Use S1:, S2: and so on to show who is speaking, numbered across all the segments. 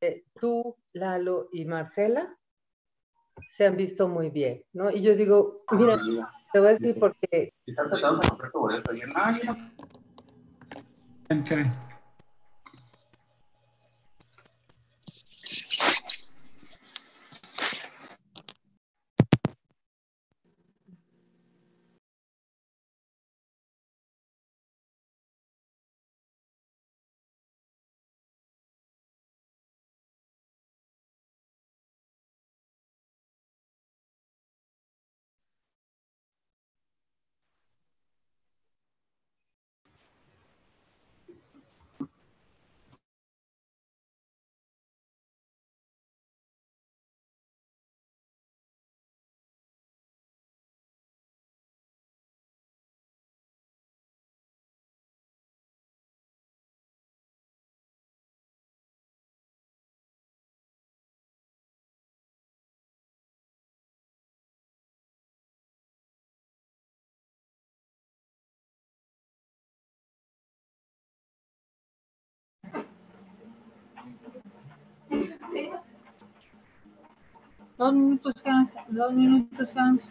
S1: Eh, tú, Lalo y Marcela se han visto muy bien, ¿no? Y yo digo, mira, ah, te voy a decir porque...
S2: están Dos minutos, Hans. Dos minutos, Hans.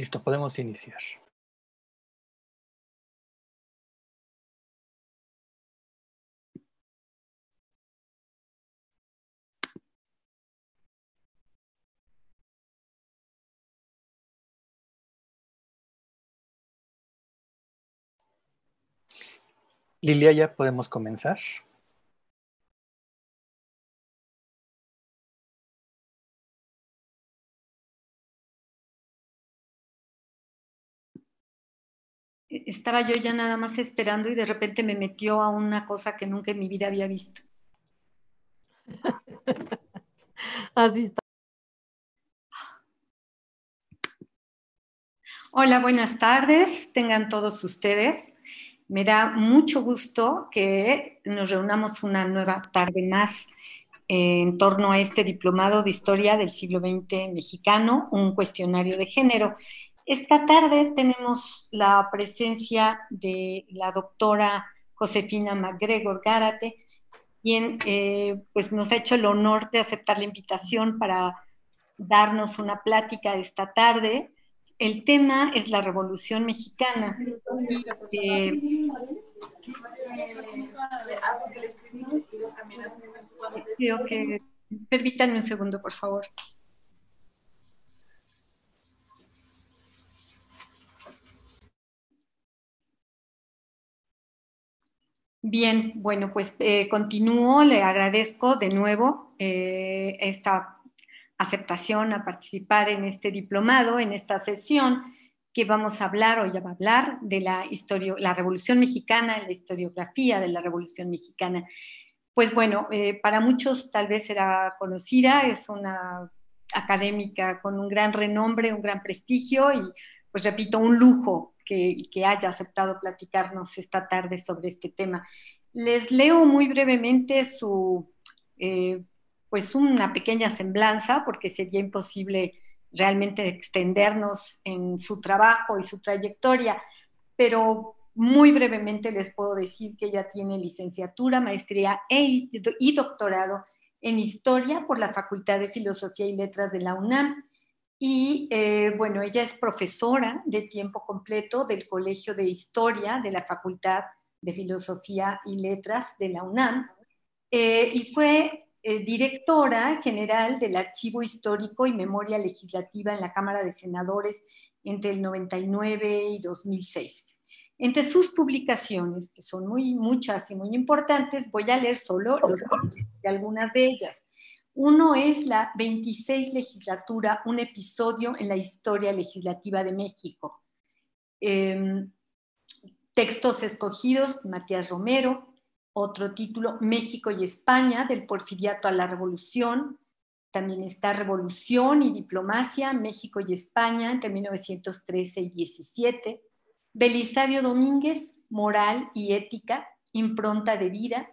S2: Listo, podemos iniciar. Lilia, ya podemos comenzar. estaba yo ya nada más esperando y de repente me metió a una cosa
S1: que nunca en mi vida había visto. Así está. Hola, buenas tardes, tengan todos ustedes. Me da mucho gusto que nos reunamos una nueva tarde más eh, en torno a este diplomado de historia del siglo XX mexicano, un cuestionario de género esta tarde tenemos la presencia de la doctora Josefina MacGregor Gárate, quien eh, pues nos ha hecho el honor de aceptar la invitación para darnos una plática esta tarde. El tema es la Revolución Mexicana. Eh, permítanme un segundo, por favor. Bien, bueno, pues eh, continúo, le agradezco de nuevo eh, esta aceptación a participar en este diplomado, en esta sesión que vamos a hablar o va a hablar de la, historia, la Revolución Mexicana, la historiografía de la Revolución Mexicana. Pues bueno, eh, para muchos tal vez será conocida, es una académica con un gran renombre, un gran prestigio y pues repito, un lujo que, haya aceptado platicarnos esta tarde sobre este tema. Les leo muy brevemente su, eh, pues una pequeña semblanza, porque sería imposible realmente extendernos en su trabajo y su trayectoria, pero muy brevemente les puedo decir que ella tiene licenciatura, maestría e, y doctorado en historia por la Facultad de Filosofía y Letras de la UNAM y eh, bueno, ella es profesora de tiempo completo del Colegio de Historia de la Facultad de Filosofía y Letras de la UNAM eh, y fue eh, directora general del Archivo Histórico y Memoria Legislativa en la Cámara de Senadores entre el 99 y 2006. Entre sus publicaciones, que son muy muchas y muy importantes, voy a leer solo los de algunas de ellas. Uno es la 26 legislatura, un episodio en la historia legislativa de México. Em, textos escogidos, Matías Romero. Otro título, México y España, del porfiriato a la revolución. También está Revolución y Diplomacia, México y España, entre 1913 y 17. Belisario Domínguez, Moral y Ética, Impronta de Vida.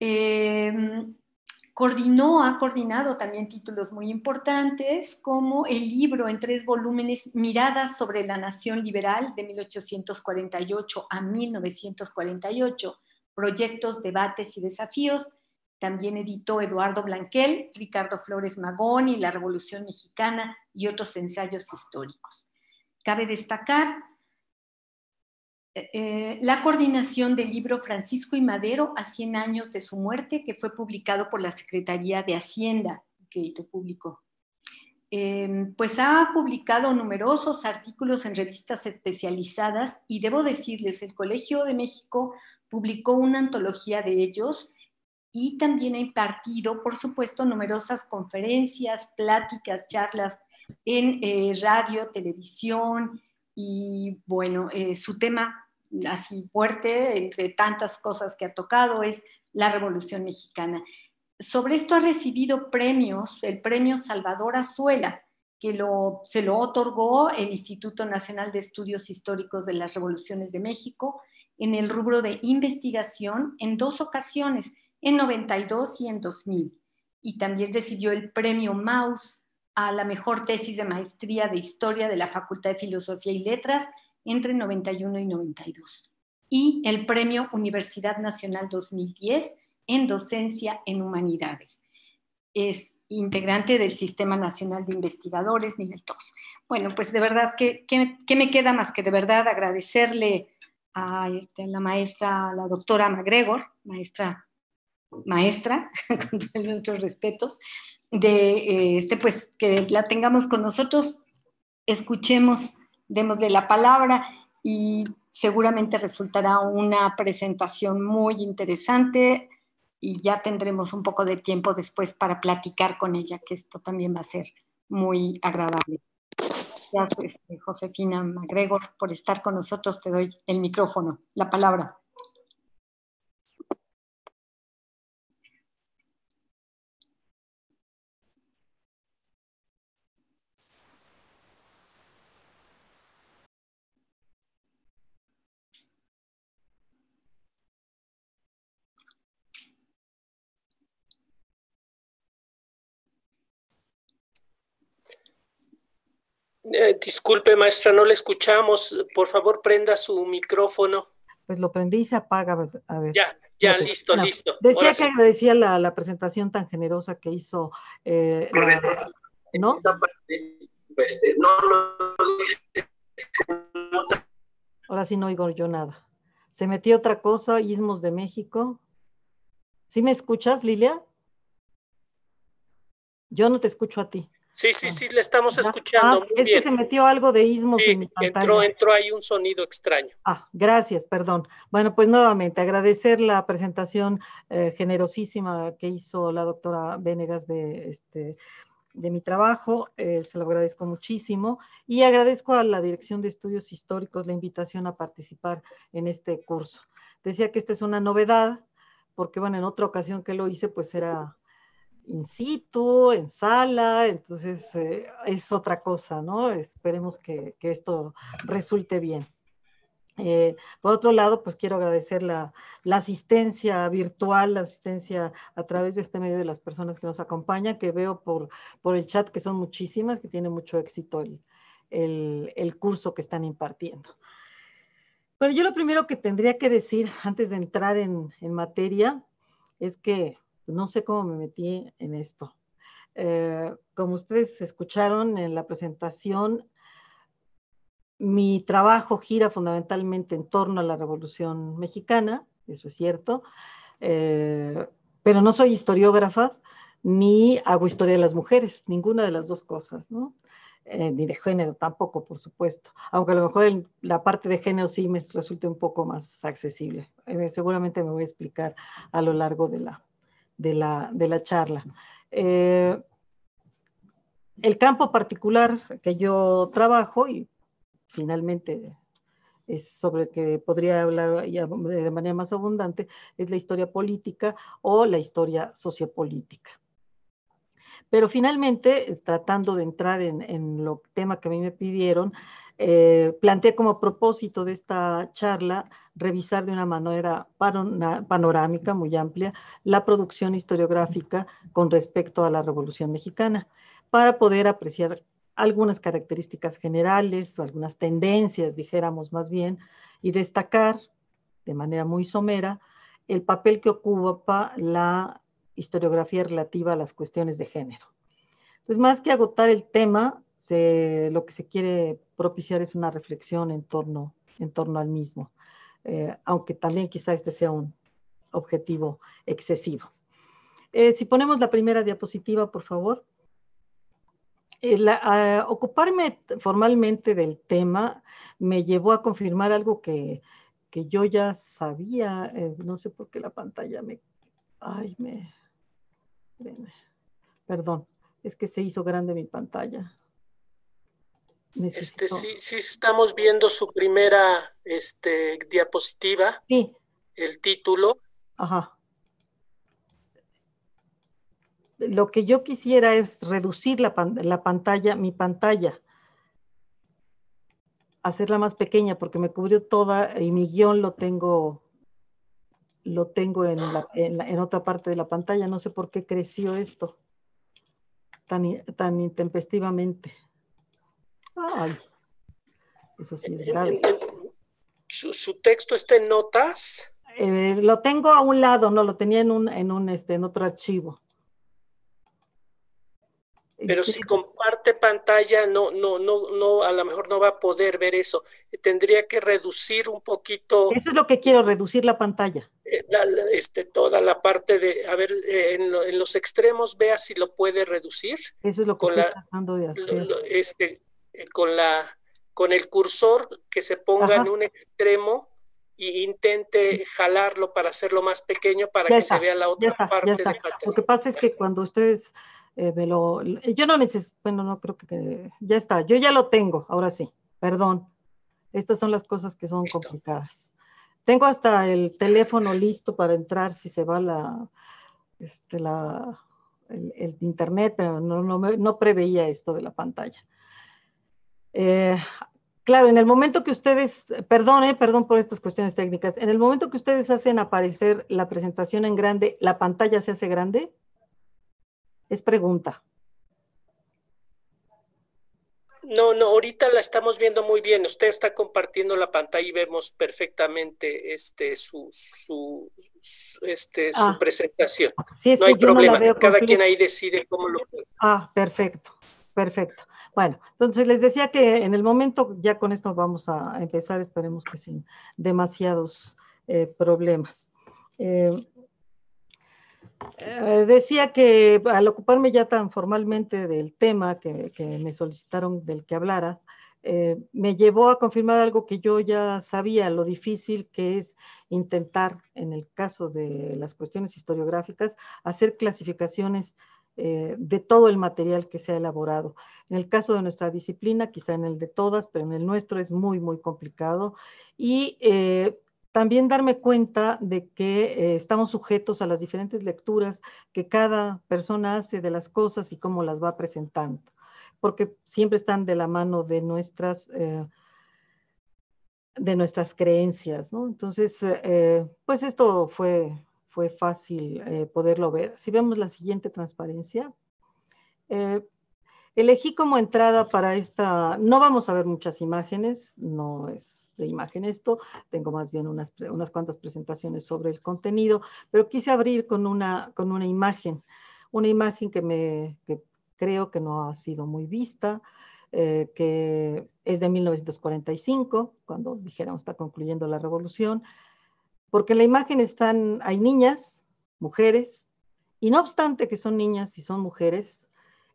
S1: Em, Coordinó, ha coordinado también títulos muy importantes como el libro en tres volúmenes Miradas sobre la Nación Liberal de 1848 a 1948, Proyectos, Debates y Desafíos. También editó Eduardo Blanquel, Ricardo Flores Magón y La Revolución Mexicana y otros ensayos históricos. Cabe destacar eh, eh, la coordinación del libro Francisco y Madero a 100 años de su muerte, que fue publicado por la Secretaría de Hacienda, crédito público em, pues ha publicado numerosos artículos en revistas especializadas y debo decirles, el Colegio de México publicó una antología de ellos y también ha impartido, por supuesto, numerosas conferencias, pláticas, charlas en eh, radio, televisión, y bueno, eh, su tema así fuerte, entre tantas cosas que ha tocado, es la Revolución Mexicana. Sobre esto ha recibido premios, el premio Salvador Azuela, que se lo otorgó el Instituto Nacional de Estudios Históricos de las Revoluciones de México en el rubro de investigación en dos ocasiones, en 92 y en 2000. Y también recibió el premio Maus a la mejor tesis de maestría de historia de la Facultad de Filosofía y Letras entre 91 y 92 y el Premio Universidad Nacional 2010 en docencia en humanidades. Es integrante del Sistema Nacional de Investigadores, nivel 2. Bueno, pues de verdad, ¿qué, me queda más que de verdad agradecerle a, este, la maestra, la doctora MacGregor, maestra maestra, con todos nuestros respetos, de eh, este, pues que la tengamos con nosotros, escuchemos, démosle la palabra y seguramente resultará una presentación muy interesante y ya tendremos un poco de tiempo después para platicar con ella, que esto también va a ser muy agradable. Gracias, este, Josefina
S2: MacGregor, por estar con nosotros. Te doy el micrófono, la palabra. Eh, disculpe, maestra, no le
S3: escuchamos. Por favor, prenda su micrófono.
S4: Pues lo prendí y se apaga. A ver. Ya,
S3: ya, listo, listo. Decía que
S4: agradecía la, presentación tan generosa que hizo. Eh,
S3: ¿No? Pues, este,
S4: Ahora sí no oigo yo nada. Se metió otra cosa, ismos de México. ¿Sí me escuchas, Lilia? Yo no te escucho a ti.
S3: Sí, sí, ah, sí, le estamos escuchando. Ah, es que se
S4: metió algo de ismos
S3: en mi pantalla. Entró, entró ahí un sonido extraño.
S4: Ah, gracias, perdón. Bueno, pues nuevamente agradecer la presentación eh, generosísima que hizo la doctora Venegas de este de mi trabajo, eh, se lo agradezco muchísimo y agradezco a la Dirección de Estudios Históricos la invitación a participar en este curso. Decía que esta es una novedad, porque bueno, en otra ocasión que lo hice, pues era in situ, en sala, entonces eh, es otra cosa, ¿no? Esperemos que, esto resulte bien. Eh, por otro lado, pues quiero agradecer la, asistencia virtual, la asistencia a través de este medio de las personas que nos acompañan, que veo por, por el chat que son muchísimas, que tiene mucho éxito el, el, curso que están impartiendo. Bueno, yo lo primero que tendría que decir antes de entrar en materia es que no sé cómo me metí en esto. Eh, como ustedes escucharon en la presentación, mi trabajo gira fundamentalmente en torno a la Revolución Mexicana, eso es cierto, eh, pero no soy historiógrafa ni hago historia de las mujeres, ninguna de las dos cosas, eh, ni de género tampoco, por supuesto, aunque a lo mejor la parte de género sí me resulte un poco más accesible. seguramente me voy a explicar a lo largo de la de la, charla. Eh, el campo particular que yo trabajo y finalmente es sobre el que podría hablar de manera más abundante, es la historia política o la historia sociopolítica. Pero finalmente, tratando de entrar en, en lo tema que a mí me pidieron, eh, planteé como propósito de esta charla revisar de una manera panorámica muy amplia la producción historiográfica con respecto a la Revolución Mexicana, para poder apreciar algunas características generales, algunas tendencias, dijéramos más bien, y destacar de manera muy somera el papel que ocupa la historiografía relativa a las cuestiones de género. Entonces, pues más que agotar el tema, lo que se quiere propiciar es una reflexión en torno al mismo. Eh, aunque también quizá este sea un objetivo excesivo. Eh, si ponemos la primera diapositiva, por favor. Eh, ocuparme formalmente del tema me llevó a confirmar algo que, que yo ya sabía. no sé por qué la
S3: pantalla me...
S4: Ay, me... Perdón, es que se hizo grande mi pantalla. Este,
S3: sí, estamos viendo su primera este, diapositiva. Sí. El título.
S4: Lo que yo quisiera es reducir la, pantalla, mi pantalla, hacerla más pequeña porque me cubrió toda y mi guión lo tengo lo tengo en, otra parte de la pantalla. No sé por qué creció esto tan intempestivamente
S3: eso sí es Su, texto está en notas.
S4: Eh, lo tengo a un lado, no lo tenía en un, en un este, en otro archivo.
S3: Pero si este, comparte pantalla, no, no, no, no, a lo mejor no va a poder ver eso. Tendría que reducir un poquito.
S4: Eso es lo que quiero, reducir la pantalla.
S3: Eh, este, toda la parte de, a ver, eh, en, los extremos, vea si lo puede reducir.
S4: Eso es lo que Con estoy de hacer.
S3: Este, con, la, con el cursor que se ponga en un extremo y intente jalarlo para hacerlo más pequeño para que se vea la otra parte. Del lo que
S4: pasa es que cuando ustedes eh, me lo... Yo no necesito... Bueno, no creo que, Ya está, yo ya lo tengo, ahora sí, perdón. Estas son las cosas que son complicadas. Tengo hasta el teléfono listo para entrar si se va la, este, la, el, internet, pero no, no, no preveía esto de la pantalla. Eh, claro, en el momento que ustedes, perdón, perdón por estas cuestiones técnicas, en el momento que ustedes hacen aparecer la presentación en grande, ¿la pantalla se hace grande? Es pregunta.
S3: No, no, ahorita la estamos viendo muy bien. Usted está compartiendo la pantalla y vemos perfectamente este su, este, ah. presentación. no hay problema. Cada quien ahí decide cómo lo.
S4: Ah, perfecto, perfecto. Bueno, entonces les decía que en el momento, ya con esto vamos a empezar, esperemos que sin demasiados eh, problemas. Eh, eh, decía que al ocuparme ya tan formalmente del tema que, me solicitaron del que hablara, me llevó a confirmar algo que yo ya sabía, lo difícil que es intentar, en el caso de las cuestiones historiográficas, hacer clasificaciones eh, de todo el material que se ha elaborado. En el caso de nuestra disciplina, quizá en el de todas, pero en el nuestro es muy, muy complicado. Y eh, también darme cuenta de que eh, estamos sujetos a las diferentes lecturas que cada persona hace de las cosas y cómo las va presentando, porque siempre están de la mano de nuestras de nuestras creencias, ¿no? Entonces, pues esto fue fue fácil eh, poderlo ver. Si vemos la siguiente transparencia, eh, elegí como entrada para esta, no vamos a ver muchas imágenes, no es de imagen esto, tengo más bien unas, unas cuantas presentaciones sobre el contenido, pero quise abrir con una, con una imagen, una imagen que, me, creo que no ha sido muy vista, eh, que es de 1945, cuando dijéramos está concluyendo la revolución, porque en la imagen están, hay niñas, mujeres, y no obstante que son niñas y son mujeres,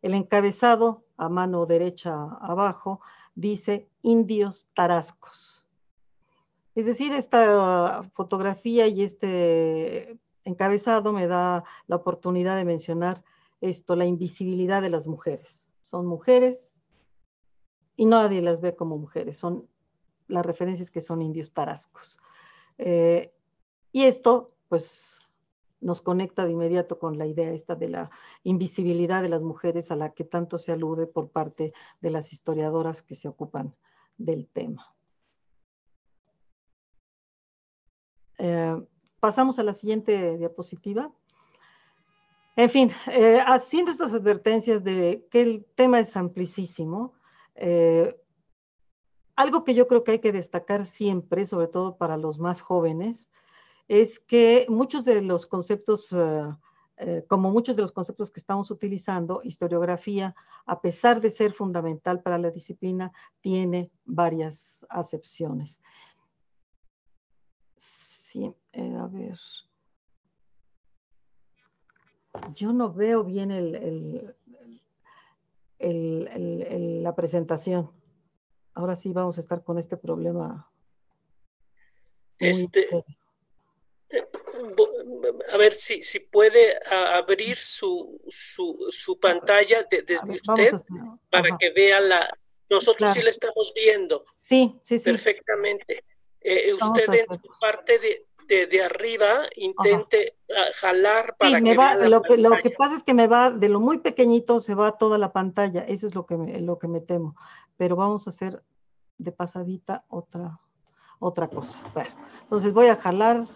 S4: el encabezado a mano derecha abajo dice indios tarascos. Es decir, esta fotografía y este encabezado me da la oportunidad de mencionar esto, la invisibilidad de las mujeres. Son mujeres y nadie las ve como mujeres, son las referencias que son indios tarascos. Eh, y esto, pues, nos conecta de inmediato con la idea esta de la invisibilidad de las mujeres a la que tanto se alude por parte de las historiadoras que se ocupan del tema. Eh, pasamos a la siguiente diapositiva. En fin, eh, haciendo estas advertencias de que el tema es amplísimo, eh, algo que yo creo que hay que destacar siempre, sobre todo para los más jóvenes, es que muchos de los conceptos, eh, eh, como muchos de los conceptos que estamos utilizando, historiografía, a pesar de ser fundamental para la disciplina, tiene varias acepciones. Sí, eh, a ver. Yo no veo bien el, la presentación. Ahora sí vamos a estar con este problema. Este,
S3: a ver si, si puede abrir su, su, pantalla desde usted para que vea la... Nosotros sí la estamos viendo.
S4: Sí, sí, sí.
S3: Perfectamente. Eh, eh, usted en su parte de, arriba intente jalar para lo que, lo que
S4: pasa es que me va de lo muy pequeñito se va toda la pantalla eso es lo que me, lo que me temo pero vamos a hacer de pasadita otra otra cosa bueno, entonces voy a jalar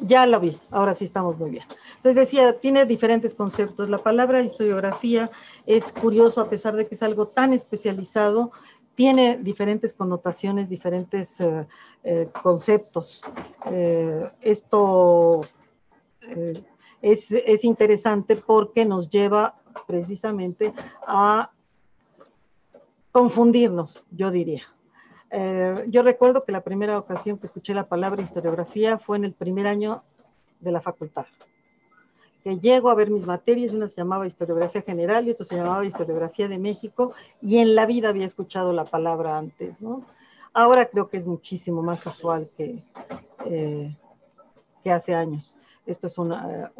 S4: ya la vi, ahora sí estamos muy bien. Entonces decía, tiene diferentes conceptos. La palabra historiografía es curioso, a pesar de que es algo tan especializado, tiene diferentes connotaciones, diferentes eh, eh, conceptos. Eh, esto es interesante porque nos lleva precisamente a confundirnos, yo diría. Eh, yo recuerdo que la primera ocasión que escuché la palabra historiografía fue en el primer año de la facultad, que llego a ver mis materias, una se llamaba historiografía general y otra se llamaba historiografía de México, y en la vida había escuchado la palabra antes, ¿no? Ahora creo que es muchísimo más casual que, eh, hace años. Esto es una,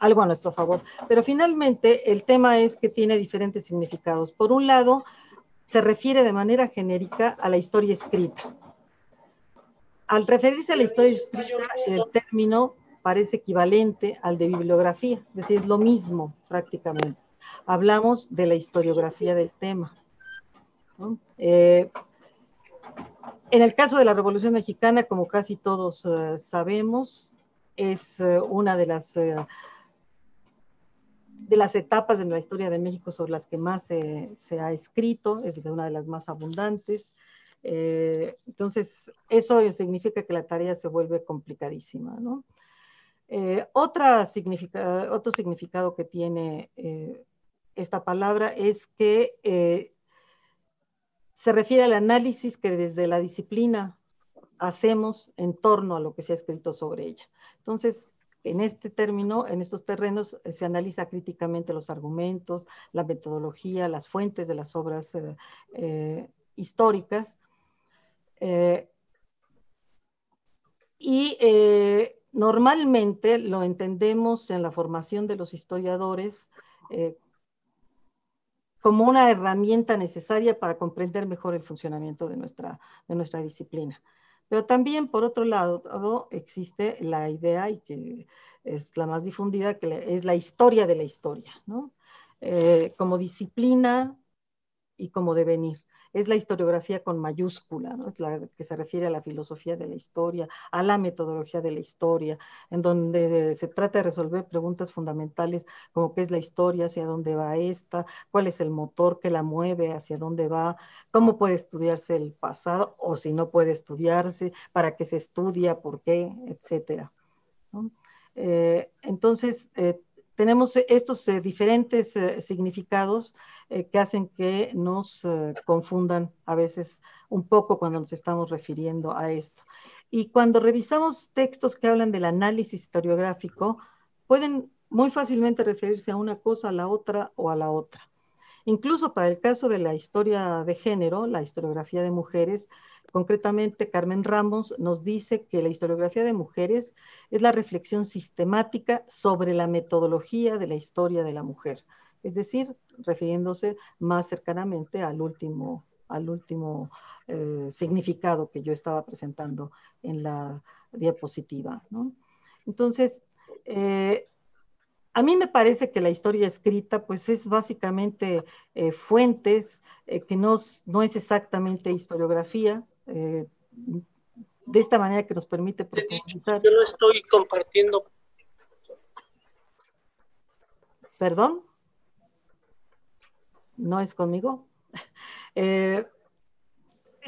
S4: algo a nuestro favor. Pero finalmente el tema es que tiene diferentes significados. Por un lado, se refiere de manera genérica a la historia escrita. Al referirse a la historia escrita, el término parece equivalente al de bibliografía, es decir, es lo mismo prácticamente. Hablamos de la historiografía del tema. Eh, en el caso de la Revolución Mexicana, como casi todos eh, sabemos, es eh, una de las de las etapas en la historia de México sobre las que más se, ha escrito, es de una de las más abundantes. Eh, entonces, eso significa que la tarea se vuelve complicadísima, ¿no? Eh, otra otro significado que tiene eh, esta palabra es que se refiere al análisis que desde la disciplina hacemos en torno a lo que se ha escrito sobre ella. Entonces, en este término, en estos terrenos, eh, se analiza críticamente los argumentos, la metodología, las fuentes de las obras eh, eh, históricas. y normalmente lo entendemos en la formación de los historiadores como una herramienta necesaria para comprender mejor el funcionamiento de nuestra disciplina. Pero también, por otro lado, existe la idea, y que es la más difundida, que es la historia de la historia, ¿no? Eh, como disciplina y como devenir es la historiografía con mayúscula, es la que se refiere a la filosofía de la historia, a la metodología de la historia, en donde se trata de resolver preguntas fundamentales como qué es la historia, hacia dónde va esta, cuál es el motor que la mueve, hacia dónde va, cómo puede estudiarse el pasado o si no puede estudiarse, para qué se estudia, por qué, etcétera. Eh, entonces, eh, tenemos estos eh, diferentes eh, significados eh, que hacen que nos confundan a veces un poco cuando nos estamos refiriendo a esto. Y cuando revisamos textos que hablan del análisis historiográfico, pueden muy fácilmente referirse a una cosa, a la otra o a la otra. Incluso para el caso de la historia de género, la historiografía de mujeres, Concretamente, Carmen Ramos nos dice que la historiografía de mujeres es la reflexión sistemática sobre la metodología de la historia de la mujer, es decir, refiriéndose más cercanamente al último, al último eh, significado que yo estaba presentando en la diapositiva. Entonces, eh, a mí me parece que la historia escrita, pues es básicamente eh, fuentes, que no, es exactamente historiografía, eh, de esta manera que nos permite
S3: profundizar. Yo lo estoy compartiendo.
S4: ¿Perdón? ¿No es conmigo? Eh,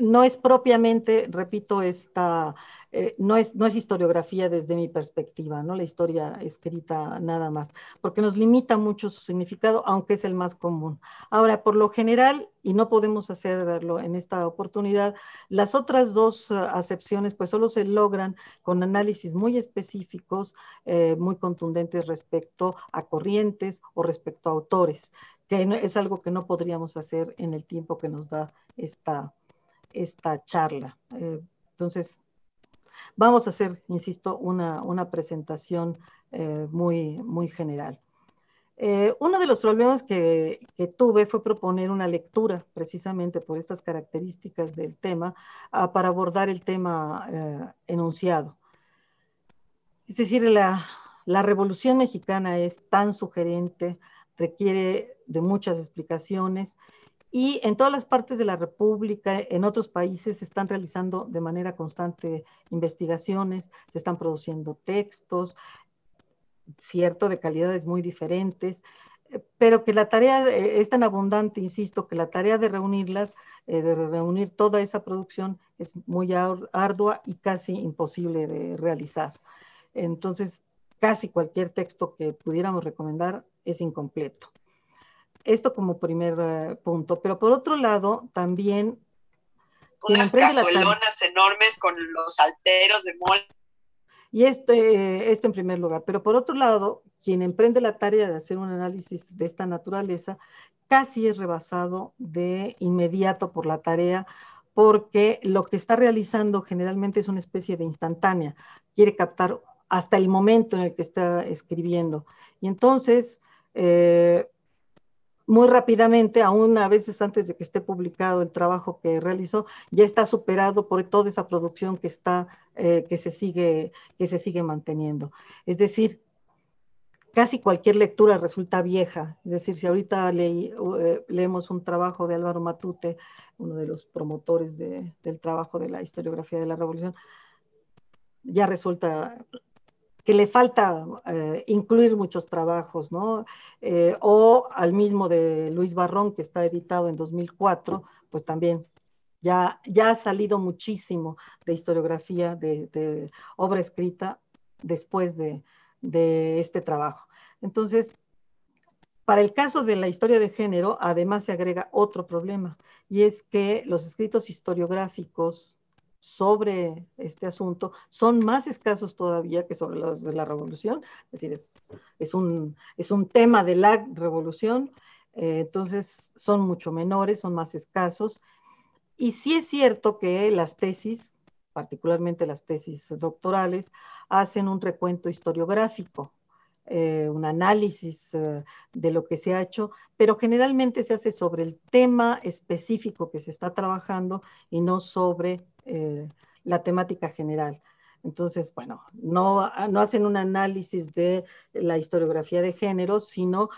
S4: no es propiamente, repito, esta eh, no, es, historiografía desde mi perspectiva, ¿no? La historia escrita nada más, porque nos limita mucho su significado, aunque es el más común. Ahora, por lo general, y no podemos hacerlo en esta oportunidad, las otras dos eh, acepciones pues solo se logran con análisis muy específicos, eh, muy contundentes respecto a corrientes o respecto a autores que es algo que no podríamos hacer en el tiempo que nos da esta, esta charla. entonces, Vamos a hacer, insisto, una, presentación eh, muy, general. Eh, uno de los problemas que, tuve fue proponer una lectura, precisamente por estas características del tema, ah, para abordar el tema eh, enunciado. Es decir, la revolución mexicana es tan sugerente, requiere de muchas explicaciones y en todas las partes de la República, en otros países, se están realizando de manera constante investigaciones, se están produciendo textos, cierto, de calidades muy diferentes, eh, pero que la tarea eh, es tan abundante, insisto, que la tarea de reunirlas, eh, de reunir toda esa producción, es muy ardua y casi imposible de realizar. Entonces, casi cualquier texto que pudiéramos recomendar es incompleto. Esto como primer eh, punto. Pero por otro lado, también...
S2: Unas cazuelonas enormes con los
S4: alteros de mol. Y este, esto en primer lugar. Pero por otro lado, quien emprende la tarea de hacer un análisis de esta naturaleza casi es rebasado de inmediato por la tarea porque lo que está realizando generalmente es una especie de instantánea. Quiere captar hasta el momento en el que está escribiendo. Y entonces, eh, muy rápidamente, aún a veces antes de que esté publicado el trabajo que realizó, ya está superado por toda esa producción que está, eh, que se sigue, que se sigue manteniendo. Es decir, casi cualquier lectura resulta vieja. Es decir, si ahorita eh, leemos un trabajo de Álvaro Matute, uno de los promotores del trabajo de la historiografía de la revolución, ya resulta que le falta eh, incluir muchos trabajos, ¿no? Eh, o al mismo de Luis Barrón, que está editado en 2004, pues también ya, ya ha salido muchísimo de historiografía, de, obra escrita después de este trabajo. Entonces, para el caso de la historia de género, además se agrega otro problema, y es que los escritos historiográficos sobre este asunto son más escasos todavía que sobre los de la revolución, es decir, es, un, tema de la revolución, eh, entonces son mucho menores, son más escasos. Y sí es cierto que las tesis, particularmente las tesis doctorales, hacen un recuento historiográfico eh, un análisis eh, de lo que se ha hecho, pero generalmente se hace sobre el tema específico que se está trabajando y no sobre eh, la temática general. Entonces, bueno, no, ah, no hacen un análisis de la historiografía de género, sino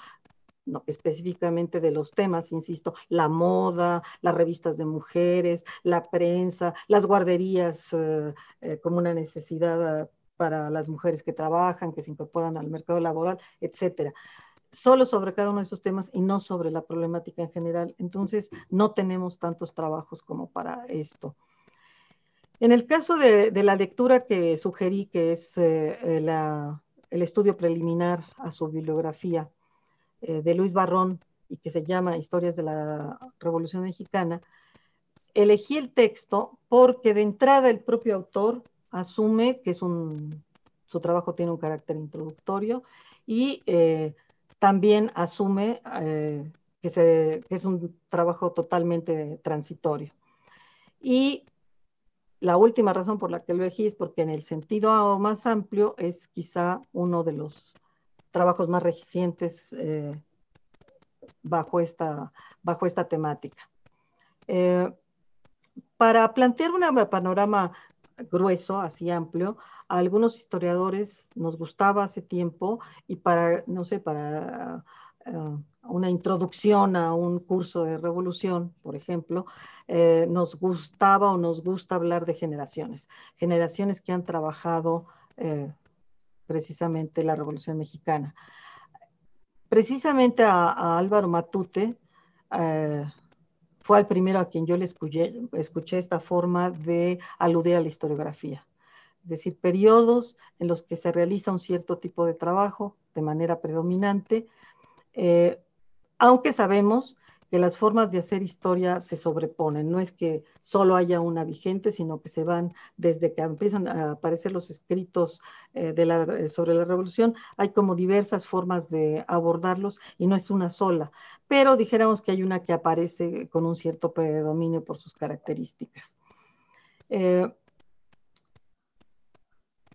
S4: específicamente de los temas, insisto, la moda, las revistas de mujeres, la prensa, las guarderías como una necesidad ah, para las mujeres que trabajan, que se incorporan al mercado laboral, etcétera solo sobre cada uno de esos temas y no sobre la problemática en general. Entonces, no tenemos tantos trabajos como para esto. En el caso de, la lectura que sugerí, que es eh, eh, el estudio preliminar a su bibliografía eh, de Luis Barrón y que se llama Historias de la Revolución Mexicana, elegí el texto porque de entrada el propio autor asume que es su trabajo tiene un carácter introductorio y eh, también asume eh, que, es un trabajo totalmente transitorio. Y la última razón por la que lo elegí es porque en el sentido más amplio es quizá uno de los trabajos más recientes eh, bajo, esta, bajo esta temática. para plantear un panorama grueso, así amplio, a algunos historiadores nos gustaba hace tiempo y para, no sé, para eh, una introducción a un curso de revolución, por ejemplo, eh, nos gustaba o nos gusta hablar de generaciones, generaciones que han trabajado eh, precisamente la Revolución Mexicana. Precisamente a, Álvaro Matute, fue el primero a quien yo le escuché, esta forma de aludir a la historiografía. Es decir, periodos en los que se realiza un cierto tipo de trabajo de manera predominante, eh, aunque sabemos que las formas de hacer historia se sobreponen. No es que solo haya una vigente, sino que se van desde que empiezan a aparecer los escritos eh, eh, sobre la revolución. Hay como diversas formas de abordarlos y no es una sola. Pero dijéramos que hay una que aparece con un cierto predominio por sus características. Eh,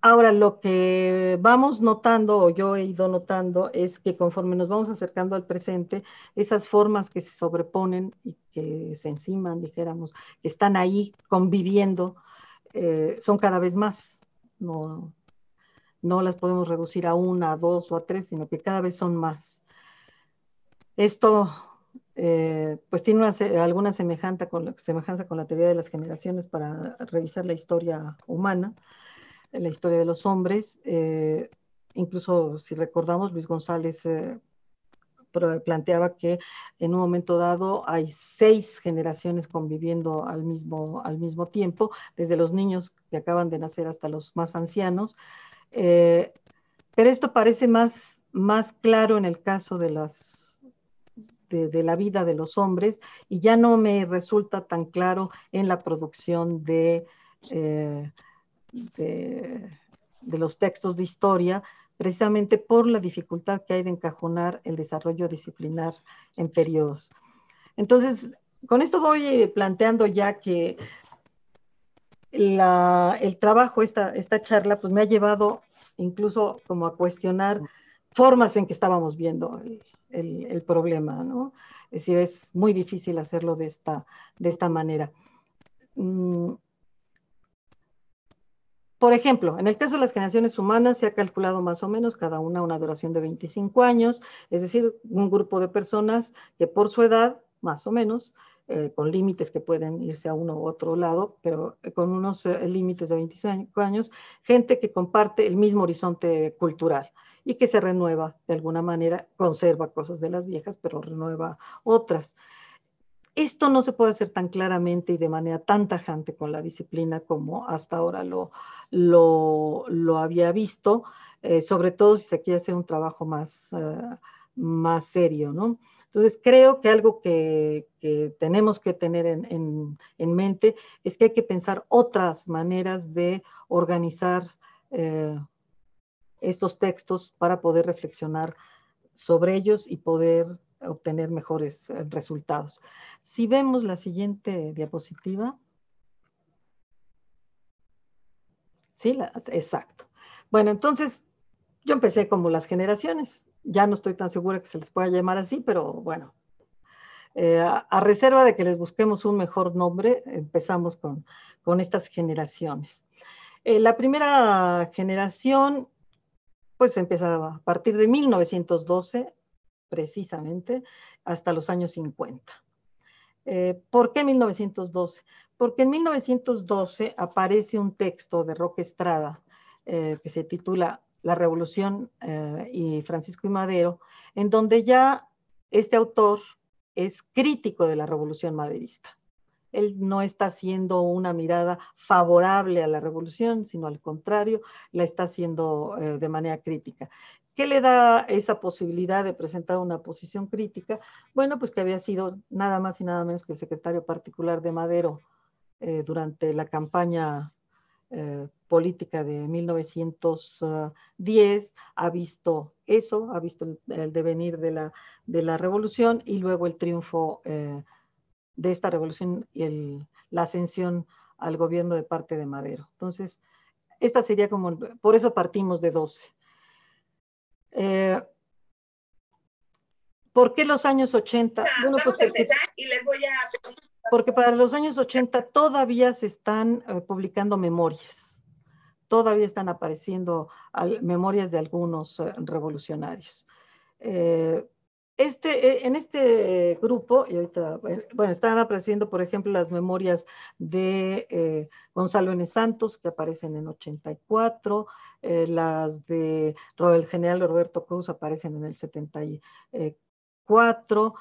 S4: Ahora, lo que vamos notando, o yo he ido notando, es que conforme nos vamos acercando al presente, esas formas que se sobreponen y que se enciman, dijéramos, que están ahí conviviendo, eh, son cada vez más. No, las podemos reducir a una, a dos o a tres, sino que cada vez son más. Esto eh, pues tiene alguna semejanza con la teoría de las generaciones para revisar la historia humana, la historia de los hombres. Eh, incluso si recordamos, Luis González eh, planteaba que en un momento dado hay seis generaciones conviviendo al mismo, al mismo tiempo, desde los niños que acaban de nacer hasta los más ancianos. Eh, pero esto parece más, más claro en el caso de las de, la vida de los hombres y ya no me resulta tan claro en la producción de, de, los textos de historia, precisamente por la dificultad que hay de encajonar el desarrollo disciplinar en periodos. Entonces, con esto voy eh, planteando ya que la, el trabajo, esta, esta charla, pues me ha llevado incluso como a cuestionar formas en que estábamos viendo el, problema, ¿no? Es decir, es muy difícil hacerlo de esta, de esta manera. Mm, por ejemplo, en el caso de las generaciones humanas se ha calculado más o menos cada una una duración de 25 años, es decir, un grupo de personas que por su edad, más o menos, eh, con límites que pueden irse a uno u otro lado, pero eh, con unos eh, límites de 25 años, gente que comparte el mismo horizonte cultural y que se renueva de alguna manera, conserva cosas de las viejas, pero renueva otras. Esto no se puede hacer tan claramente y de manera tan tajante con la disciplina como hasta ahora lo, había visto, eh, sobre todo si se quiere hacer un trabajo más, eh, serio, ¿no? Entonces, creo que algo que, tenemos que tener en, mente es que hay que pensar otras maneras de organizar eh, estos textos para poder reflexionar sobre ellos y poder obtener mejores eh, resultados. Si vemos la siguiente diapositiva. Sí, exacto. Bueno, entonces yo empecé como las generaciones. Ya no estoy tan segura que se les pueda llamar así, pero bueno, eh, a, reserva de que les busquemos un mejor nombre, empezamos con, estas generaciones. Eh, la primera generación, pues empezaba a partir de 1912 precisamente hasta los años 50. Eh, ¿Por qué 1912? Porque en 1912 aparece un texto de Roque Estrada eh, que se titula La Revolución eh, y Francisco y Madero, en donde ya este autor es crítico de la revolución maderista él no está haciendo una mirada favorable a la revolución, sino al contrario, la está haciendo eh, de manera crítica. ¿Qué le da esa posibilidad de presentar una posición crítica? Bueno, pues que había sido nada más y nada menos que el secretario particular de Madero eh, durante la campaña eh, política de 1910 ha visto eso, ha visto el, devenir de la, revolución y luego el triunfo de esta revolución y la ascensión al gobierno de parte de Madero. Entonces, esta sería como, por eso partimos de 12. Eh, ¿Por qué los años 80? Pues porque, para los años 80 todavía se están eh, publicando memorias, todavía están apareciendo memorias de algunos eh, revolucionarios. Este, eh, en este eh, grupo, y ahorita, bueno, están apareciendo, por ejemplo, las memorias de eh, Gonzalo N. Santos, que aparecen en 84, las de el general Roberto Cruz aparecen en el 74,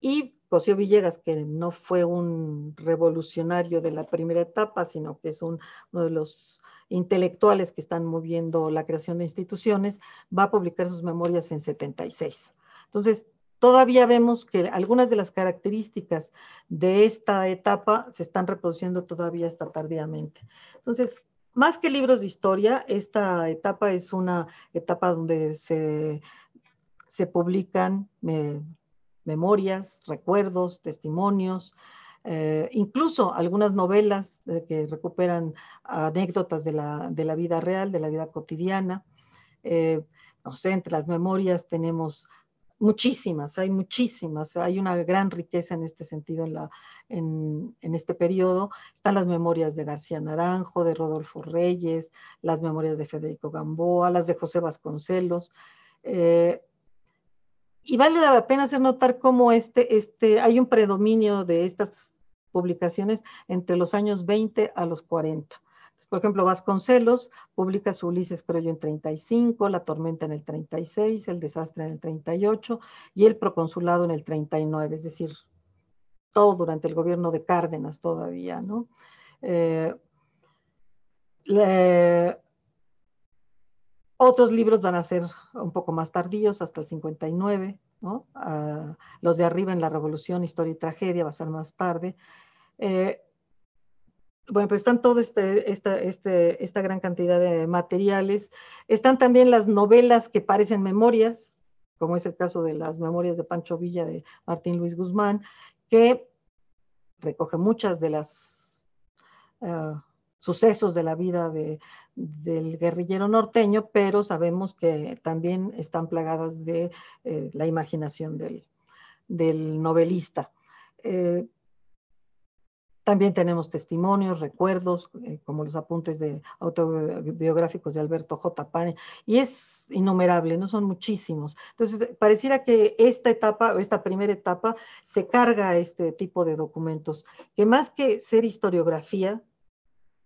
S4: y José Villegas, que no fue un revolucionario de la primera etapa, sino que es un, uno de los intelectuales que están moviendo la creación de instituciones, va a publicar sus memorias en 76. Entonces, todavía vemos que algunas de las características de esta etapa se están reproduciendo todavía hasta tardíamente. Entonces, más que libros de historia, esta etapa es una etapa donde se, publican eh, memorias, recuerdos, testimonios, eh, incluso algunas novelas eh, que recuperan anécdotas de la, de la, vida real, de la vida cotidiana. no sé, entre las memorias tenemos muchísimas, hay muchísimas, hay una gran riqueza en este sentido en, la, en, este periodo. Están las memorias de García Naranjo, de Rodolfo Reyes, las memorias de Federico Gamboa, las de José Vasconcelos. Eh, y vale la pena hacer notar cómo este, este, hay un predominio de estas publicaciones entre los años 20 a los 40. Por ejemplo, Vasconcelos publica su Ulises, creo yo, en 35, La Tormenta en el 36, El Desastre en el 38 y El Proconsulado en el 39, es decir, todo durante el gobierno de Cárdenas todavía, ¿no? Eh, otros libros van a ser un poco más tardíos, hasta el 59, ¿no? Ah, los de arriba en la Revolución, Historia y Tragedia va a ser más tarde. Eh, bueno, pues están toda este, este, esta, gran cantidad de materiales. Están también las novelas que parecen memorias, como es el caso de las memorias de Pancho Villa de Martín Luis Guzmán, que recoge muchas de las eh, sucesos de la vida del guerrillero norteño, pero sabemos que también están plagadas de eh, la imaginación del, novelista. Eh, también tenemos testimonios, recuerdos, eh, como los apuntes de autobiográficos de Alberto J. Pane, y es innumerable, no son muchísimos. Entonces, pareciera que esta etapa, esta primera etapa, se carga este tipo de documentos, que más que ser historiografía,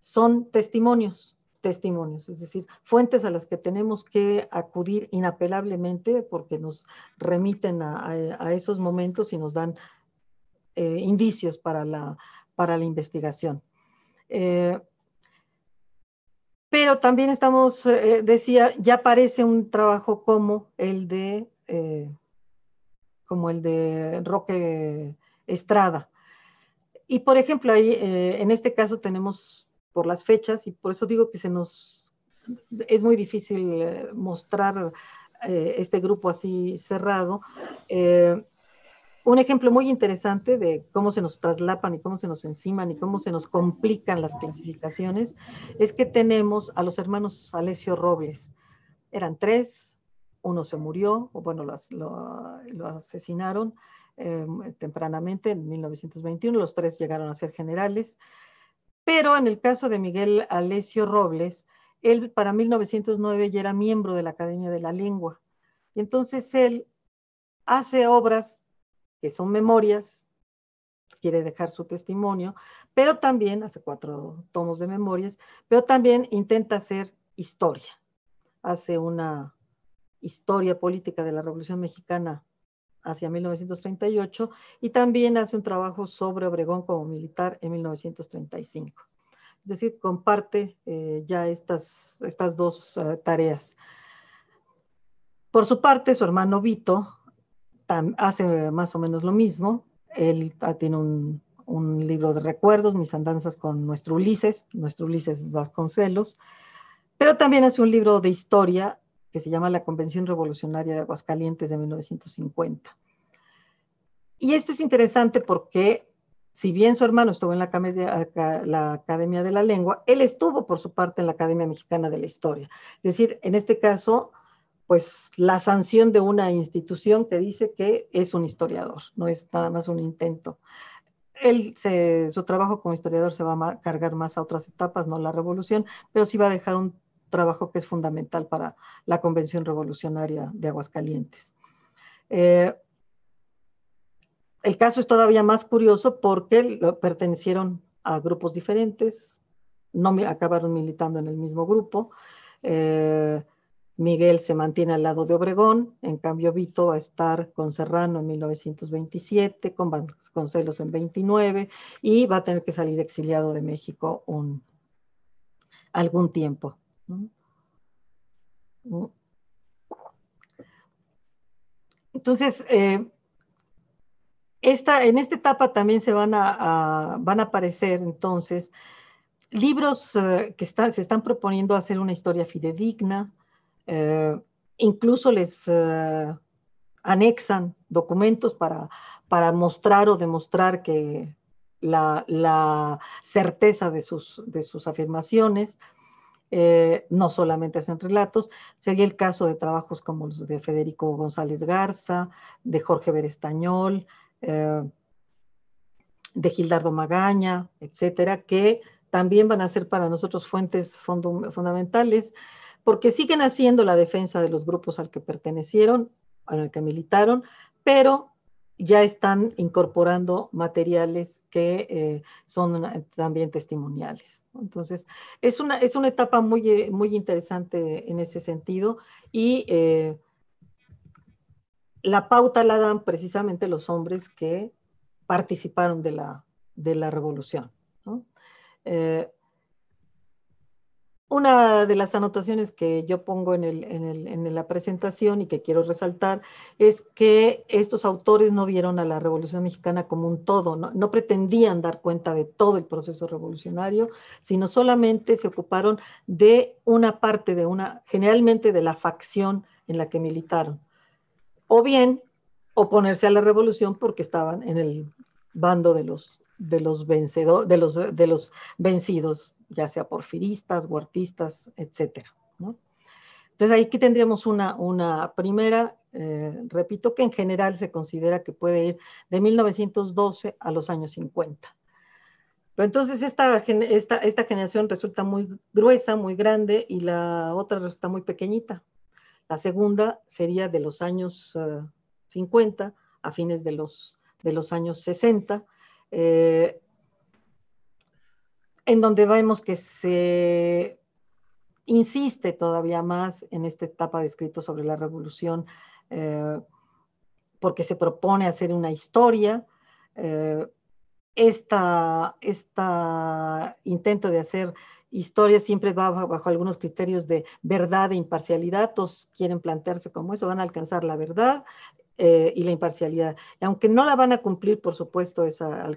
S4: son testimonios, testimonios, es decir, fuentes a las que tenemos que acudir inapelablemente porque nos remiten a, esos momentos y nos dan eh, indicios para la para la investigación. Eh, pero también estamos, eh, eh, decía, ya aparece un trabajo como el de, como el de Roque Estrada. Y por ejemplo, ahí, en este caso tenemos por las fechas, y por eso digo que se nos, es muy difícil mostrar este grupo así cerrado un ejemplo muy interesante de cómo se nos traslapan y cómo se nos enciman y cómo se nos complican las clasificaciones es que tenemos a los hermanos Alesio Robles. Eran tres, uno se murió, o bueno, lo, lo, asesinaron em, tempranamente en 1921, los tres llegaron a ser generales, pero en el caso de Miguel Alesio Robles, él para 1909 ya era miembro de la Academia de la Lengua. Y entonces él hace obras que son memorias, quiere dejar su testimonio, pero también, hace cuatro tomos de memorias, pero también intenta hacer historia. Hace una historia política de la Revolución Mexicana hacia 1938 y también hace un trabajo sobre Obregón como militar en 1935. Es decir, comparte eh, ya estas, estas dos eh, tareas. Por su parte, su hermano Vito hace más o menos lo mismo. Él ah, tiene un, libro de recuerdos, Mis andanzas con nuestro Ulises, nuestro Ulises Vasconcelos, pero también hace un libro de historia que se llama La Convención Revolucionaria de Aguascalientes de 1950. Y esto es interesante porque si bien su hermano estuvo en la, la, Academia de la Lengua, él estuvo por su parte en la Academia Mexicana de la Historia. Es decir, en este caso, pues la sanción de una institución que dice que es un historiador, no es nada más un intento. Él, su trabajo como historiador se va a cargar más a otras etapas, no la revolución, pero sí va a dejar un trabajo que es fundamental para la Convención Revolucionaria de Aguascalientes. Eh, el caso es todavía más curioso porque pertenecieron a grupos diferentes, no acabaron militando en el mismo grupo. Eh, Miguel se mantiene al lado de Obregón, en cambio Vito va a estar con Serrano en 1927, con Celos en 29 y va a tener que salir exiliado de México algún tiempo. Entonces, eh, en esta etapa también se van a, van a aparecer entonces libros eh, que se están proponiendo hacer una historia fidedigna, eh, incluso les eh, anexan documentos para, mostrar o demostrar que la, certeza de sus, afirmaciones. Eh, no solamente hacen relatos, sería el caso de trabajos como los de Federico González Garza, de Jorge Berestañol, de Gildardo Magaña, etcétera, que también van a ser para nosotros fuentes fundamentales porque siguen haciendo la defensa de los grupos al que pertenecieron, al que militaron, pero ya están incorporando materiales que eh, son también testimoniales. Entonces, es una, es una etapa muy, eh, muy interesante en ese sentido y eh, la pauta la dan precisamente los hombres que participaron de la, de la revolución. ¿no? Una de las anotaciones que yo pongo en, la presentación y que quiero resaltar es que estos autores no vieron a la Revolución Mexicana como un todo, no, pretendían dar cuenta de todo el proceso revolucionario, sino solamente se ocuparon de una parte, de una, generalmente de la facción en la que militaron, o bien oponerse a la revolución porque estaban en el bando de los, de de los vencidos, ya sea porfiristas, huertistas, etcétera. ¿no? Entonces aquí tendríamos una, una primera, eh, repito que en general se considera que puede ir de 1912 a los años 50. Pero entonces esta, esta, esta generación resulta muy gruesa, muy grande, y la otra resulta muy pequeñita. La segunda sería de los años 50 eh, a fines de los, de los años 60 en donde vemos que se insiste todavía más en esta etapa de escrito sobre la revolución, eh, porque se propone hacer una historia. este esta, esta, intento de hacer historia siempre va bajo, algunos criterios de verdad e imparcialidad, todos quieren plantearse como eso, van a alcanzar la verdad, eh, y la imparcialidad. Aunque no la van a cumplir, por supuesto,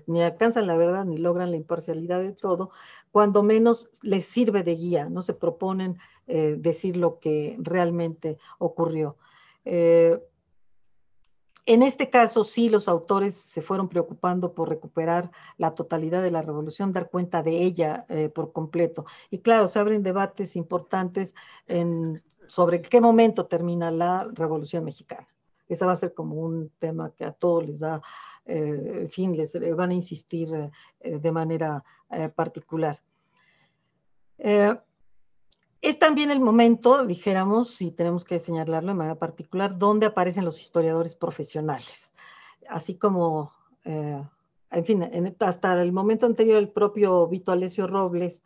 S4: ni alcanzan la verdad ni logran la imparcialidad de todo, cuando menos les sirve de guía, no se proponen eh, decir lo que realmente ocurrió. Eh, en este caso, sí, los autores se fueron preocupando por recuperar la totalidad de la revolución, dar cuenta de ella por completo. Y claro, se abren debates importantes sobre qué momento termina la revolución mexicana esa va a ser como un tema que a todos les da, eh, en fin, les eh, van a insistir eh, de manera particular. es también el momento, dijéramos, si tenemos que señalarlo de manera particular, donde aparecen los historiadores profesionales, así como en fin, hasta el momento anterior el propio Vito Alessio Robles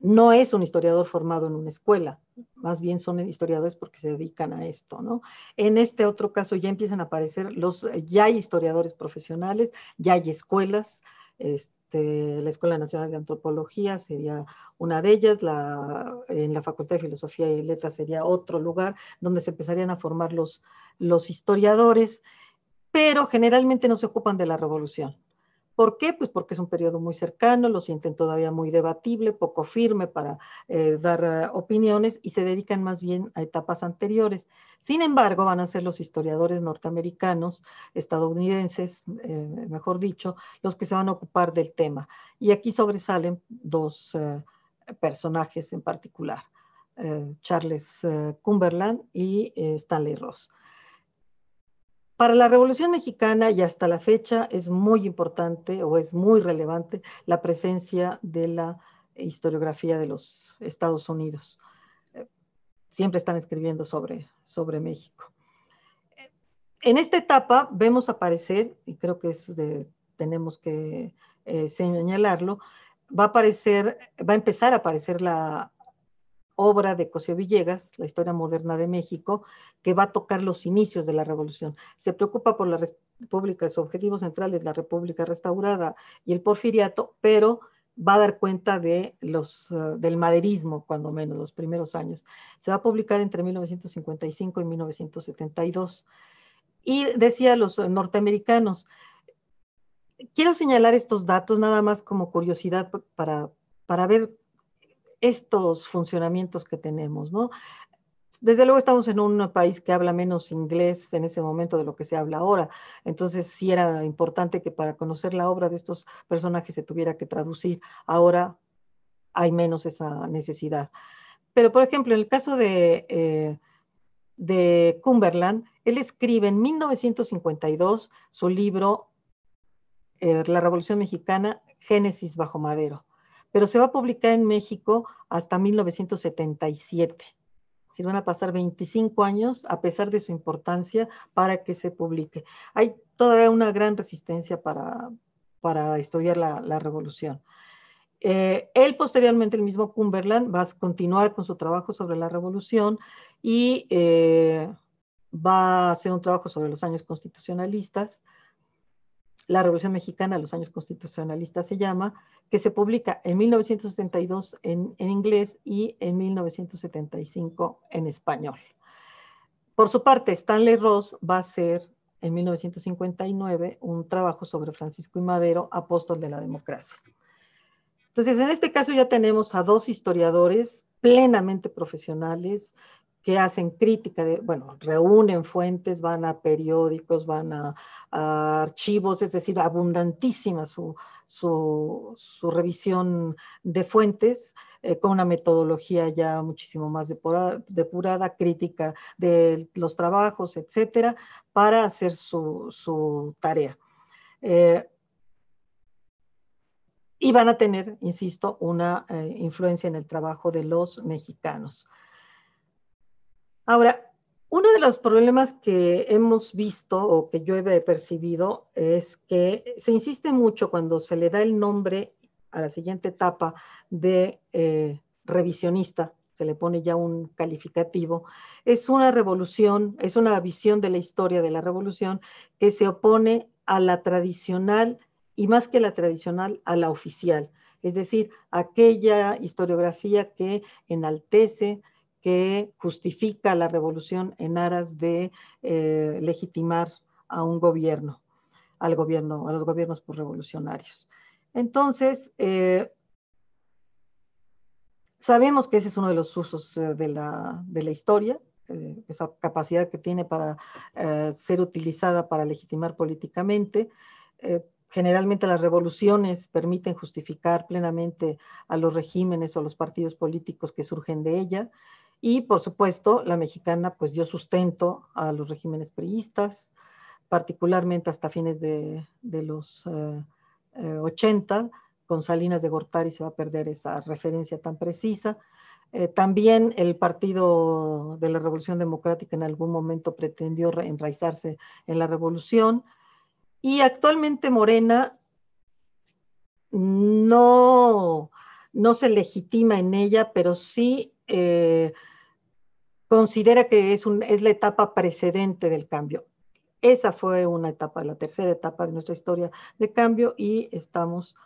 S4: no es un historiador formado en una escuela, más bien son historiadores porque se dedican a esto, ¿no? En este otro caso ya empiezan a aparecer los, ya hay historiadores profesionales, ya hay escuelas, este, la Escuela Nacional de Antropología sería una de ellas, la, en la Facultad de Filosofía y Letras sería otro lugar donde se empezarían a formar los historiadores, pero generalmente no se ocupan de la revolución. ¿Por qué? Pues porque es un periodo muy cercano, lo sienten todavía muy debatible, poco firme para eh, dar eh, opiniones y se dedican más bien a etapas anteriores. Sin embargo, van a ser los historiadores norteamericanos, estadounidenses, eh, mejor dicho, los que se van a ocupar del tema. Y aquí sobresalen dos personajes en particular. Charles Cumberland y Stanley Ross. Para la Revolución Mexicana y hasta la fecha es muy importante o es muy relevante la presencia de la historiografía de los Estados Unidos. Eh, siempre están escribiendo sobre, sobre México. Eh, en esta etapa vemos aparecer, y creo que tenemos que eh, señalarlo, va a aparecer, va a empezar a aparecer la obra de Cosío Villegas, La historia moderna de México, que va a tocar los inicios de la revolución. Se preocupa por la República, sus objetivos centrales, la República restaurada y el porfiriato, pero va a dar cuenta de los, eh, del maderismo, cuando menos, los primeros años. Se va a publicar entre 1955 y 1972. Y decía los norteamericanos, quiero señalar estos datos nada más como curiosidad para, para ver estos funcionamientos que tenemos, ¿no? Desde luego estamos en un país que habla menos inglés en ese momento de lo que se habla ahora, entonces sí era importante que para conocer la obra de estos personajes se tuviera que traducir. Ahora hay menos esa necesidad. Pero, por ejemplo, en el caso de, eh, de Cumberland, él escribe en 1952 su libro eh, La Revolución Mexicana, Génesis bajo madero pero se va a publicar en México hasta 1977. Si van a pasar 25 años, a pesar de su importancia, para que se publique. Hay todavía una gran resistencia para, estudiar la, revolución. Eh, él posteriormente, el mismo Cumberland, va a continuar con su trabajo sobre la revolución y eh, va a hacer un trabajo sobre los años constitucionalistas la Revolución Mexicana, los años constitucionalistas se llama, que se publica en 1972 en, inglés y en 1975 en español. Por su parte, Stanley Ross va a hacer en 1959 un trabajo sobre Francisco y Madero, apóstol de la democracia. Entonces, en este caso ya tenemos a dos historiadores plenamente profesionales que hacen crítica, bueno, reúnen fuentes, van a periódicos, van a, archivos, es decir, abundantísima su, revisión de fuentes, eh, con una metodología ya muchísimo más depurada, crítica de los trabajos, etcétera, para hacer su, tarea. Eh, y van a tener, insisto, una eh, influencia en el trabajo de los mexicanos. Ahora, uno de los problemas que hemos visto o que yo he percibido es que se insiste mucho cuando se le da el nombre a la siguiente etapa de eh, revisionista, se le pone ya un calificativo, es una revolución, es una visión de la historia de la revolución que se opone a la tradicional y más que la tradicional, a la oficial, es decir, aquella historiografía que enaltece, que justifica la revolución en aras de eh, legitimar a un gobierno, al gobierno, a los gobiernos revolucionarios. Entonces, eh, sabemos que ese es uno de los usos eh, de, la, de, la, historia, esa capacidad que tiene para ser utilizada para legitimar políticamente. generalmente las revoluciones permiten justificar plenamente a los regímenes o los partidos políticos que surgen de ella. Y por supuesto, la mexicana pues dio sustento a los regímenes priistas, particularmente hasta fines de, los 80, eh, eh, con Salinas de Gortari se va a perder esa referencia tan precisa. Eh, también el Partido de la Revolución Democrática en algún momento pretendió enraizarse en la revolución. Y actualmente Morena no, no se legitima en ella, pero sí considera que es, un, es la etapa precedente del cambio. Esa fue una etapa, la tercera etapa de nuestra historia de cambio y estamos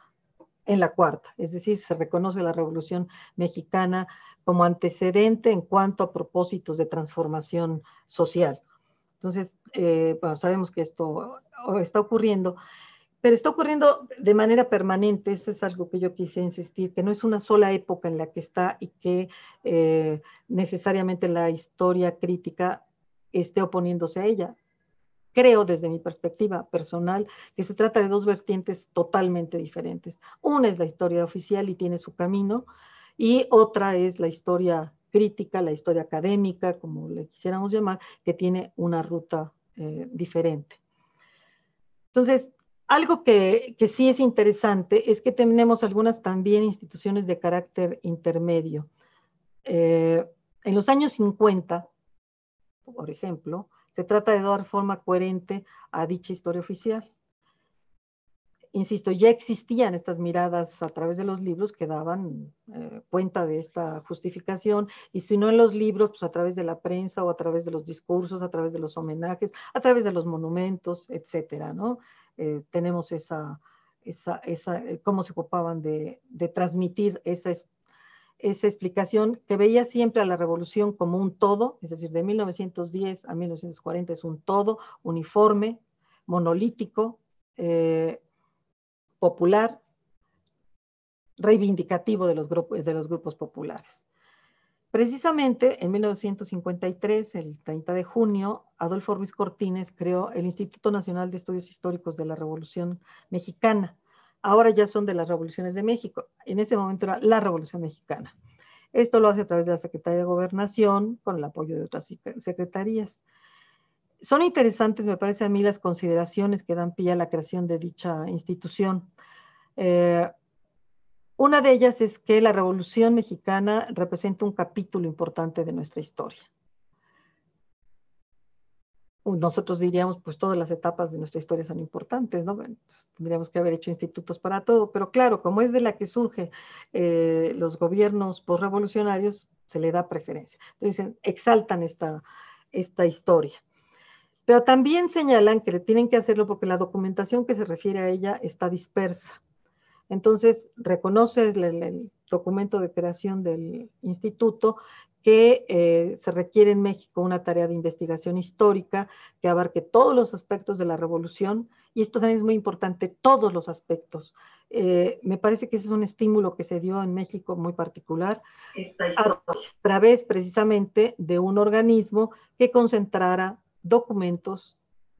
S4: en la cuarta, es decir, se reconoce la Revolución Mexicana como antecedente en cuanto a propósitos de transformación social. Entonces, eh, sabemos que esto está ocurriendo pero está ocurriendo de manera permanente, eso es algo que yo quise insistir, que no es una sola época en la que está y que eh, necesariamente la historia crítica esté oponiéndose a ella. Creo desde mi perspectiva personal que se trata de dos vertientes totalmente diferentes. Una es la historia oficial y tiene su camino, y otra es la historia crítica, la historia académica, como le quisiéramos llamar, que tiene una ruta eh, diferente. Entonces, algo que, sí es interesante es que tenemos algunas también instituciones de carácter intermedio. Eh, en los años 50, por ejemplo, se trata de dar forma coherente a dicha historia oficial. Insisto, ya existían estas miradas a través de los libros que daban eh, cuenta de esta justificación, y si no en los libros, pues a través de la prensa o a través de los discursos, a través de los homenajes, a través de los monumentos, etcétera, ¿no? Eh, tenemos esa, eh, cómo se ocupaban de, transmitir esa, explicación que veía siempre a la revolución como un todo, es decir, de 1910 a 1940 es un todo uniforme, monolítico, eh, popular, reivindicativo de los grupos populares. Precisamente en 1953, el 30 de junio, Adolfo Ruiz Cortines creó el Instituto Nacional de Estudios Históricos de la Revolución Mexicana. Ahora ya son de las revoluciones de México. En ese momento era la Revolución Mexicana. Esto lo hace a través de la Secretaría de Gobernación con el apoyo de otras secretarías. Son interesantes, me parece a mí, las consideraciones que dan pie a la creación de dicha institución. Eh, una de ellas es que la Revolución Mexicana representa un capítulo importante de nuestra historia. Nosotros diríamos, pues todas las etapas de nuestra historia son importantes, ¿no? tendríamos que haber hecho institutos para todo, pero claro, como es de la que surgen eh, los gobiernos postrevolucionarios, se le da preferencia. Entonces, exaltan esta, esta historia. Pero también señalan que tienen que hacerlo porque la documentación que se refiere a ella está dispersa entonces, reconoce el, documento de creación del instituto que eh, se requiere en México una tarea de investigación histórica que abarque todos los aspectos de la revolución, y esto también es muy importante, todos los aspectos. Eh, me parece que ese es un estímulo que se dio en México muy particular, a través precisamente de un organismo que concentrara documentos,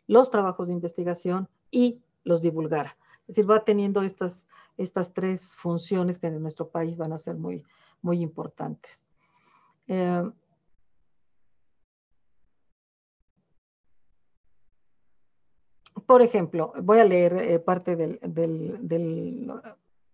S4: los trabajos de investigación y los divulgara. Es decir, va teniendo estas estas tres funciones que en nuestro país van a ser muy, importantes. Eh, por ejemplo, voy a leer eh, parte del, del,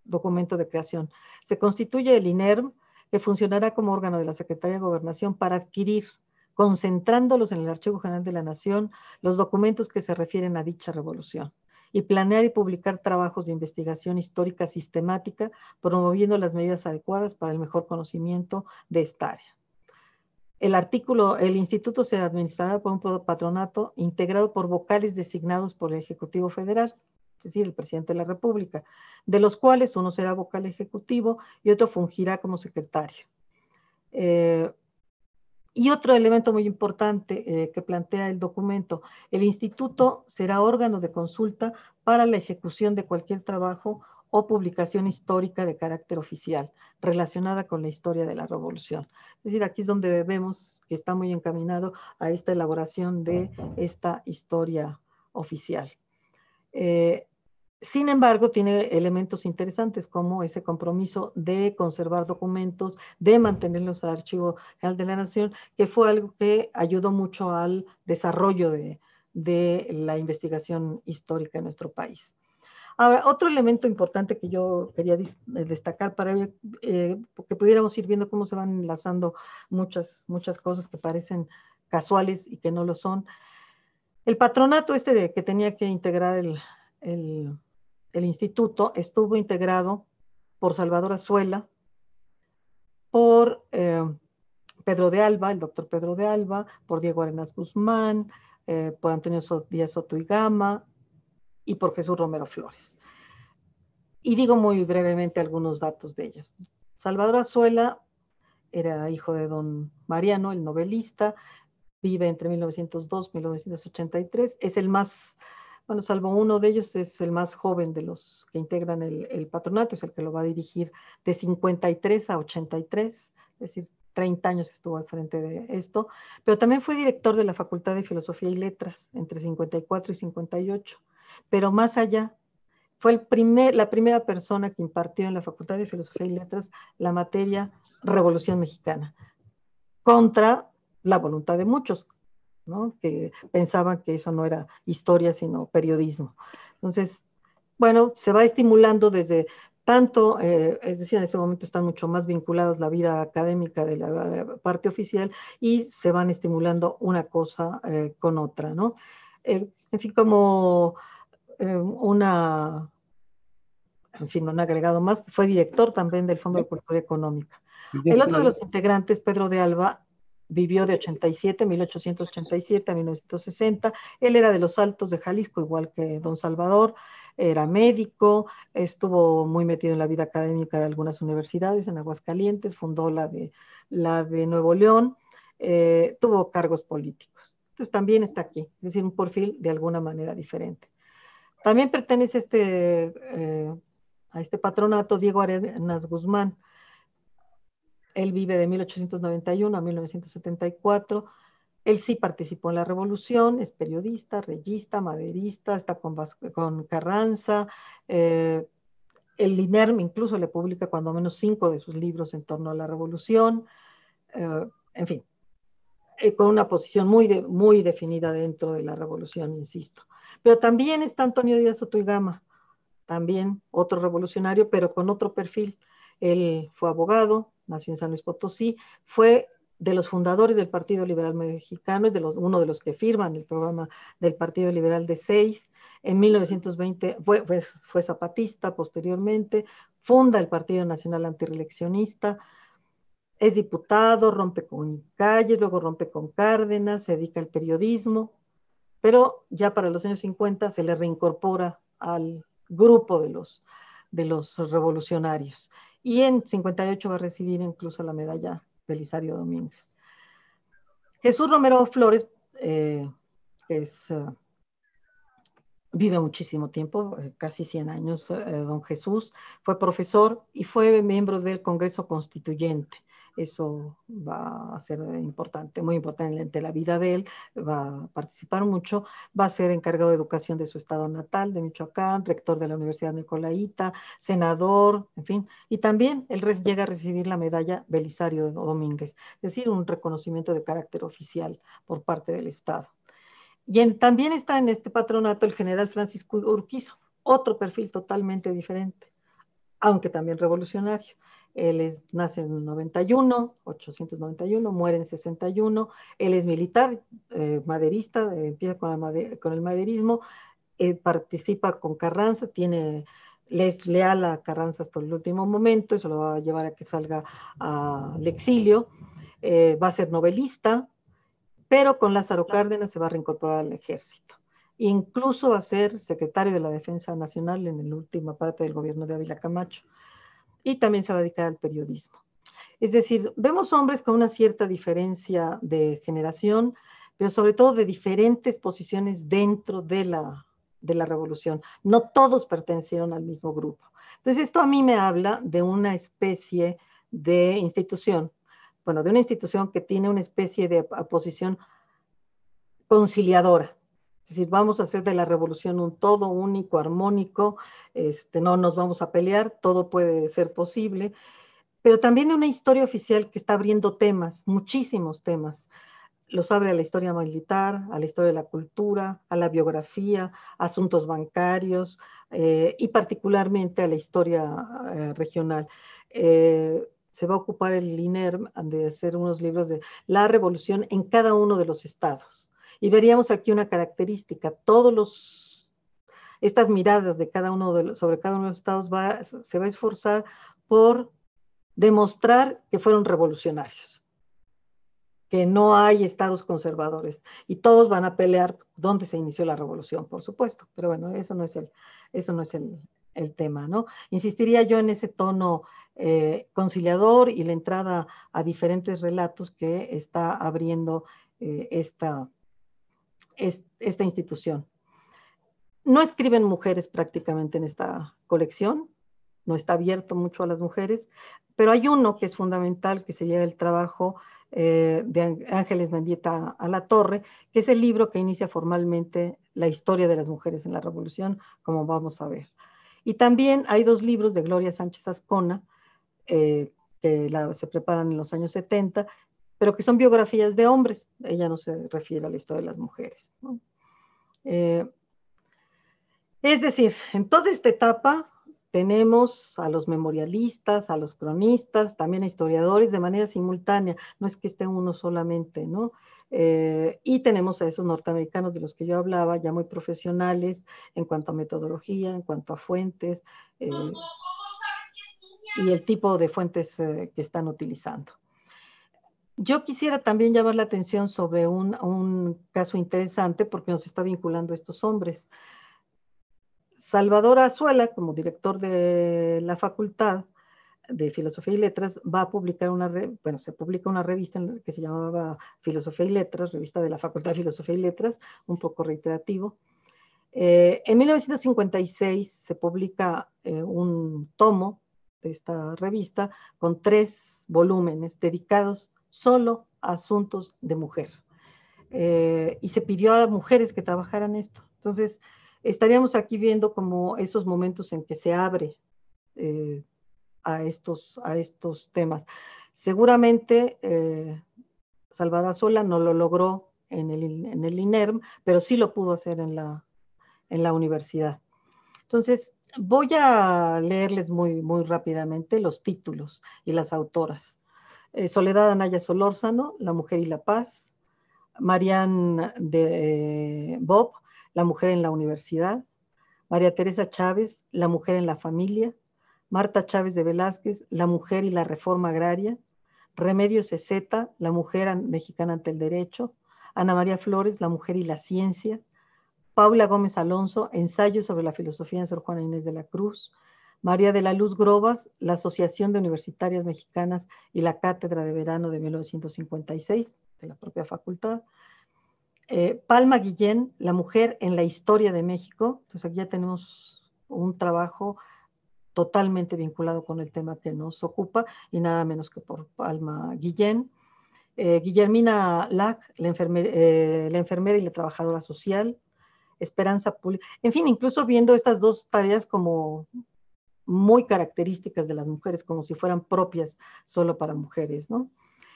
S4: documento de creación. Se constituye el INERM, que funcionará como órgano de la Secretaría de Gobernación para adquirir, concentrándolos en el Archivo General de la Nación, los documentos que se refieren a dicha revolución y planear y publicar trabajos de investigación histórica sistemática, promoviendo las medidas adecuadas para el mejor conocimiento de esta área. El artículo, el instituto se administrará por un patronato integrado por vocales designados por el Ejecutivo Federal, es decir, el presidente de la República, de los cuales uno será vocal ejecutivo y otro fungirá como secretario. Eh, y otro elemento muy importante eh, que plantea el documento, el instituto será órgano de consulta para la ejecución de cualquier trabajo o publicación histórica de carácter oficial relacionada con la historia de la revolución. Es decir, aquí es donde vemos que está muy encaminado a esta elaboración de esta historia oficial. Eh, sin embargo, tiene elementos interesantes como ese compromiso de conservar documentos, de mantenerlos al Archivo general de la Nación, que fue algo que ayudó mucho al desarrollo de, la investigación histórica en nuestro país. Ahora, otro elemento importante que yo quería eh, destacar para eh, que pudiéramos ir viendo cómo se van enlazando muchas, muchas cosas que parecen casuales y que no lo son. El patronato este de, que tenía que integrar el el instituto estuvo integrado por Salvador Azuela, por eh, Pedro de Alba, el doctor Pedro de Alba, por Diego Arenas Guzmán, eh, por Antonio Díaz Soto y Gama y por Jesús Romero Flores. Y digo muy brevemente algunos datos de ellas. Salvador Azuela era hijo de don Mariano, el novelista, vive entre 1902 y 1983, es el más bueno, salvo uno de ellos es el más joven de los que integran el, patronato, es el que lo va a dirigir de 53 a 83, es decir, 30 años estuvo al frente de esto, pero también fue director de la Facultad de Filosofía y Letras entre 54 y 58. Pero más allá, fue el primer, la primera persona que impartió en la Facultad de Filosofía y Letras la materia Revolución Mexicana, contra la voluntad de muchos, que pensaban que eso no era historia, sino periodismo. Entonces, bueno, se va estimulando desde tanto, eh, es decir, en ese momento están mucho más vinculados la vida académica de la, parte oficial y se van estimulando una cosa eh, con otra, ¿no? Eh, en fin, como una, en fin, no han agregado más, fue director también del Fondo de Cultura Económica. El otro de los integrantes, Pedro de Alba, vivió de 87, 1887 a 1960. Él era de los Altos de Jalisco, igual que don Salvador, era médico, estuvo muy metido en la vida académica de algunas universidades en Aguascalientes, fundó la de, la de Nuevo León, eh, tuvo cargos políticos. Entonces también está aquí, es decir, un perfil de alguna manera diferente. También pertenece este, eh, a este patronato Diego Arenas Guzmán, él vive de 1891 a 1974. Él sí participó en la revolución, es periodista, reyista, maderista, está con, Carranza. Eh, el INERM incluso le publica cuando menos cinco de sus libros en torno a la revolución. Eh, en fin, eh, con una posición muy, muy definida dentro de la revolución, insisto. Pero también está Antonio Díaz Otuigama, también otro revolucionario, pero con otro perfil. Él fue abogado, nació en San Luis Potosí, fue de los fundadores del Partido Liberal Mexicano, es de uno de los que firman el programa del Partido Liberal de Seis. En 1920 fue, zapatista posteriormente, funda el Partido Nacional Antireleccionista, es diputado, rompe con Calles, luego rompe con Cárdenas, se dedica al periodismo, pero ya para los años 50 se le reincorpora al grupo de los revolucionarios y en 58 va a recibir incluso la medalla Belisario Domínguez. Jesús Romero Flores que eh, es, eh, vive muchísimo tiempo, eh, casi 100 años, don Jesús, fue profesor y fue miembro del Congreso Constituyente eso va a ser importante, muy importante en la vida de él, va a participar mucho, va a ser encargado de educación de su estado natal, de Michoacán, rector de la Universidad Nicolaita, senador, en fin, y también él llega a recibir la medalla Belisario Domínguez, es decir, un reconocimiento de carácter oficial por parte del Estado. Y también está en este patronato el general Francisco Urquizo, otro perfil totalmente diferente, aunque también revolucionario él es, nace en 91, 891, muere en 61. Él es militar, eh, maderista, eh, empieza con, el maderismo, eh, participa con Carranza, tiene, le es leal a Carranza hasta el último momento, eso lo va a llevar a que salga al exilio. va a ser novelista, pero con Lázaro Cárdenas se va a reincorporar al ejército incluso va a ser secretario de la Defensa Nacional en la última parte del gobierno de Ávila Camacho y también se va a dedicar al periodismo. Es decir, vemos hombres con una cierta diferencia de generación, pero sobre todo de diferentes posiciones dentro de la, revolución. No todos pertenecieron al mismo grupo. Entonces, esto a mí me habla de una especie de institución, bueno, de una institución que tiene una especie de posición conciliadora, es decir, vamos a hacer de la revolución un todo único, armónico, este, no nos vamos a pelear, todo puede ser posible, pero también una historia oficial que está abriendo temas, muchísimos temas. Los abre a la historia militar, a la historia de la cultura, a la biografía, asuntos bancarios eh, y particularmente a la historia eh, regional. Eh, se va a ocupar el INER de hacer unos libros de la revolución en cada uno de los estados y veríamos aquí una característica, todos los estas miradas de cada uno sobre cada uno de los estados se va a esforzar por demostrar que fueron revolucionarios, que no hay estados conservadores y todos van a pelear dónde se inició la revolución, por supuesto, pero bueno, eso no es el, eso no es el, tema, ¿no? Insistiría yo en ese tono eh, conciliador y la entrada a diferentes relatos que está abriendo eh, esta esta institución. No escriben mujeres prácticamente en esta colección, no está abierto mucho a las mujeres, pero hay uno que es fundamental, que lleva el trabajo eh, de Ángeles Mendieta a la Torre, que es el libro que inicia formalmente la historia de las mujeres en la Revolución, como vamos a ver. Y también hay dos libros de Gloria Sánchez Ascona, eh, que se preparan en los años 70, pero que son biografías de hombres. Ella no se refiere a la historia de las mujeres. Eh, es decir, en toda esta etapa tenemos a los memorialistas, a los cronistas, también a historiadores de manera simultánea, no es que esté uno solamente, ¿no? Eh, y tenemos a esos norteamericanos de los que yo hablaba, ya muy profesionales en cuanto a metodología, en cuanto a fuentes eh, y el tipo de fuentes que están utilizando. Yo quisiera también llamar la atención sobre un, caso interesante porque nos está vinculando a estos hombres. Salvador Azuela, como director de la facultad de Filosofía y Letras, va a publicar una, bueno, se publica una revista que se llamaba Filosofía y Letras, revista de la Facultad de Filosofía y Letras, un poco reiterativo. Eh, en 1956 se publica eh, un tomo de esta revista con tres volúmenes dedicados solo asuntos de mujer. Eh, y se pidió a mujeres que trabajaran esto. Entonces, estaríamos aquí viendo como esos momentos en que se abre eh, a, estos, a estos temas. Seguramente eh, Sola no lo logró en el, INERM, pero sí lo pudo hacer en la, universidad. Entonces, voy a leerles muy rápidamente los títulos y las autoras. Eh, Soledad Anaya Solórzano, La Mujer y la Paz, Marianne de, eh, Bob, La Mujer en la Universidad, María Teresa Chávez, La Mujer en la Familia, Marta Chávez de Velázquez, La Mujer y la Reforma Agraria, Remedios Cezeta, La Mujer Mexicana ante el Derecho, Ana María Flores, La Mujer y la Ciencia, Paula Gómez Alonso, Ensayo sobre la Filosofía en Sor Juana Inés de la Cruz, María de la Luz Grobas, la Asociación de Universitarias Mexicanas y la Cátedra de Verano de 1956 de la propia facultad. Eh, Palma Guillén, La Mujer en la Historia de México. Entonces aquí ya tenemos un trabajo totalmente vinculado con el tema que nos ocupa y nada menos que por Palma Guillén. Eh, Guillermina Lac, la, eh, la enfermera y la trabajadora social, Esperanza Pública. En fin, incluso viendo estas dos tareas como muy características de las mujeres, como si fueran propias solo para mujeres, ¿no?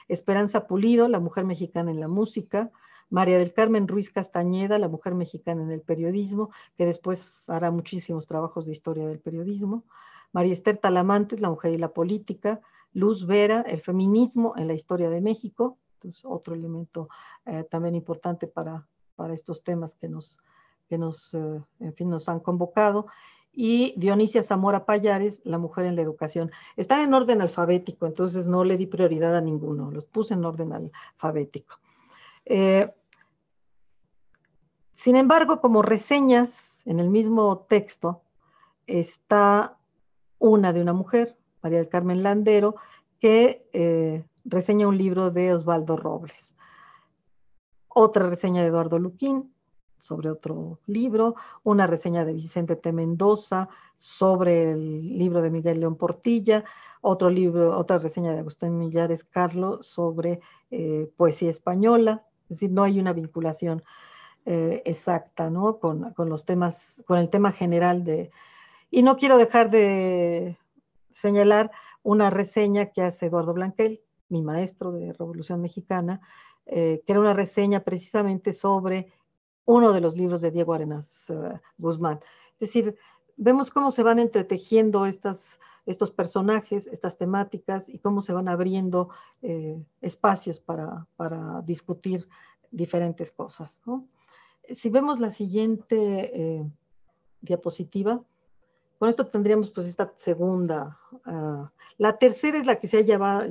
S4: Esperanza Pulido, la mujer mexicana en la música, María del Carmen Ruiz Castañeda, la mujer mexicana en el periodismo, que después hará muchísimos trabajos de historia del periodismo, María Esther Talamantes, la mujer y la política, Luz Vera, el feminismo en la historia de México, otro elemento eh, también importante para, estos temas que nos, que nos, eh, en fin, nos han convocado, y Dionisia Zamora Payares, La Mujer en la Educación. Están en orden alfabético, entonces no le di prioridad a ninguno, los puse en orden alfabético. Eh, sin embargo, como reseñas en el mismo texto, está una de una mujer, María del Carmen Landero, que eh, reseña un libro de Osvaldo Robles. Otra reseña de Eduardo Luquín, sobre otro libro, una reseña de Vicente T. Mendoza sobre el libro de Miguel León Portilla, otro libro, otra reseña de Agustín Millares Carlos sobre eh, poesía española, es decir, no hay una vinculación eh, exacta Con, los temas, con el tema general de... Y no quiero dejar de señalar una reseña que hace Eduardo Blanquel, mi maestro de Revolución Mexicana, eh, que era una reseña precisamente sobre uno de los libros de Diego Arenas eh, Guzmán. Es decir, vemos cómo se van entretejiendo estas, estos personajes, estas temáticas y cómo se van abriendo eh, espacios para, discutir diferentes cosas. Si vemos la siguiente eh, diapositiva, con esto tendríamos pues esta segunda. la tercera es la que se ha, llamado,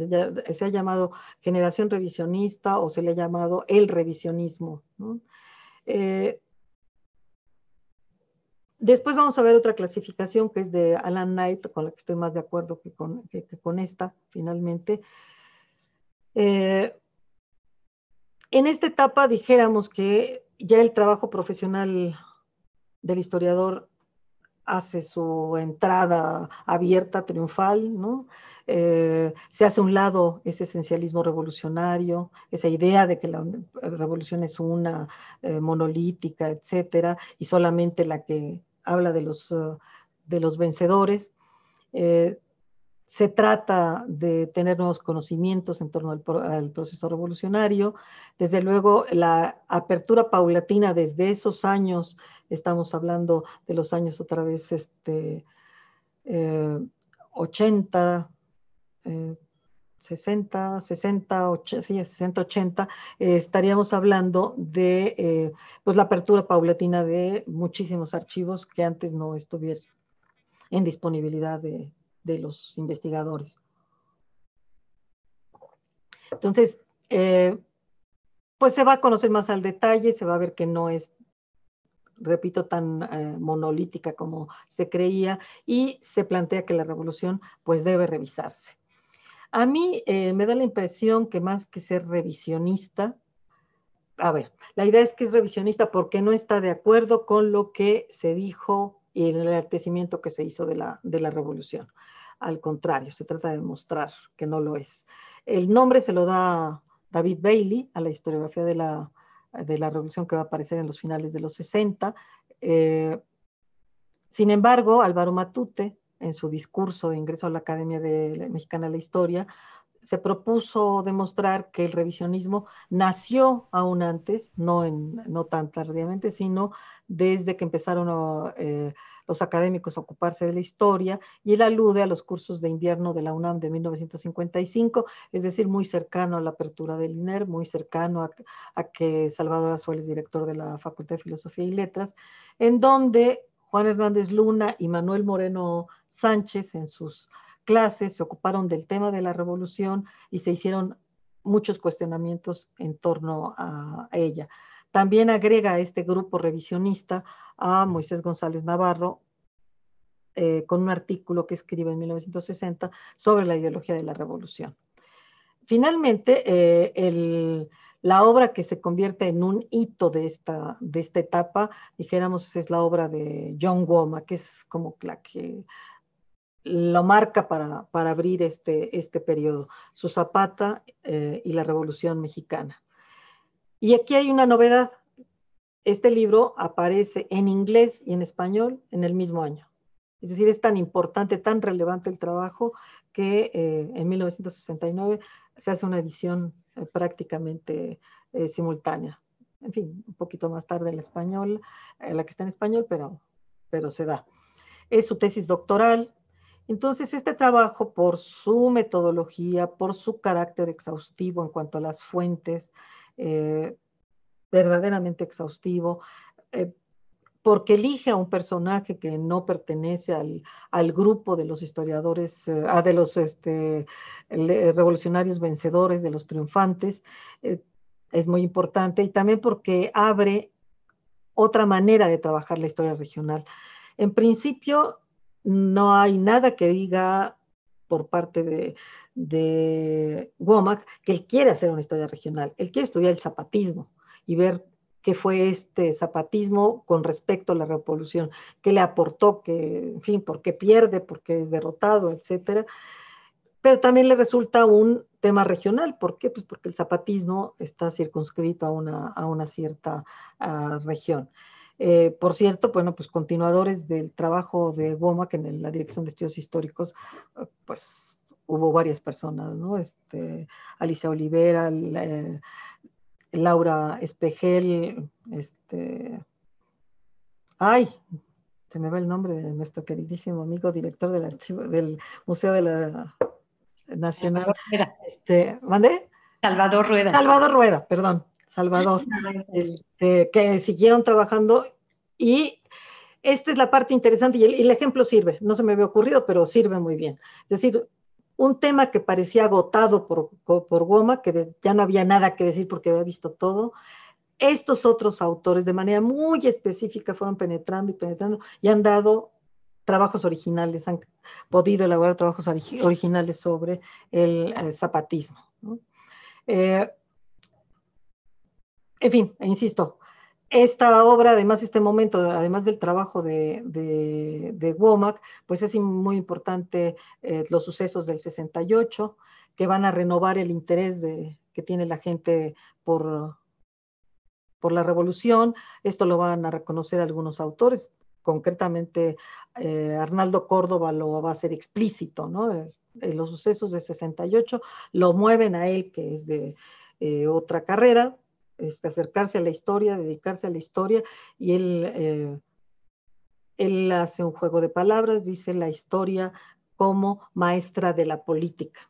S4: se ha llamado generación revisionista o se le ha llamado el revisionismo. ¿no? Eh, después vamos a ver otra clasificación que es de Alan Knight, con la que estoy más de acuerdo que con, con esta, finalmente. Eh, en esta etapa dijéramos que ya el trabajo profesional del historiador hace su entrada abierta, triunfal, ¿no? Eh, se hace un lado ese esencialismo revolucionario, esa idea de que la eh, revolución es una eh, monolítica, etcétera, y solamente la que habla de los, uh, vencedores. se trata de tener nuevos conocimientos en torno al, proceso revolucionario. Desde luego, la apertura paulatina desde esos años estamos hablando de los años otra vez este, 80, 60, 60, 80, estaríamos hablando de eh, pues la apertura paulatina de muchísimos archivos que antes no estuvieron en disponibilidad de, los investigadores. Entonces, eh, pues se va a conocer más al detalle, se va a ver que no es repito, tan eh, monolítica como se creía y se plantea que la revolución pues debe revisarse. A mí eh, me da la impresión que más que ser revisionista, a ver, la idea es que es revisionista porque no está de acuerdo con lo que se dijo y el enaltecimiento que se hizo de la, de la revolución. Al contrario, se trata de demostrar que no lo es. El nombre se lo da David Bailey a la historiografía de la de la revolución que va a aparecer en los finales de los 60. Eh, sin embargo, Álvaro Matute, en su discurso de ingreso a la Academia Mexicana de la Historia, se propuso demostrar que el revisionismo nació aún antes, no, en, no tan tardíamente, sino desde que empezaron a... Eh, los académicos a ocuparse de la historia, y él alude a los cursos de invierno de la UNAM de 1955, es decir, muy cercano a la apertura del INER, muy cercano a, que Salvador es director de la Facultad de Filosofía y Letras, en donde Juan Hernández Luna y Manuel Moreno Sánchez en sus clases se ocuparon del tema de la revolución y se hicieron muchos cuestionamientos en torno a ella. También agrega a este grupo revisionista a Moisés González Navarro eh, con un artículo que escribe en 1960 sobre la ideología de la revolución. Finalmente, eh, la obra que se convierte en un hito de esta, de esta etapa, dijéramos, es la obra de John Woma, que es como la que lo marca para, para abrir este, este periodo, su zapata eh, y la Revolución Mexicana. Y aquí hay una novedad. Este libro aparece en inglés y en español en el mismo año. Es decir, es tan importante, tan relevante el trabajo que eh, en 1969 se hace una edición eh, prácticamente eh, simultánea. En fin, un poquito más tarde el español, la que está en español, pero, pero se da. Es su tesis doctoral. Entonces, este trabajo, por su metodología, por su carácter exhaustivo en cuanto a las fuentes, verdaderamente exhaustivo, eh, porque elige a un personaje que no pertenece al, grupo de los historiadores, eh, ah, de los este, eh, revolucionarios vencedores, de los triunfantes. es muy importante y también porque abre otra manera de trabajar la historia regional. En principio, no hay nada que diga por parte de, de Womack que él quiere hacer una historia regional, él quiere estudiar el zapatismo y ver qué fue este zapatismo con respecto a la revolución, qué le aportó, en fin, por qué pierde, por qué es derrotado, etcétera. Pero también le resulta un tema regional. ¿Por qué? Pues porque el zapatismo está circunscrito a una, a una cierta región. Eh, por cierto, bueno, pues continuadores del trabajo de Goma, que en la Dirección de Estudios Históricos, eh, pues hubo varias personas, ¿no? Este, Alicia Olivera, eh, Laura Espejel, este, ay, se me va el nombre de nuestro queridísimo amigo director del archivo del Museo de la Nacional. Salvador este, Salvador Rueda. Salvador Rueda, perdón, Salvador. Este, que siguieron trabajando y esta es la parte interesante y el, y el, ejemplo sirve. No se me había ocurrido, pero sirve muy bien. Es decir, un tema que parecía agotado por, Goma, que ya no había nada que decir porque había visto todo. Estos otros autores de manera muy específica fueron penetrando y penetrando y han dado trabajos originales, han podido elaborar trabajos originales sobre el, eh, zapatismo. Eh, en fin, insisto, esta obra, además, este momento, además del trabajo de, de, Womack, pues es muy importante eh, los sucesos del 68 que van a renovar el interés que tiene la gente por, la revolución. Esto lo van a reconocer algunos autores, concretamente eh, Arnaldo Córdoba lo va a hacer explícito, ¿no? Eh, los sucesos del 68 lo mueven a él, que es de otra carrera, este, acercarse a la historia, dedicarse a la historia, y él, eh, él hace un juego de palabras, dice la historia como maestra de la política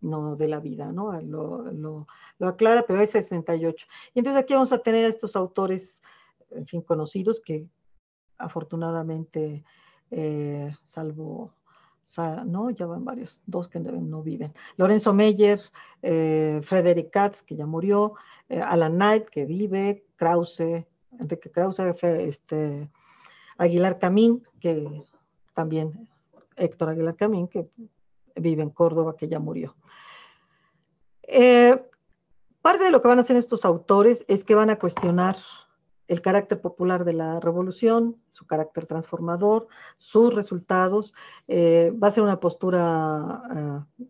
S4: no de la vida, ¿no? Lo, lo, aclara, pero es 68. Y entonces aquí vamos a tener a estos autores, en fin, conocidos, que afortunadamente, eh, salvo ¿no? Ya van varios, dos que no viven. Lorenzo Meyer, eh, Frederick Katz, que ya murió, eh, Alan Knight, que vive, Krause, Enrique Krause, este, Aguilar Camín, que también, Héctor Aguilar Camín, que vive en Córdoba, que ya murió. Eh, parte de lo que van a hacer estos autores es que van a cuestionar el carácter popular de la revolución, su carácter transformador, sus resultados. Eh, va a ser una postura eh,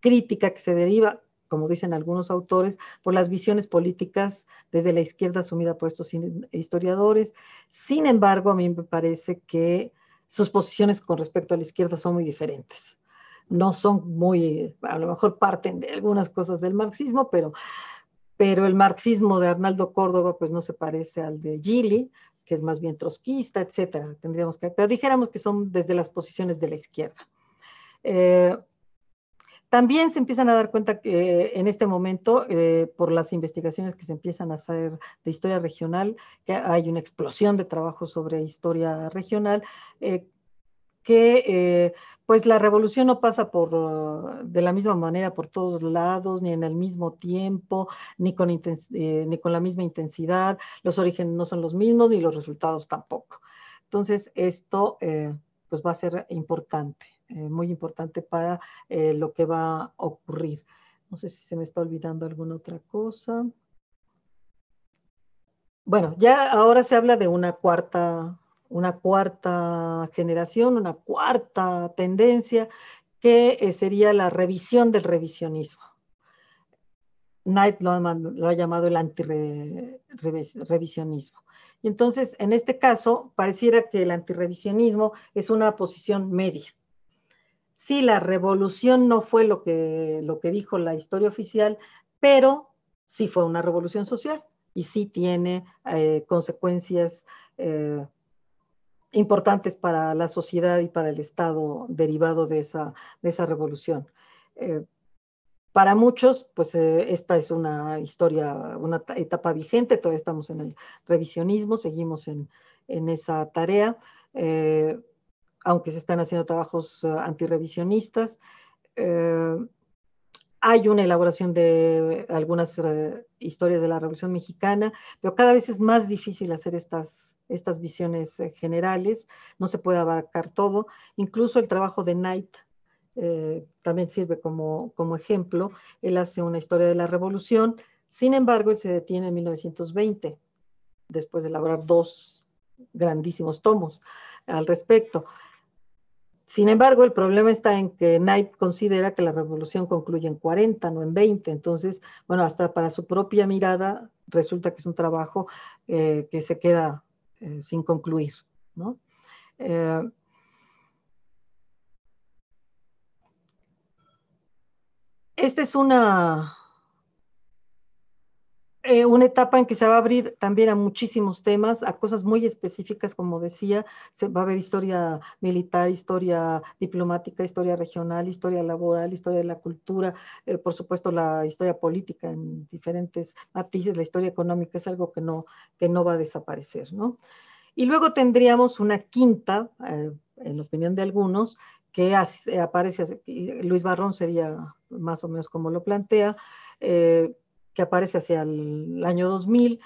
S4: crítica que se deriva, como dicen algunos autores, por las visiones políticas desde la izquierda asumida por estos historiadores. Sin embargo, a mí me parece que sus posiciones con respecto a la izquierda son muy diferentes. No son muy, a lo mejor parten de algunas cosas del marxismo, pero pero el marxismo de Arnaldo Córdoba pues no se parece al de Gili, que es más bien trotskista, etcétera. Tendríamos que, pero dijéramos que son desde las posiciones de la izquierda. Eh, también se empiezan a dar cuenta que eh, en este momento, eh, por las investigaciones que se empiezan a hacer de historia regional, que hay una explosión de trabajo sobre historia regional, que eh, pues la revolución no pasa por uh, de la misma manera por todos lados, ni en el mismo tiempo, ni con, eh, ni con la misma intensidad, los orígenes no son los mismos, ni los resultados tampoco. Entonces, esto eh, pues va a ser importante, muy importante para lo que va a ocurrir. No sé si se me está olvidando alguna otra cosa. Bueno, ya ahora se habla de una cuarta una cuarta generación, una cuarta tendencia, que eh, sería la revisión del revisionismo. Knight lo ha, llamado el antirevisionismo. Y entonces, en este caso, pareciera que el antirevisionismo es una posición media. Sí, la revolución no fue lo que, lo que dijo la historia oficial, pero sí fue una revolución social y sí tiene eh, consecuencias eh, importantes para la sociedad y para el Estado derivado de esa, de esa revolución. Eh, para muchos, pues eh, esta es una historia, una etapa vigente, todavía estamos en el revisionismo, seguimos en, esa tarea, eh, aunque se están haciendo trabajos antirrevisionistas. hay una elaboración de algunas historias de la Revolución Mexicana, pero cada vez es más difícil hacer estas estas visiones eh, generales, no se puede abarcar todo. Incluso el trabajo de Knight eh, también sirve como, como ejemplo. Él hace una historia de la revolución, sin embargo, él se detiene en 1920, después de elaborar dos grandísimos tomos al respecto. Sin embargo, el problema está en que Knight considera que la revolución concluye en 40, no en 20. Entonces, bueno, hasta para su propia mirada resulta que es un trabajo eh, que se queda eh, sin concluir. ¿no? Eh, esta es una, eh, una etapa en que se va a abrir también a muchísimos temas, a cosas muy específicas, como decía, se va a haber historia militar, historia diplomática, historia regional, historia laboral, historia de la cultura, eh, por supuesto la historia política en diferentes matices, la historia económica es algo que no, que no va a desaparecer, ¿no? Y luego tendríamos una quinta, eh, en opinión de algunos, que aparece, Luis Barrón sería más o menos como lo plantea, que aparece hacia el año 2000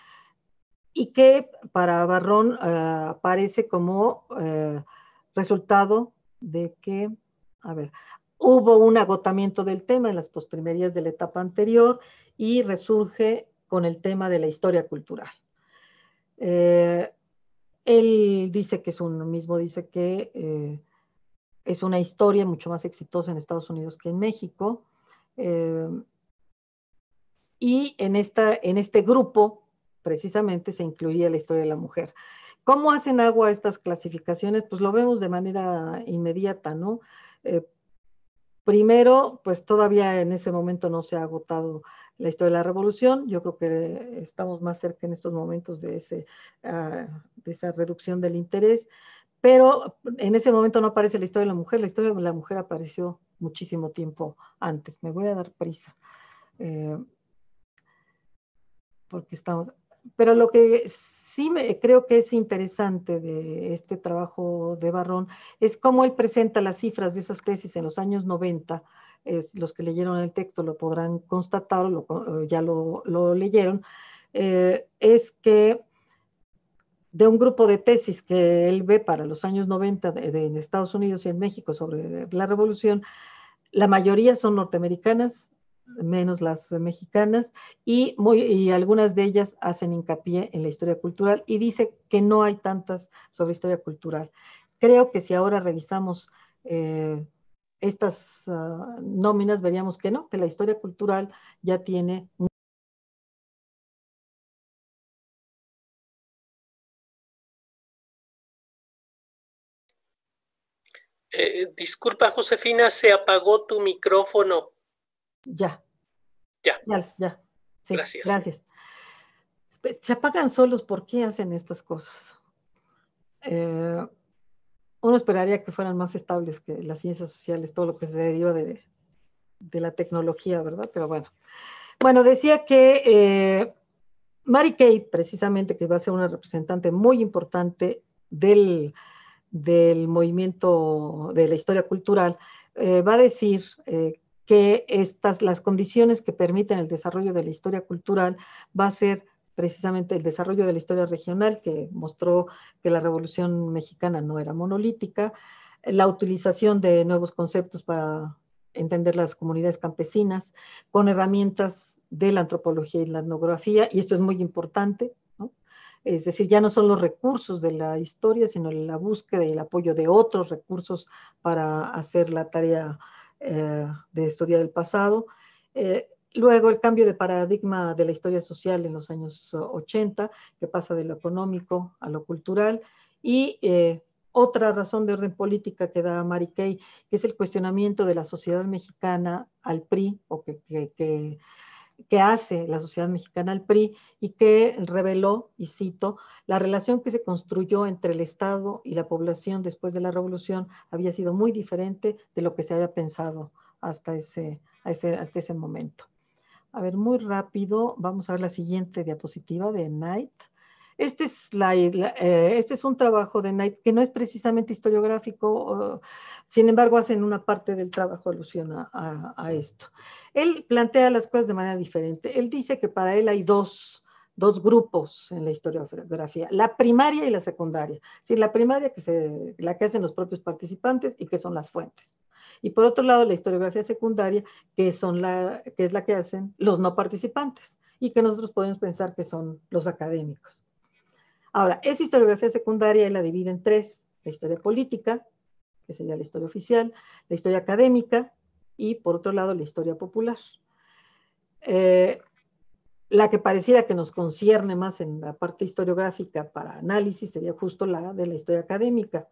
S4: y que para Barrón eh, aparece como eh, resultado de que, a ver, hubo un agotamiento del tema en las postrimerías de la etapa anterior y resurge con el tema de la historia cultural. Eh, él dice que es un mismo, dice que es una historia mucho más exitosa en Estados Unidos que en México y en, esta, en este grupo precisamente se incluía la historia de la mujer. ¿Cómo hacen agua estas clasificaciones? Pues lo vemos de manera inmediata, ¿no? Eh, primero, pues todavía en ese momento no se ha agotado la historia de la revolución. Yo creo que estamos más cerca en estos momentos de, ese, ah, de esa reducción del interés, pero en ese momento no aparece la historia de la mujer. La historia de la mujer apareció muchísimo tiempo antes. Me voy a dar prisa. Eh, porque estamos... Pero lo que sí creo que es interesante de este trabajo de Barrón es cómo él presenta las cifras de esas tesis en los años 90. los que leyeron el texto lo podrán constatar, eh, ya lo, leyeron, eh, es que de un grupo de tesis que él ve para los años 90 en Estados Unidos y en México sobre la revolución, la mayoría son norteamericanas, menos las mexicanas, y, muy, algunas de ellas hacen hincapié en la historia cultural y dice que no hay tantas sobre historia cultural. Creo que si ahora revisamos eh, estas ah,
S2: nóminas, veríamos que no, que la historia cultural ya tiene eh, disculpa, Josefina, se apagó tu
S3: micrófono. Ya. Ya.
S4: Ya, Sí, gracias. Gracias. Se apagan solos, ¿por qué hacen estas cosas? Eh, uno esperaría que fueran más estables que las ciencias sociales, todo lo que se deriva de, la tecnología, ¿verdad? Pero bueno. Bueno, decía que eh, Mary Kay, precisamente, que va a ser una representante muy importante del, movimiento de la historia cultural, eh, va a decir eh, que estas, las condiciones que permiten el desarrollo de la historia cultural va a ser precisamente el desarrollo de la historia regional, que mostró que la Revolución Mexicana no era monolítica, la utilización de nuevos conceptos para entender las comunidades campesinas, con herramientas de la antropología y la etnografía, y esto es muy importante, es decir, ya no son los recursos de la historia, sino la búsqueda y el apoyo de otros recursos para hacer la tarea eh, de estudiar el pasado. Eh, luego el cambio de paradigma de la historia social en los años 80, eh, que pasa de lo económico a lo cultural. Y otra razón de orden política que da Mary Kay, que es el cuestionamiento de la sociedad mexicana al PRI, o que que hace la sociedad mexicana al PRI y que reveló, y cito, la relación que se construyó entre el Estado y la población después de la revolución había sido muy diferente de lo que se había pensado hasta ese, hasta ese momento. A ver, muy rápido, vamos a ver la siguiente diapositiva de Knight. Este, eh, este es, un trabajo de Knight que no es precisamente historiográfico, sin embargo hacen una parte del trabajo alusión a, esto. Él plantea las cosas de manera diferente. Él dice que para él hay dos, grupos en la historiografía, la primaria y la secundaria. Sí, la primaria que se, la que hacen los propios participantes y que son las fuentes. Y por otro lado, la historiografía secundaria, que es la que hacen los no participantes y que nosotros podemos pensar que son los académicos. Ahora, esa historiografía secundaria la divide en tres, la historia política, que sería la historia oficial, la historia académica y por otro lado la historia popular. Eh, la que pareciera que nos concierne más en la parte historiográfica para análisis sería justo la de la historia académica.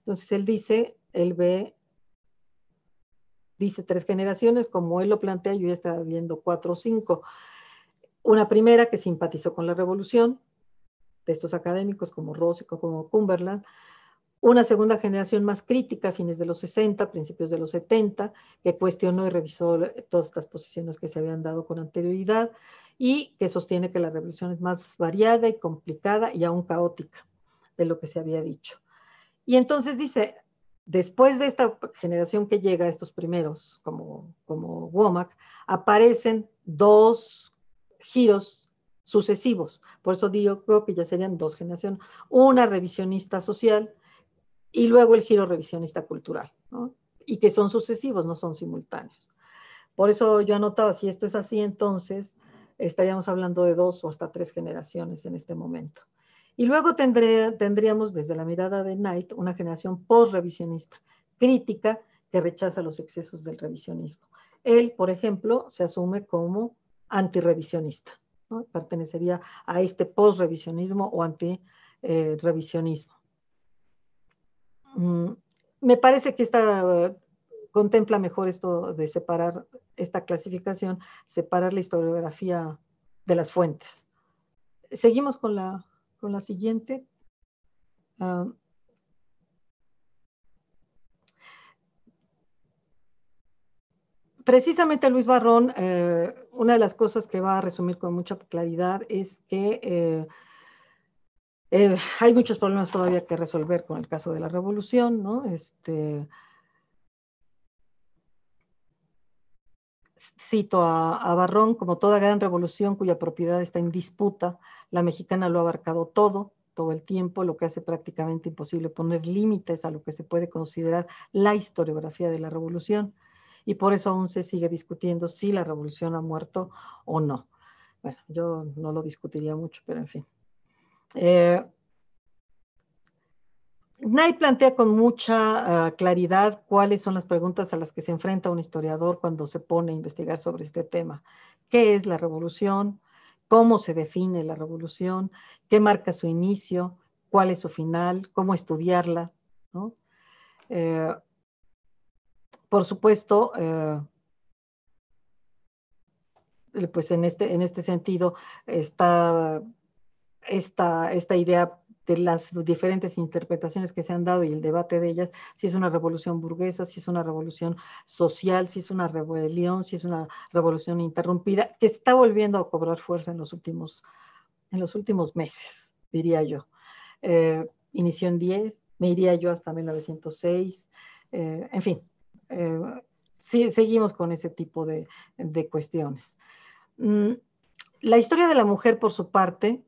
S4: Entonces él dice, él ve, dice tres generaciones, como él lo plantea, yo ya estaba viendo cuatro o cinco. Una primera que simpatizó con la revolución, textos académicos como Rose, como Cumberland, una segunda generación más crítica a fines de los 60, principios de los 70, que cuestionó y revisó todas estas posiciones que se habían dado con anterioridad y que sostiene que la revolución es más variada y complicada y aún caótica de lo que se había dicho. Y entonces dice, después de esta generación que llega, a estos primeros, como, como Womack, aparecen dos giros sucesivos. Por eso digo, creo que ya serían dos generaciones. Una revisionista social y luego el giro revisionista cultural, Y que son sucesivos, no son simultáneos. Por eso yo anotaba, si esto es así, entonces estaríamos hablando de dos o hasta tres generaciones en este momento. Y luego tendríamos, desde la mirada de Knight, una generación post-revisionista, crítica, que rechaza los excesos del revisionismo. Él, por ejemplo, se asume como antirevisionista, Pertenecería a este post-revisionismo o anti-revisionismo. Mm, me parece que esta contempla mejor esto de separar esta clasificación, separar la historiografía de las fuentes. Seguimos con la, con la siguiente. Ah, precisamente Luis Barrón eh, una de las cosas que va a resumir con mucha claridad es que eh, eh, hay muchos problemas todavía que resolver con el caso de la revolución, ¿no? Este, cito a, Barrón, como toda gran revolución cuya propiedad está en disputa, la mexicana lo ha abarcado todo, todo el tiempo, lo que hace prácticamente imposible poner límites a lo que se puede considerar la historiografía de la revolución y por eso aún se sigue discutiendo si la revolución ha muerto o no. Bueno, yo no lo discutiría mucho, pero en fin. Eh, plantea con mucha ah, claridad cuáles son las preguntas a las que se enfrenta un historiador cuando se pone a investigar sobre este tema. ¿Qué es la revolución? ¿Cómo se define la revolución? ¿Qué marca su inicio? ¿Cuál es su final? ¿Cómo estudiarla? ¿No? Eh, por supuesto, eh, pues en este, en este sentido está esta, esta idea de las diferentes interpretaciones que se han dado y el debate de ellas, si es una revolución burguesa, si es una revolución social, si es una rebelión, si es una revolución interrumpida, que está volviendo a cobrar fuerza en los últimos, en los últimos meses, diría yo. Eh, inició en 10, me iría yo hasta 1906, eh, en fin, eh, seguimos con ese tipo de, cuestiones. Mm, la historia de la mujer, por su parte,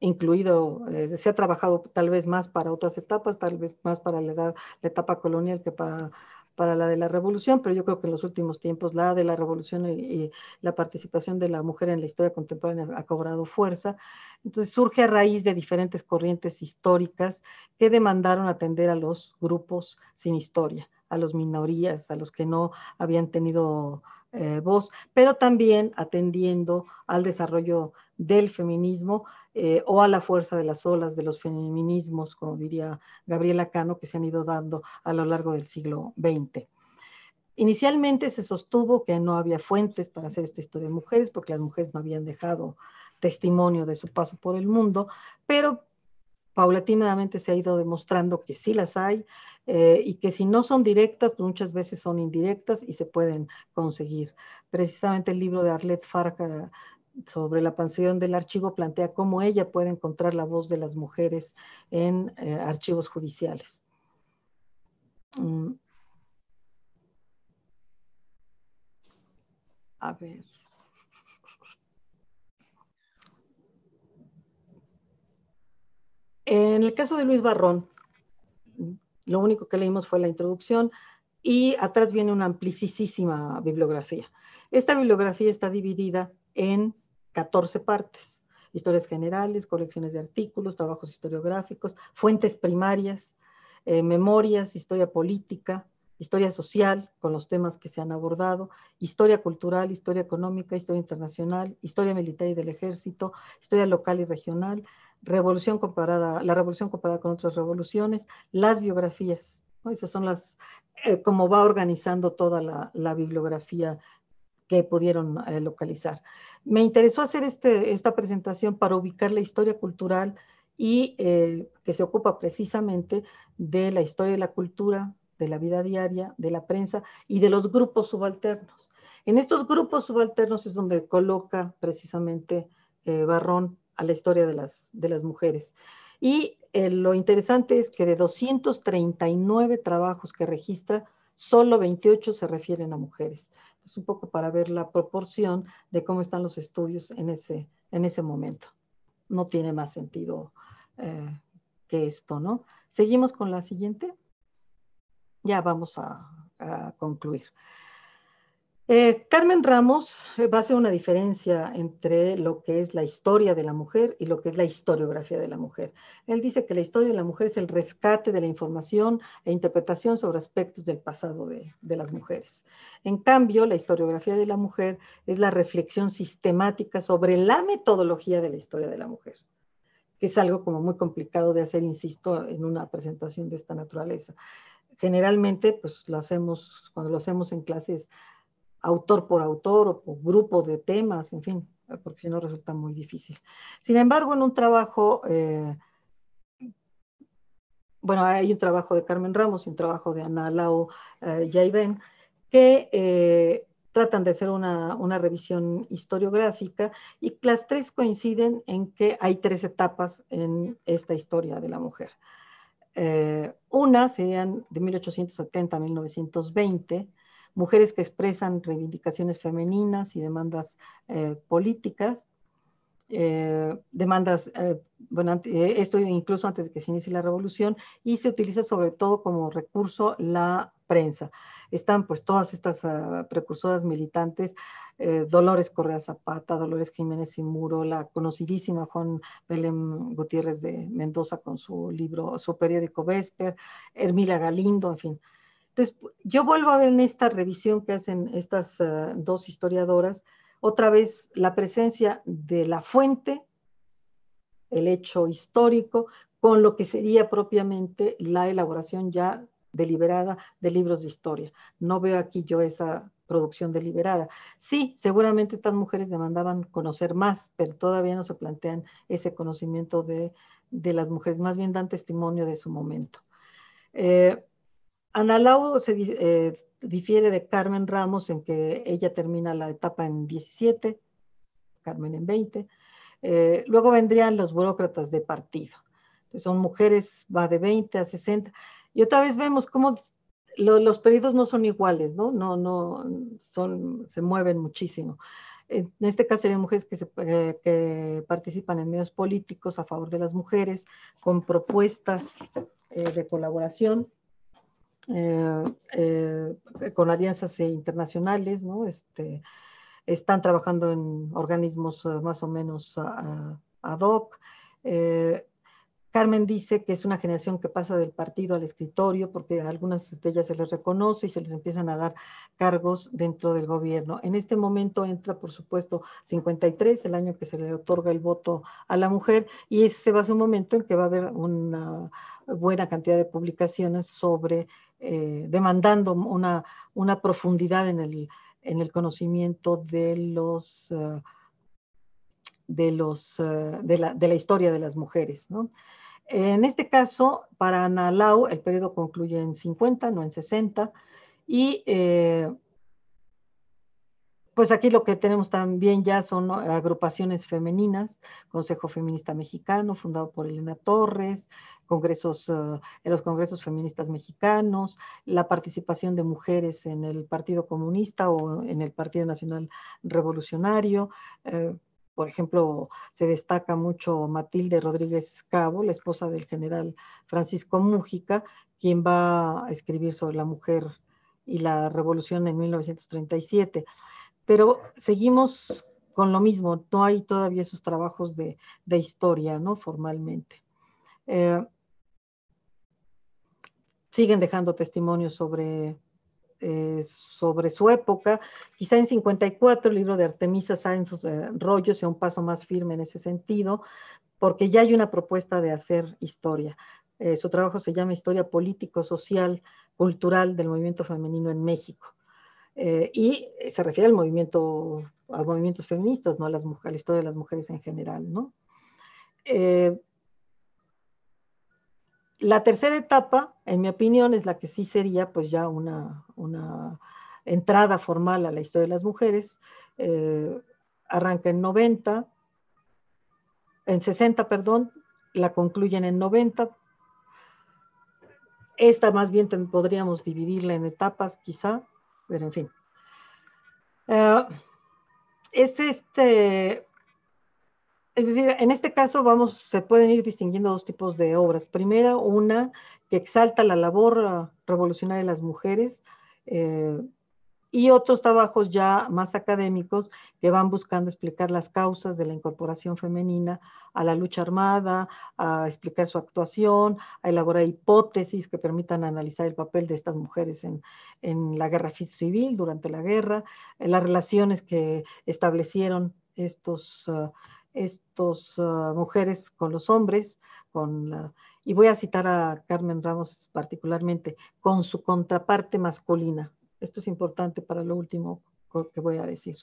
S4: incluido, eh, se ha trabajado tal vez más para otras etapas, tal vez más para la, la etapa colonial que para para la de la revolución, pero yo creo que en los últimos tiempos la de la revolución y, la participación de la mujer en la historia contemporánea ha cobrado fuerza. Entonces surge a raíz de diferentes corrientes históricas que demandaron atender a los grupos sin historia, a los minorías, a los que no habían tenido eh, voz, pero también atendiendo al desarrollo del feminismo eh, o a la fuerza de las olas de los feminismos, como diría Gabriela Cano, que se han ido dando a lo largo del siglo XX. Inicialmente se sostuvo que no había fuentes para hacer esta historia de mujeres, porque las mujeres no habían dejado testimonio de su paso por el mundo, pero paulatinamente se ha ido demostrando que sí las hay eh, y que si no son directas, muchas veces son indirectas y se pueden conseguir. Precisamente el libro de Arlette Farca sobre la pansión del archivo plantea cómo ella puede encontrar la voz de las mujeres en eh, archivos judiciales. Mm. A ver. En el caso de Luis Barrón, lo único que leímos fue la introducción y atrás viene una amplicisísima bibliografía. Esta bibliografía está dividida en 14 partes, historias generales, colecciones de artículos, trabajos historiográficos, fuentes primarias, eh, memorias, historia política, historia social, con los temas que se han abordado, historia cultural, historia económica, historia internacional, historia militar y del ejército, historia local y regional, revolución comparada, la revolución comparada con otras revoluciones, las biografías, esas son las, eh, como va organizando toda la, bibliografía que pudieron eh, localizar. Me interesó hacer este, esta presentación para ubicar la historia cultural y eh, que se ocupa precisamente de la historia de la cultura, de la vida diaria, de la prensa y de los grupos subalternos. En estos grupos subalternos es donde coloca precisamente eh, Barrón a la historia de las, mujeres. Y eh, lo interesante es que de 239 trabajos que registra, solo 28 se refieren a mujeres un poco para ver la proporción de cómo están los estudios en ese, momento. No tiene más sentido eh, que esto, ¿no? Seguimos con la siguiente. Ya vamos a concluir. Eh, Carmen Ramos eh, va a hacer una diferencia entre lo que es la historia de la mujer y lo que es la historiografía de la mujer. Él dice que la historia de la mujer es el rescate de la información e interpretación sobre aspectos del pasado de, de las mujeres. En cambio, la historiografía de la mujer es la reflexión sistemática sobre la metodología de la historia de la mujer que es algo como muy complicado de hacer, insisto, en una presentación de esta naturaleza. Generalmente, pues lo hacemos, cuando lo hacemos en clases, autor por autor o por grupo de temas, en fin, porque si no resulta muy difícil. Sin embargo, en un trabajo, eh, bueno, hay un trabajo de Carmen Ramos y un trabajo de Ana Lau eh, Yaiben, que eh, tratan de hacer una, revisión historiográfica y las tres coinciden en que hay tres etapas en esta historia de la mujer. Eh, una serían de 1870 a 1920, mujeres que expresan reivindicaciones femeninas y demandas eh, políticas, eh, demandas, eh, bueno, esto incluso antes de que se inicie la revolución, y se utiliza sobre todo como recurso la prensa. Están pues todas estas ah, precursoras militantes, Dolores Correa Zapata, Dolores Jiménez y Muro, la conocidísima Juan Belén Gutiérrez de Mendoza con su libro, su periódico Vesper, Hermila Galindo, en fin, entonces yo vuelvo a ver en esta revisión que hacen estas ah, dos historiadoras, otra vez la presencia de la fuente, el hecho histórico, con lo que sería propiamente la elaboración ya deliberada de libros de historia. No veo aquí yo esa producción deliberada. Sí, seguramente estas mujeres demandaban conocer más, pero todavía no se plantean ese conocimiento de, las mujeres, más bien dan testimonio de su momento. Eh, Ana Lau se eh, difiere de Carmen Ramos en que ella termina la etapa en 17, Carmen en 20. Eh, luego vendrían los burócratas de partido. son mujeres, va de 20 a 60. Y otra vez vemos cómo los periodos no son iguales, ¿no? No, no, son, se mueven muchísimo. En este caso serían mujeres eh, que, participan en medios políticos a favor de las mujeres, con propuestas de colaboración. Eh, eh, con alianzas eh, internacionales, ¿no? Este, están trabajando en organismos más o menos ad hoc. Carmen dice que es una generación que pasa del partido al escritorio porque a algunas de ellas se les reconoce y se les empiezan a dar cargos dentro del gobierno. En este momento entra, por supuesto, 53, el año que se le otorga el voto a la mujer, y ese va a ser un momento en que va a haber una buena cantidad de publicaciones sobre eh, demandando una, profundidad en el, conocimiento de los... Eh, de, los, eh, de, la, historia de las mujeres. En este caso, para Ana el periodo concluye en 50, no en 60, y pues aquí lo que tenemos también ya son agrupaciones femeninas, Consejo Feminista Mexicano, fundado por Elena Torres, congresos, eh, en los congresos feministas mexicanos, la participación de mujeres en el Partido Comunista o en el Partido Nacional Revolucionario. Eh, por ejemplo, se destaca mucho Matilde Rodríguez Cabo, la esposa del general Francisco Mújica, quien va a escribir sobre la mujer y la revolución en 1937. Pero seguimos con lo mismo, no hay todavía esos trabajos de, de historia, ¿no? Formalmente. Eh, siguen dejando testimonios sobre, eh, sobre su época. Quizá en 54 el libro de Artemisa Sáenz sus eh, Rollo sea un paso más firme en ese sentido, porque ya hay una propuesta de hacer historia. Eh, su trabajo se llama Historia Político, Social, Cultural del Movimiento Femenino en México. y se refiere al movimiento, a movimientos feministas, no a, las, a la historia de las mujeres en general, ¿no? la tercera etapa, en mi opinión, es la que sí sería pues ya una, entrada formal a la historia de las mujeres. Eh, arranca en 90, en 60, perdón, la concluyen en 90. Esta más bien podríamos dividirla en etapas quizá, pero en fin. Eh, este, este es decir, en este caso vamos, se pueden ir distinguiendo dos tipos de obras. Primera, una que exalta la labor ah, revolucionaria de las mujeres eh, y otros trabajos ya más académicos que van buscando explicar las causas de la incorporación femenina a la lucha armada, a explicar su actuación, a elaborar hipótesis que permitan analizar el papel de estas mujeres en, la guerra civil, durante la guerra, eh, las relaciones que establecieron estos... Ah, estas ah, mujeres con los hombres, con y voy a citar a Carmen Ramos particularmente, con su contraparte masculina. Esto es importante para lo último que voy a decir.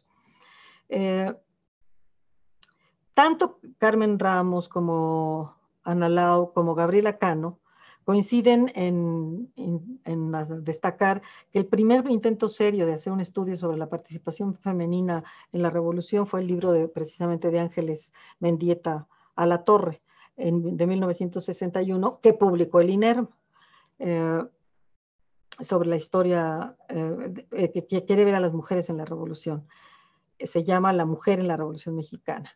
S4: Eh, tanto Carmen Ramos como Ana como Gabriela Cano, coinciden en, destacar que el primer intento serio de hacer un estudio sobre la participación femenina en la revolución fue el libro de, precisamente de Ángeles Mendieta a la Torre de 1961 que publicó el INERM. Eh, sobre la historia eh, eh, que quiere ver a las mujeres en la revolución. Se llama La mujer en la revolución mexicana.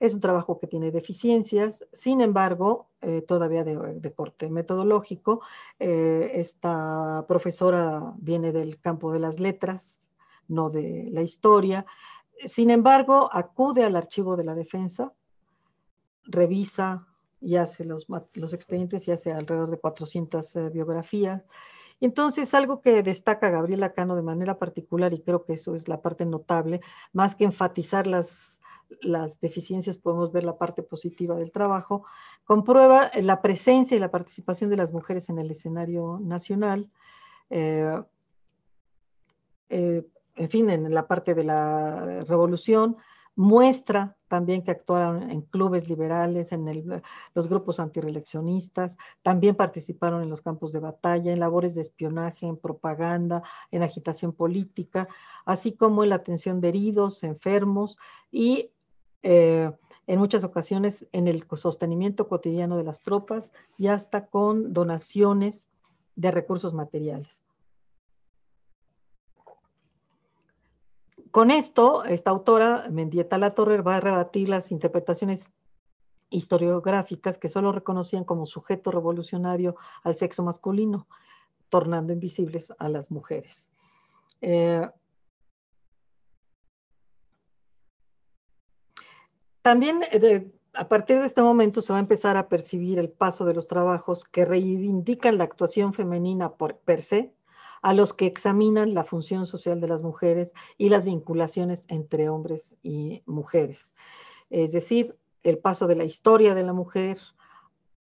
S4: Es un trabajo que tiene deficiencias, sin embargo, eh, todavía de, corte metodológico. Eh, esta profesora viene del campo de las letras, no de la historia. Sin embargo, acude al archivo de la defensa, revisa y hace los, expedientes y hace alrededor de 400 eh, biografías. entonces algo que destaca Gabriela Cano de manera particular, y creo que eso es la parte notable, más que enfatizar las las deficiencias podemos ver la parte positiva del trabajo, comprueba eh, la presencia y la participación de las mujeres en el escenario nacional, eh, eh, en fin, en la parte de la revolución, muestra también que actuaron en clubes liberales, en los grupos antireleccionistas, también participaron en los campos de batalla, en labores de espionaje, en propaganda, en agitación política, así como en la atención de heridos, enfermos y eh, en muchas ocasiones en el sostenimiento cotidiano de las tropas y hasta con donaciones de recursos materiales. Con esto, esta autora, Mendieta La Torre, va a rebatir las interpretaciones historiográficas que solo reconocían como sujeto revolucionario al sexo masculino, tornando invisibles a las mujeres. Eh, También eh, a partir de este momento se va a empezar a percibir el paso de los trabajos que reivindican la actuación femenina por, per se, a los que examinan la función social de las mujeres y las vinculaciones entre hombres y mujeres. Es decir, el paso de la historia de la mujer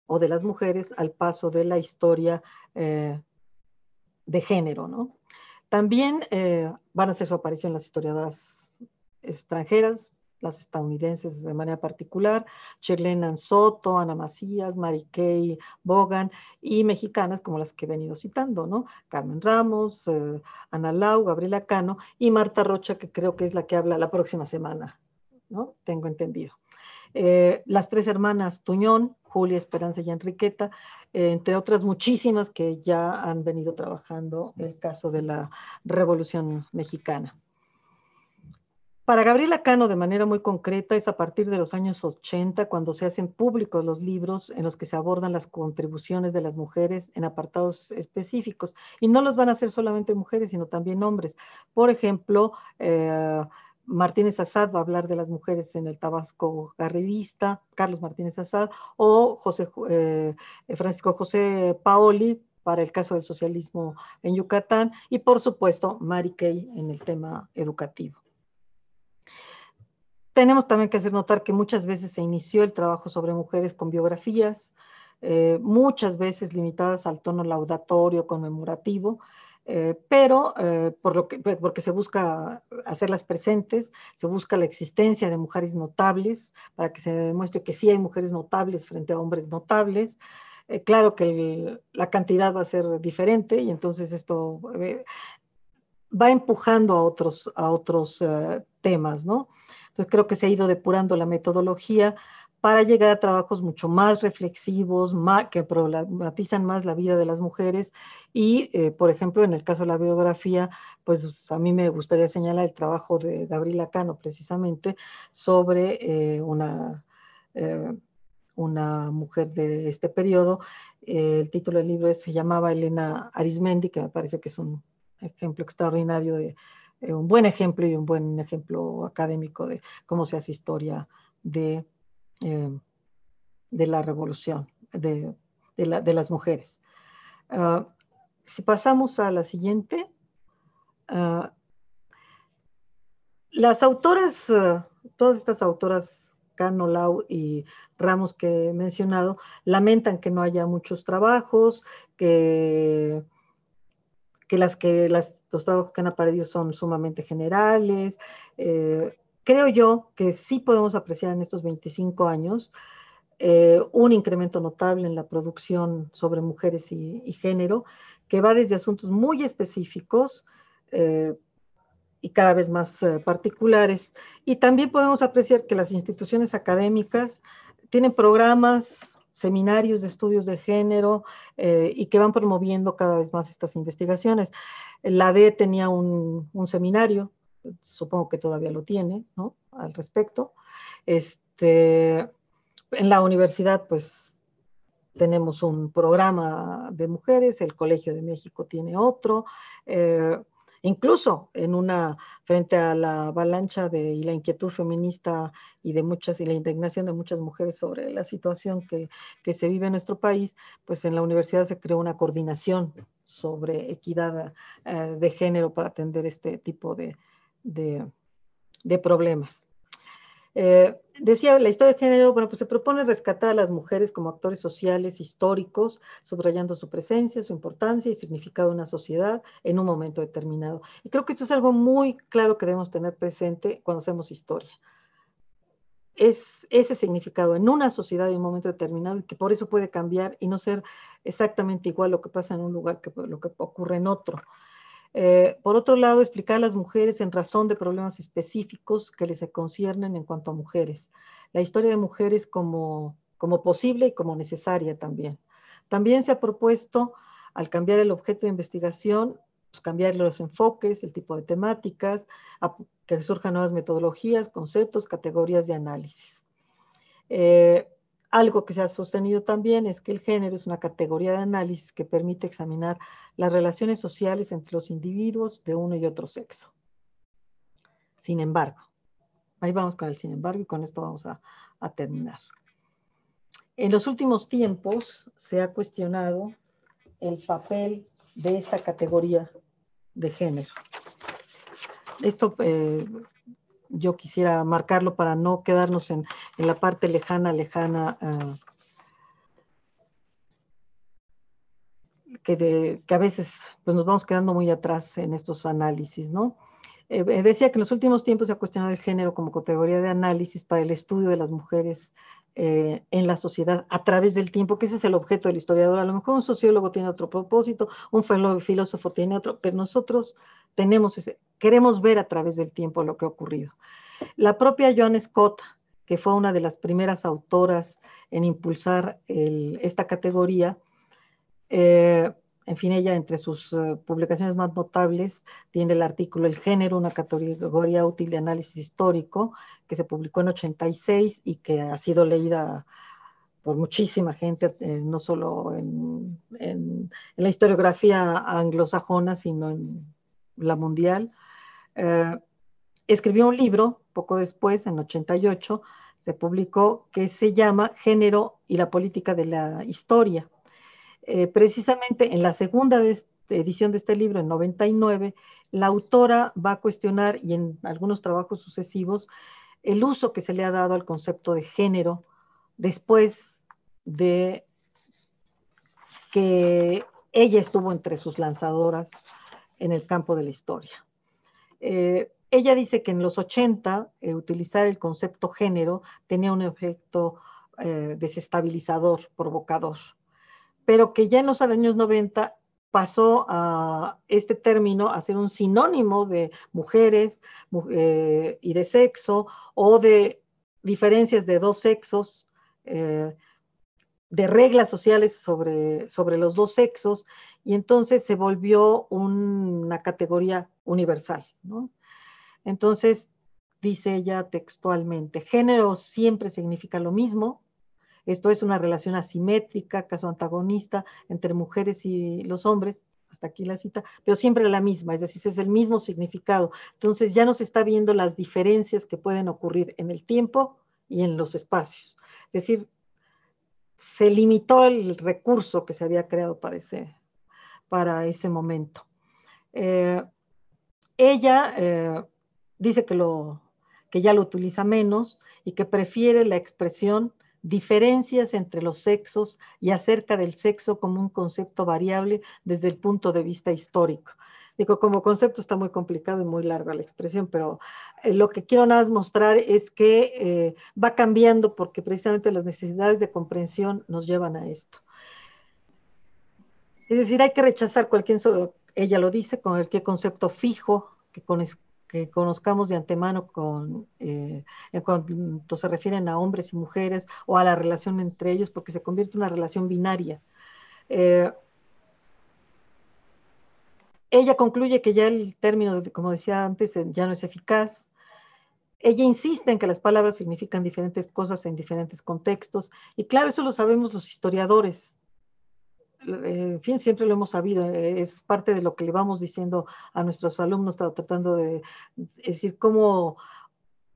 S4: o de las mujeres al paso de la historia eh, de género. También eh, van a hacer su aparición las historiadoras extranjeras, las estadounidenses de manera particular, Cherlena Soto, Ana Macías, Mary Bogan y mexicanas como las que he venido citando, ¿no? Carmen Ramos, eh, Ana Lau, Gabriela Cano y Marta Rocha, que creo que es la que habla la próxima semana, ¿no? Tengo entendido. Eh, las tres hermanas Tuñón, Julia, Esperanza y Enriqueta, eh, entre otras muchísimas que ya han venido trabajando el caso de la Revolución Mexicana. Para Gabriela Cano, de manera muy concreta, es a partir de los años 80 cuando se hacen públicos los libros en los que se abordan las contribuciones de las mujeres en apartados específicos. Y no los van a hacer solamente mujeres, sino también hombres. Por ejemplo, eh, Martínez Asad va a hablar de las mujeres en el Tabasco Garridista, Carlos Martínez Asad, o José, eh, Francisco José Paoli para el caso del socialismo en Yucatán, y por supuesto Mary Kay en el tema educativo. Tenemos también que hacer notar que muchas veces se inició el trabajo sobre mujeres con biografías, eh, muchas veces limitadas al tono laudatorio, conmemorativo, eh, pero eh, pues, porque se busca hacerlas presentes, se busca la existencia de mujeres notables para que se demuestre que sí hay mujeres notables frente a hombres notables. claro que la cantidad va a ser diferente y entonces esto va empujando a otros, a otros temas, ¿no? Entonces creo que se ha ido depurando la metodología para llegar a trabajos mucho más reflexivos, que problematizan más la vida de las mujeres. Y, eh, por ejemplo, en el caso de la biografía, pues a mí me gustaría señalar el trabajo de Gabriela Cano, precisamente, sobre eh, una, eh, una mujer de este periodo. el título del libro se llamaba Elena Arismendi, que me parece que es un ejemplo extraordinario de, eh, un buen ejemplo y un buen ejemplo académico de cómo se hace historia de, eh, de la revolución, de, las mujeres. Ah, si pasamos a la siguiente, ah, las autoras, ah, todas estas autoras, Cano, Lau y Ramos que he mencionado, lamentan que no haya muchos trabajos, que que las que los trabajos que han aparecido son sumamente generales. Eh, creo yo que sí podemos apreciar en estos 25 años eh, un incremento notable en la producción sobre mujeres y, género, que va desde asuntos muy específicos eh, y cada vez más particulares. Y también podemos apreciar que las instituciones académicas tienen programas seminarios de estudios de género eh, y que van promoviendo cada vez más estas investigaciones. La D tenía un, seminario, supongo que todavía lo tiene, ¿no? Al respecto. Este, en la universidad, pues tenemos un programa de mujeres, el Colegio de México tiene otro. Eh, incluso en una, frente a la avalancha de, y la inquietud feminista y de muchas, y la indignación de muchas mujeres sobre la situación que, se vive en nuestro país, pues en la universidad se creó una coordinación sobre equidad eh, de género para atender este tipo de problemas. Eh, decía, la historia de género, bueno, pues se propone rescatar a las mujeres como actores sociales históricos, subrayando su presencia, su importancia y significado en una sociedad en un momento determinado. Y creo que esto es algo muy claro que debemos tener presente cuando hacemos historia. Es ese significado en una sociedad en un momento determinado que por eso puede cambiar y no ser exactamente igual lo que pasa en un lugar que lo que ocurre en otro. Eh, por otro lado, explicar a las mujeres en razón de problemas específicos que les conciernen en cuanto a mujeres. La historia de mujeres como, como posible y como necesaria también. También se ha propuesto, al cambiar el objeto de investigación, pues, cambiar los enfoques, el tipo de temáticas, que surjan nuevas metodologías, conceptos, categorías de análisis. Eh, algo que se ha sostenido también es que el género es una categoría de análisis que permite examinar las relaciones sociales entre los individuos de uno y otro sexo. Sin embargo, ahí vamos con el sin embargo y con esto vamos a, terminar. En los últimos tiempos se ha cuestionado el papel de esta categoría de género. Esto eh, yo quisiera marcarlo para no quedarnos en, la parte lejana, lejana. Eh, que, que a veces pues, nos vamos quedando muy atrás en estos análisis, ¿no? Eh, eh, decía que en los últimos tiempos se ha cuestionado el género como categoría de análisis para el estudio de las mujeres en la sociedad a través del tiempo, que ese es el objeto del historiador. A lo mejor un sociólogo tiene otro propósito, un filósofo tiene otro, pero nosotros tenemos ese, queremos ver a través del tiempo lo que ha ocurrido. La propia Joan Scott, que fue una de las primeras autoras en impulsar esta categoría, eh, en fin, ella entre sus eh, publicaciones más notables tiene el artículo El género, una categoría útil de análisis histórico, que se publicó en 86 y que ha sido leída por muchísima gente, eh, no solo en, en, la historiografía anglosajona, sino en la mundial, eh, escribió un libro poco después, en 88, se publicó, que se llama Género y la política de la historia. Eh, precisamente en la segunda este, edición de este libro, en 99, la autora va a cuestionar, y en algunos trabajos sucesivos, el uso que se le ha dado al concepto de género después de que ella estuvo entre sus lanzadoras en el campo de la historia. Eh, ella dice que en los 80 eh, utilizar el concepto género tenía un efecto eh, desestabilizador, provocador, pero que ya en los años 90 pasó a este término a ser un sinónimo de mujeres y de sexo o de diferencias de dos sexos, de reglas sociales sobre, sobre los dos sexos y entonces se volvió una categoría universal. Entonces, dice ella textualmente, género siempre significa lo mismo, esto es una relación asimétrica, caso antagonista entre mujeres y los hombres, hasta aquí la cita, pero siempre la misma, es decir, es el mismo significado. Entonces ya no se está viendo las diferencias que pueden ocurrir en el tiempo y en los espacios. Es decir, se limitó el recurso que se había creado para ese, para ese momento. Eh, ella eh, dice que, lo, que ya lo utiliza menos y que prefiere la expresión diferencias entre los sexos y acerca del sexo como un concepto variable desde el punto de vista histórico. Digo, como concepto está muy complicado y muy larga la expresión, pero eh, lo que quiero nada más mostrar es que eh, va cambiando porque precisamente las necesidades de comprensión nos llevan a esto. Es decir, hay que rechazar cualquier, ella lo dice, con cualquier concepto fijo que, con, que conozcamos de antemano con, eh, en cuanto se refieren a hombres y mujeres o a la relación entre ellos, porque se convierte en una relación binaria. Ella concluye que ya el término, como decía antes, eh, ya no es eficaz. Ella insiste en que las palabras significan diferentes cosas en diferentes contextos. Y claro, eso lo sabemos los historiadores. Eh, en fin, siempre lo hemos sabido. Eh, es parte de lo que le vamos diciendo a nuestros alumnos, tratando de decir cómo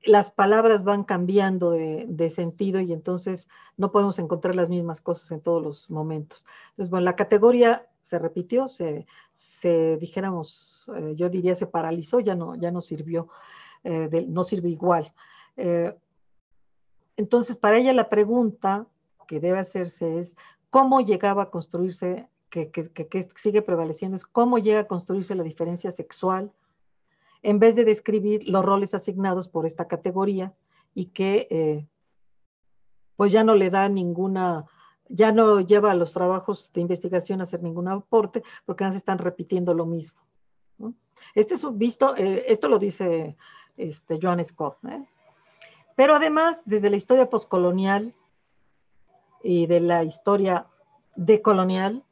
S4: las palabras van cambiando de, sentido y entonces no podemos encontrar las mismas cosas en todos los momentos. Entonces, bueno, la categoría se repitió, se, dijéramos, eh, yo diría, se paralizó, ya no, ya no sirvió, eh, no sirve igual. Eh, entonces, para ella la pregunta que debe hacerse es, ¿cómo llegaba a construirse, que, que sigue prevaleciendo, es cómo llega a construirse la diferencia sexual en vez de describir los roles asignados por esta categoría y que pues ya no le da ninguna ya no lleva a los trabajos de investigación a hacer ningún aporte porque no se están repitiendo lo mismo. Este es visto, eh, esto lo dice este, Joan Scott. ¿eh? Pero además, desde la historia poscolonial y de la historia decolonial,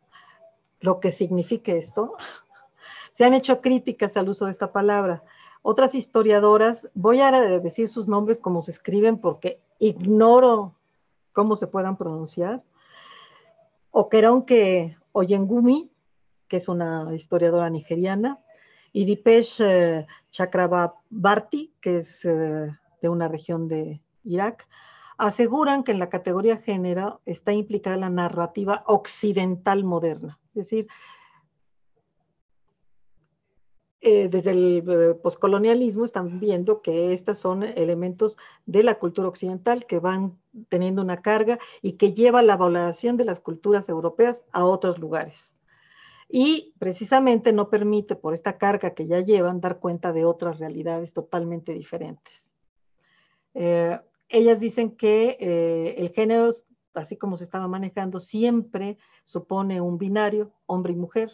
S4: lo que significa esto, se han hecho críticas al uso de esta palabra. Otras historiadoras, voy a decir sus nombres como se escriben porque ignoro cómo se puedan pronunciar, Okeronke Oyengumi, que es una historiadora nigeriana, y Dipesh eh, Chakrabarty, que es eh, de una región de Irak, aseguran que en la categoría género está implicada la narrativa occidental moderna, es decir, eh, desde el eh, poscolonialismo están viendo que estos son elementos de la cultura occidental que van teniendo una carga y que lleva la valoración de las culturas europeas a otros lugares. Y precisamente no permite, por esta carga que ya llevan, dar cuenta de otras realidades totalmente diferentes. Eh, ellas dicen que el género, así como se estaba manejando, siempre supone un binario, hombre y mujer,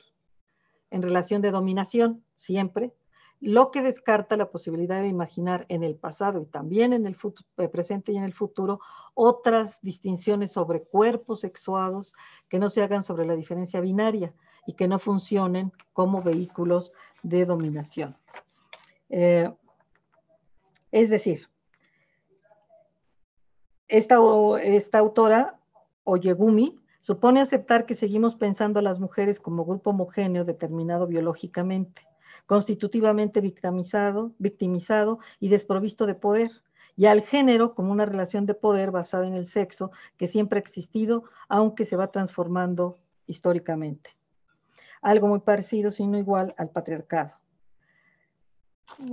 S4: en relación de dominación, siempre, lo que descarta la posibilidad de imaginar en el pasado y también en el eh, presente y en el futuro otras distinciones sobre cuerpos sexuados que no se hagan sobre la diferencia binaria y que no funcionen como vehículos de dominación. Eh, es decir, esta, esta autora, Oyegumi, supone aceptar que seguimos pensando a las mujeres como grupo homogéneo determinado biológicamente, constitutivamente victimizado, victimizado y desprovisto de poder, y al género como una relación de poder basada en el sexo que siempre ha existido, aunque se va transformando históricamente. Algo muy parecido, sino igual, al patriarcado.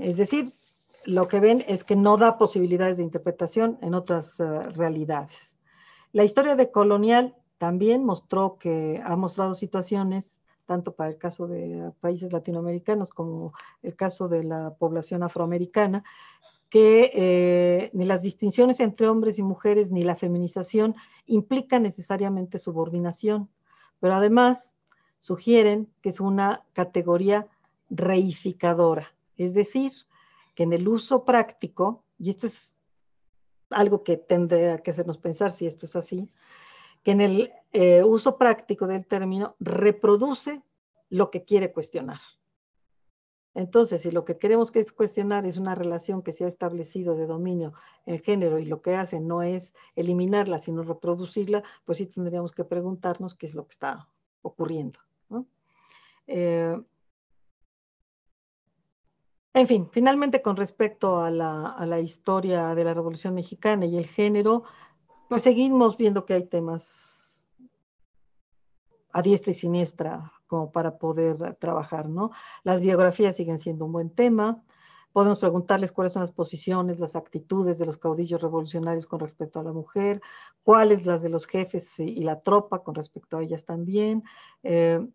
S4: Es decir, lo que ven es que no da posibilidades de interpretación en otras eh, realidades. La historia de colonial también mostró que ha mostrado situaciones, tanto para el caso de países latinoamericanos como el caso de la población afroamericana, que eh, ni las distinciones entre hombres y mujeres ni la feminización implican necesariamente subordinación, pero además sugieren que es una categoría reificadora, es decir, que en el uso práctico, y esto es algo que tendría que hacernos pensar si esto es así, que en el eh, uso práctico del término reproduce lo que quiere cuestionar. Entonces, si lo que queremos que es cuestionar es una relación que se ha establecido de dominio en género y lo que hace no es eliminarla, sino reproducirla, pues sí tendríamos que preguntarnos qué es lo que está ocurriendo. Eh, en fin, finalmente con respecto a la, historia de la Revolución Mexicana y el género, pues seguimos viendo que hay temas a diestra y siniestra como para poder trabajar, ¿no? Las biografías siguen siendo un buen tema. Podemos preguntarles cuáles son las posiciones, las actitudes de los caudillos revolucionarios con respecto a la mujer, cuáles las de los jefes y la tropa con respecto a ellas también. Eh,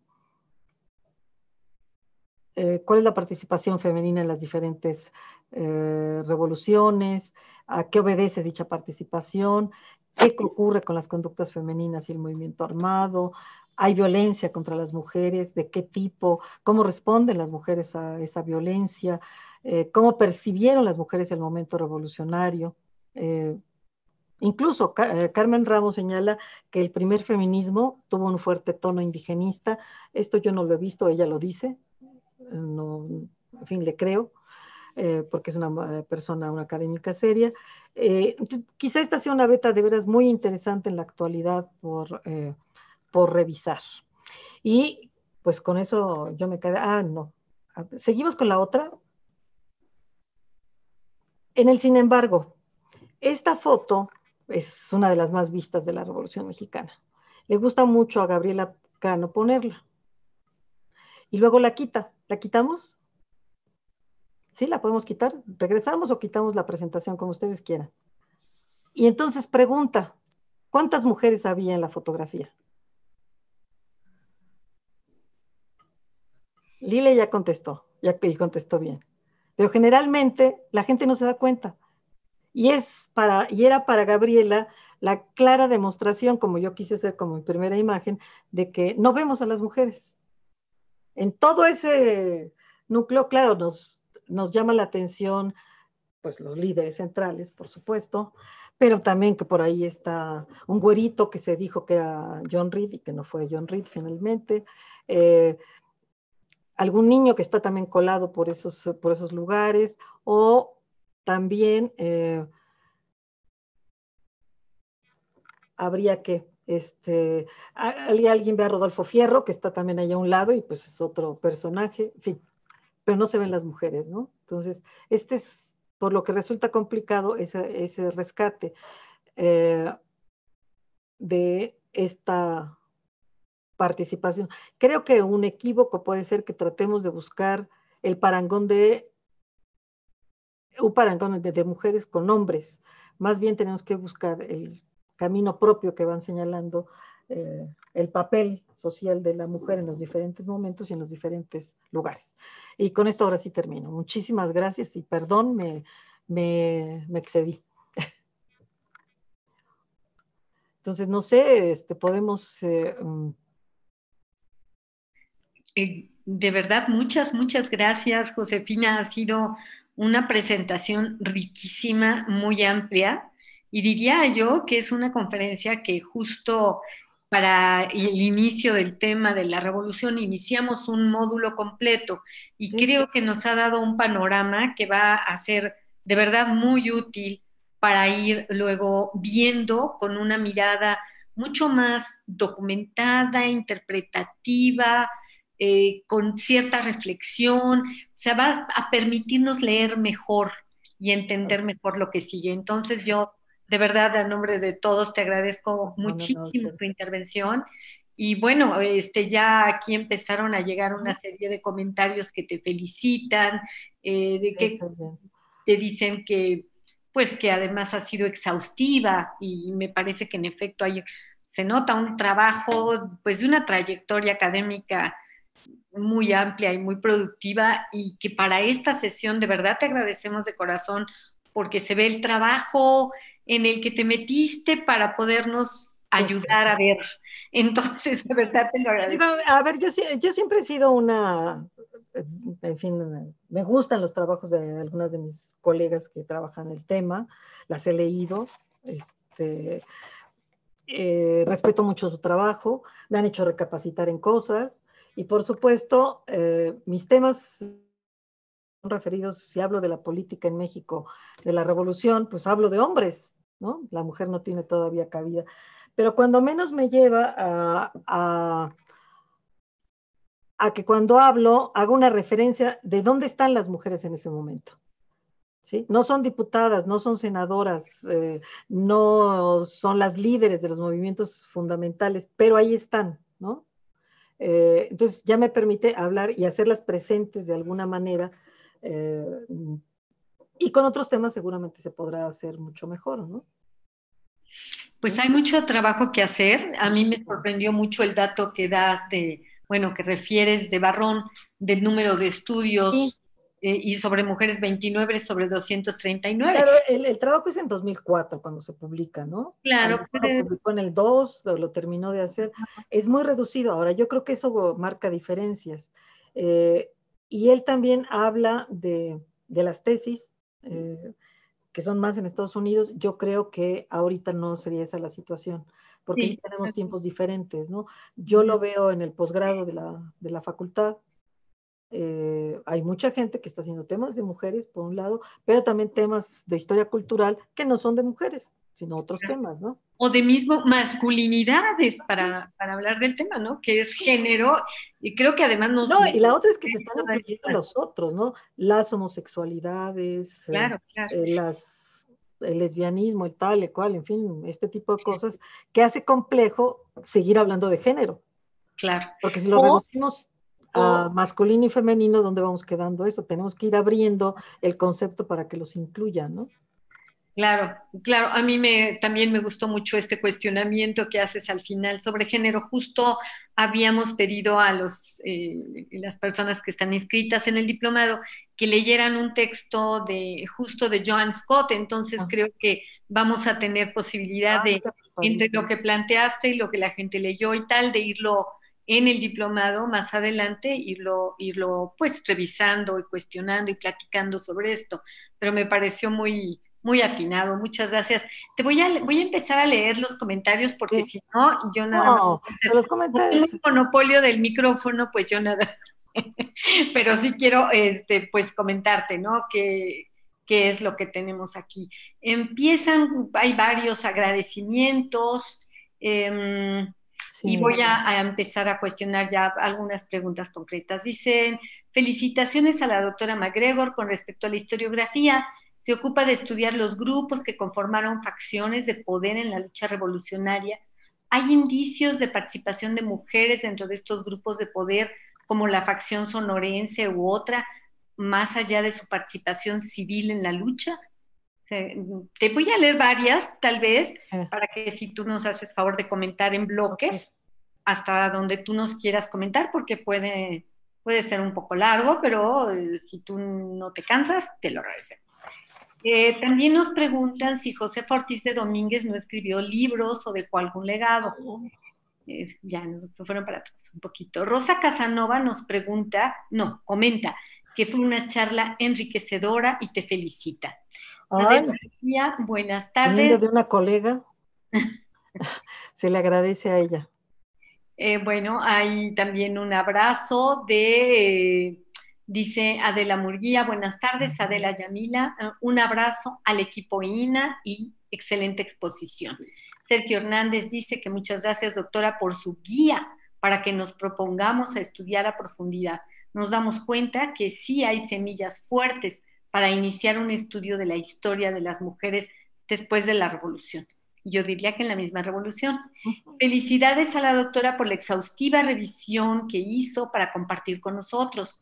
S4: eh, cuál es la participación femenina en las diferentes eh, revoluciones, a qué obedece dicha participación, qué ocurre con las conductas femeninas y el movimiento armado, hay violencia contra las mujeres, de qué tipo, cómo responden las mujeres a esa violencia, eh, cómo percibieron las mujeres el momento revolucionario. Eh, incluso eh, Carmen Ramos señala que el primer feminismo tuvo un fuerte tono indigenista. Esto yo no lo he visto, ella lo dice, no, en fin, le creo. Eh, porque es una eh, persona, una académica seria. Eh, quizá esta sea una beta de veras muy interesante en la actualidad por, por revisar. Y pues con eso yo me quedé, ah, no, seguimos con la otra. En el sin embargo, esta foto es una de las más vistas de la Revolución Mexicana. Le gusta mucho a Gabriela Cano ponerla. Y luego la quita. ¿La quitamos? sí, la podemos quitar, regresamos o quitamos la presentación, como ustedes quieran. Y entonces pregunta, ¿cuántas mujeres había en la fotografía? Lile ya contestó, ya y contestó bien. Pero generalmente la gente no se da cuenta. Y, es para, y era para Gabriela la clara demostración, como yo quise hacer como mi primera imagen, de que no vemos a las mujeres. En todo ese núcleo, claro, nos nos llama la atención, pues los líderes centrales, por supuesto, pero también que por ahí está un güerito que se dijo que era John Reed y que no fue John Reed finalmente. Eh, algún niño que está también colado por esos, por esos lugares, o también eh, habría que, este, alguien ve a Rodolfo Fierro, que está también ahí a un lado, y pues es otro personaje, fin pero no se ven las mujeres, ¿no? Entonces, este es por lo que resulta complicado ese, rescate eh, de esta participación. Creo que un equívoco puede ser que tratemos de buscar el parangón de un parangón de, mujeres con hombres. Más bien tenemos que buscar el camino propio que van señalando eh, el papel social de la mujer en los diferentes momentos y en los diferentes lugares. Y con esto ahora sí termino. Muchísimas gracias y perdón, me, excedí. Entonces, no sé, este, podemos... Eh, mm, eh,
S1: de verdad, muchas, muchas gracias, Josefina. Ha sido una presentación riquísima, muy amplia, y diría yo que es una conferencia que justo para el inicio del tema de la revolución, iniciamos un módulo completo y creo que nos ha dado un panorama que va a ser de verdad muy útil para ir luego viendo con una mirada mucho más documentada, interpretativa, eh, con cierta reflexión, o sea, va a permitirnos leer mejor y entender mejor lo que sigue. Entonces yo de verdad, a nombre de todos, te agradezco muchísimo tu intervención. Y bueno, este, ya aquí empezaron a llegar una serie de comentarios que te felicitan, eh, de que te dicen que, pues, que además ha sido exhaustiva y me parece que en efecto hay, se nota un trabajo, pues, de una trayectoria académica muy amplia y muy productiva y que para esta sesión de verdad te agradecemos de corazón porque se ve el trabajo, en el que te metiste para podernos ayudar a ver. Entonces, te lo agradezco.
S4: A ver, yo, yo siempre he sido una, en fin, me gustan los trabajos de algunas de mis colegas que trabajan el tema, las he leído, este, eh, respeto mucho su trabajo, me han hecho recapacitar en cosas y por supuesto eh, mis temas son referidos, si hablo de la política en México, de la revolución, pues hablo de hombres ¿no? La mujer no tiene todavía cabida. Pero cuando menos me lleva a, a, que cuando hablo hago una referencia de dónde están las mujeres en ese momento. ¿Sí? No son diputadas, no son senadoras, eh, no son las líderes de los movimientos fundamentales, pero ahí están, ¿no? Eh, entonces ya me permite hablar y hacerlas presentes de alguna manera eh, y con otros temas seguramente se podrá hacer mucho mejor, ¿no?
S1: Pues hay mucho trabajo que hacer. A mí me sorprendió mucho el dato que das de, bueno, que refieres de Barrón, del número de estudios eh, y sobre mujeres 29 sobre 239. Claro,
S4: el, el, trabajo es en 2004 cuando se publica, ¿no? Claro. Lo publicó en el 2, lo, terminó de hacer. Es muy reducido ahora. Yo creo que eso marca diferencias. Eh, y él también habla de las tesis, eh, que son más en Estados Unidos, yo creo que ahorita no sería esa la situación, porque tenemos tiempos diferentes, ¿no? Yo lo veo en el posgrado de la, de la facultad, eh, hay mucha gente que está haciendo temas de mujeres, por un lado, pero también temas de historia cultural que no son de mujeres, sino otros temas, ¿no?
S1: O de mismo masculinidades para, hablar del tema, ¿no? Que es género, y creo que además nos... No, y
S2: la otra
S4: es que se están incluyendo los otros, ¿no? Las homosexualidades, eh, eh, las, el lesbianismo, el tal, el cual, en fin, este tipo de cosas que hace complejo seguir hablando de género. Claro. Porque si lo reducimos a masculino y femenino, ¿dónde vamos quedando eso? Tenemos que ir abriendo el concepto para que los incluya, ¿no?
S1: Claro, claro, a mí me, también me gustó mucho este cuestionamiento que haces al final sobre género. Justo habíamos pedido a los, eh, las personas que están inscritas en el diplomado que leyeran un texto de justo de John Scott, entonces ah. creo que vamos a tener posibilidad de, entre lo que planteaste y lo que la gente leyó y tal, de irlo en el diplomado más adelante, irlo, irlo pues revisando y cuestionando y platicando sobre esto. Pero me pareció muy muy atinado. Muchas gracias. Te voy a, voy a empezar a leer los comentarios porque si no, yo nada no, los comentarios. El monopolio del micrófono, pues yo nada. pero sí quiero, este, pues comentarte, ¿no? Que, qué es lo que tenemos aquí. Empiezan, hay varios agradecimientos em, y voy a, empezar a cuestionar ya algunas preguntas concretas. Dicen, felicitaciones a la doctora McGregor con respecto a la historiografía. Se ocupa de estudiar los grupos que conformaron facciones de poder en la lucha revolucionaria. Hay indicios de participación de mujeres dentro de estos grupos de poder, como la facción sonorense u otra, más allá de su participación civil en la lucha. Te voy a leer varias, tal vez, para que si tú nos haces favor de comentar en bloques, hasta donde tú nos quieras comentar, porque puede, puede ser un poco largo, pero eh, si tú no te cansas, te lo agradecemos. Eh, también nos preguntan si José Fortis de Domínguez no escribió libros o dejó algún legado. Eh, ya nos fueron para atrás un poquito. Rosa Casanova nos pregunta, no, comenta, que fue una charla enriquecedora y te felicita. buenas tardes. de
S4: una colega. Se le agradece a ella.
S1: Eh, bueno, hay también un abrazo de Dice Adela Murguía, buenas tardes, Adela Yamila, un abrazo al equipo INA y excelente exposición. Sergio Hernández dice que muchas gracias, doctora, por su guía para que nos propongamos a estudiar a profundidad. Nos damos cuenta que sí hay semillas fuertes para iniciar un estudio de la historia de las mujeres después de la revolución. Yo diría que en la misma revolución. Felicidades a la doctora por la exhaustiva revisión que hizo para compartir con nosotros.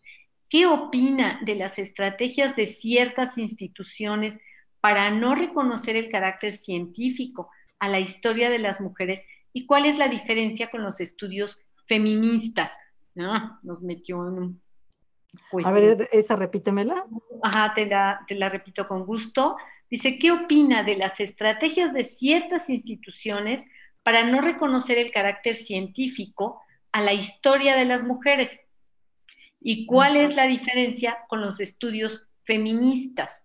S1: ¿Qué opina de las estrategias de ciertas instituciones para no reconocer el carácter científico a la historia de las mujeres? ¿Y cuál es la diferencia con los estudios feministas? Ah, nos metió
S4: en un... a ver, esa repítemela.
S1: Ajá, la, te la repito con gusto. Dice, ¿qué opina de las estrategias de ciertas instituciones para no reconocer el carácter científico a la historia de las mujeres? ¿Y cuál es la diferencia con los estudios feministas?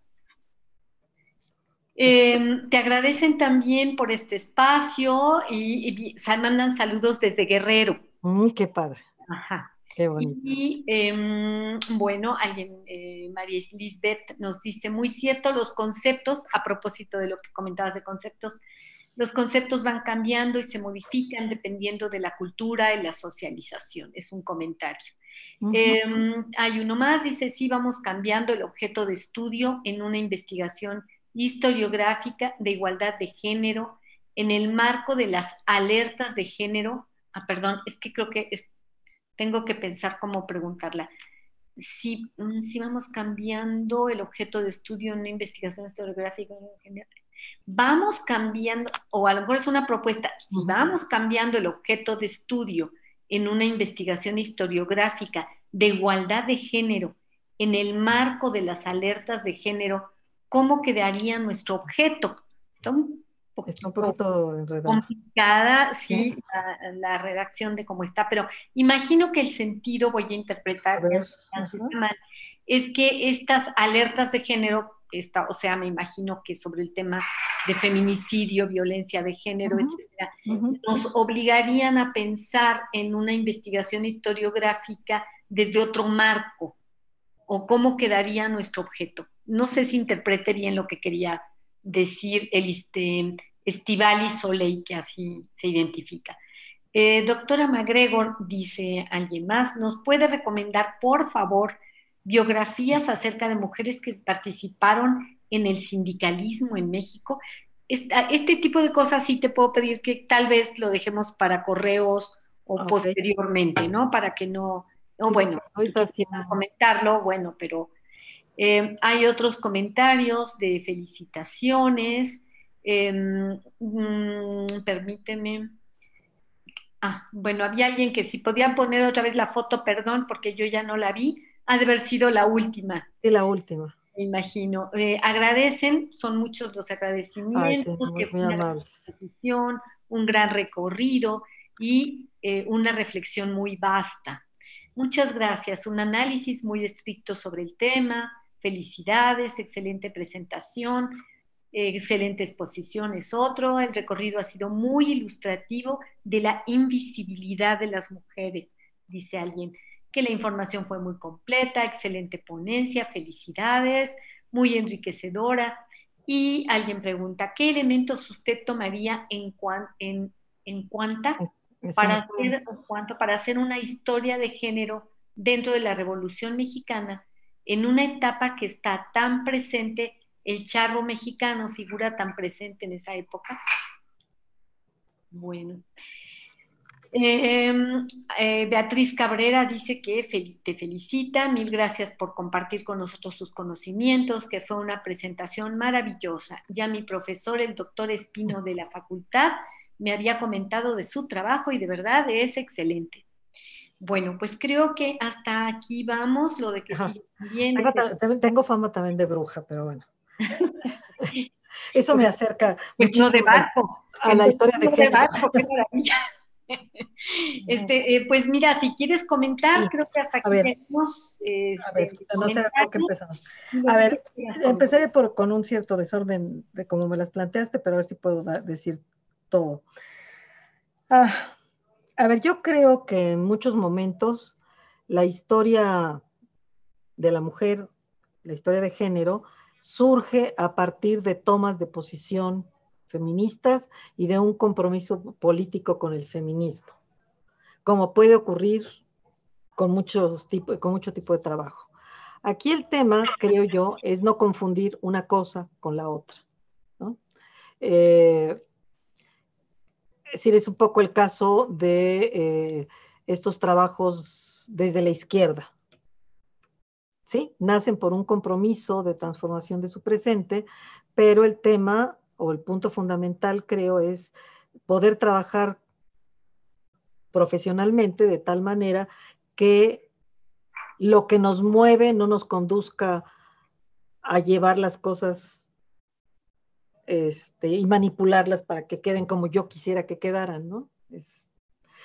S1: Em, te agradecen también por este espacio y, mandan saludos desde Guerrero.
S4: Mm, ¡Qué padre!
S1: Ajá. Qué bonito. Y em, bueno, alguien, eh, María Lisbeth nos dice, muy cierto, los conceptos, a propósito de lo que comentabas de conceptos, los conceptos van cambiando y se modifican dependiendo de la cultura y la socialización. Es un comentario.
S2: Em,
S1: hay uno más, dice, si vamos cambiando el objeto de estudio en una investigación historiográfica de igualdad de género en el marco de las alertas de género. Ah, perdón, es que creo que tengo que pensar cómo preguntarla. Si, mm, si, vamos cambiando el objeto de estudio en una investigación historiográfica, vamos cambiando, o a lo mejor es una propuesta, si vamos cambiando el objeto de estudio en una investigación historiográfica de igualdad de género en el marco de las alertas de género, ¿cómo quedaría nuestro objeto? Está un poco complicada, sí, La, redacción de cómo está, pero imagino que el sentido, voy a interpretar, a ver, es que estas alertas de género, esta, o sea, me imagino que sobre el tema de feminicidio, violencia de género, etc., nos obligarían a pensar en una investigación historiográfica desde otro marco o cómo quedaría nuestro objeto. No sé si interprete bien lo que quería decir el este, Estivali Soleil, que así se identifica. Eh, doctora MacGregor, dice alguien más, ¿nos puede recomendar, por favor, biografías acerca de mujeres que participaron en el sindicalismo en México. Este tipo de cosas sí te puedo pedir que tal vez lo dejemos para correos o posteriormente, ¿no? Para que no, no bueno, comentarlo, bueno, pero eh, hay otros comentarios de felicitaciones. Em, mm, permíteme. Ah, bueno, había alguien que si podían poner otra vez la foto, perdón, porque yo ya no la vi ha de haber sido la última. De la última. Me imagino. Eh, agradecen, son muchos los agradecimientos, que fue una exposición, un gran recorrido y eh, una reflexión muy vasta. Muchas gracias, un análisis muy estricto sobre el tema, felicidades, excelente presentación, excelente exposición es otro, el recorrido ha sido muy ilustrativo de la invisibilidad de las mujeres, dice alguien que la información fue muy completa, excelente ponencia, felicidades, muy enriquecedora. Y alguien pregunta, ¿qué elementos usted tomaría en, cuenta
S2: para hacer,
S1: para hacer una historia de género dentro de la Revolución Mexicana, en una etapa que está tan presente, el charro mexicano figura tan presente en esa época? Bueno, Em, eh, Beatriz Cabrera dice que te felicita, mil gracias por compartir con nosotros sus conocimientos, que fue una presentación maravillosa. Ya mi profesor, el doctor Espino de la facultad, me había comentado de su trabajo y de verdad es excelente. Bueno, pues creo que hasta aquí vamos, lo de que sí.
S4: Tengo, fama también de bruja, pero bueno. Eso me acerca. no de barco. A la historia de,
S1: Este, eh, pues mira, si quieres comentar, creo que hasta aquí tenemos. Este,
S4: a ver, no por empezamos. A ver, empezaré con un cierto desorden de cómo me las planteaste, pero a ver si puedo decir todo. Ah, a ver, yo creo que en muchos momentos la historia de la mujer, la historia de género, surge a partir de tomas de posición feministas y de un compromiso político con el feminismo, como puede ocurrir con, muchos tipos, con mucho tipo de trabajo. Aquí el tema, creo yo, es no confundir una cosa con la otra. es eh, decir, es un poco el caso de eh, estos trabajos desde la izquierda, ¿Sí? Nacen por un compromiso de transformación de su presente, pero el tema o el punto fundamental creo es poder trabajar profesionalmente de tal manera que lo que nos mueve no nos conduzca a llevar las cosas este, y manipularlas para que queden como yo quisiera que quedaran, ¿no?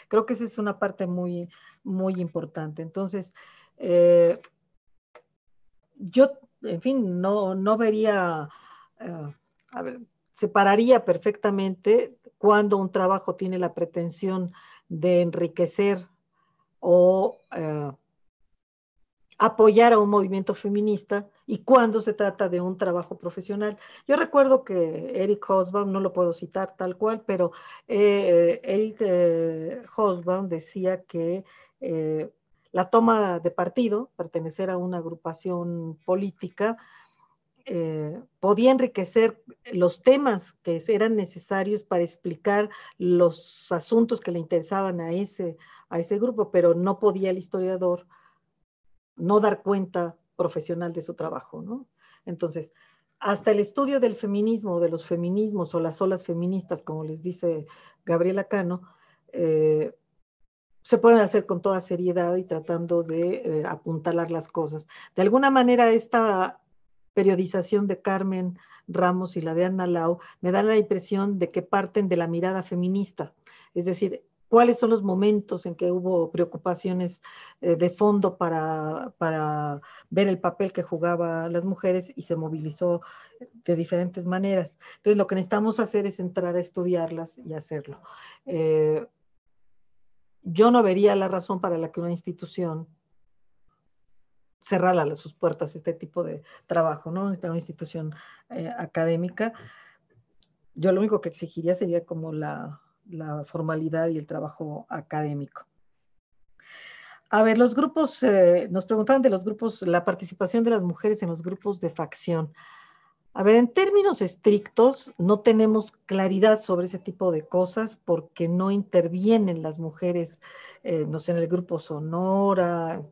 S4: creo que esa es una parte muy, muy importante. Entonces, eh, yo, en fin, no, vería, eh, a ver, separaría perfectamente cuando un trabajo tiene la pretensión de enriquecer o eh, apoyar a un movimiento feminista y cuando se trata de un trabajo profesional. Yo recuerdo que Eric Hosbaum, no lo puedo citar tal cual, pero eh, Eric eh, Hosbaum decía que la toma de partido, pertenecer a una agrupación política, eh, podía enriquecer los temas que eran necesarios para explicar los asuntos que le interesaban a ese, a ese grupo, pero no podía el historiador no dar cuenta profesional de su trabajo, ¿no? Entonces, hasta el estudio del feminismo, de los feminismos o las olas feministas, como les dice Gabriela Cano, eh, se pueden hacer con toda seriedad y tratando de eh, apuntalar las cosas. De alguna manera, esta periodización de Carmen Ramos y la de Ana Lau, me dan la impresión de que parten de la mirada feminista. Es decir, cuáles son los momentos en que hubo preocupaciones eh, de fondo para, ver el papel que jugaban las mujeres y se movilizó de diferentes maneras. Entonces, lo que necesitamos hacer es entrar a estudiarlas y hacerlo. Eh, yo no vería la razón para la que una institución cerrar a sus puertas este tipo de trabajo, ¿no? Esta una institución eh, académica. Yo lo único que exigiría sería como la, formalidad y el trabajo académico. A ver, los grupos, eh, nos preguntaban de los grupos, la participación de las mujeres en los grupos de facción. A ver, en términos estrictos, no tenemos claridad sobre ese tipo de cosas porque no intervienen las mujeres, eh, no sé, en el grupo Sonora,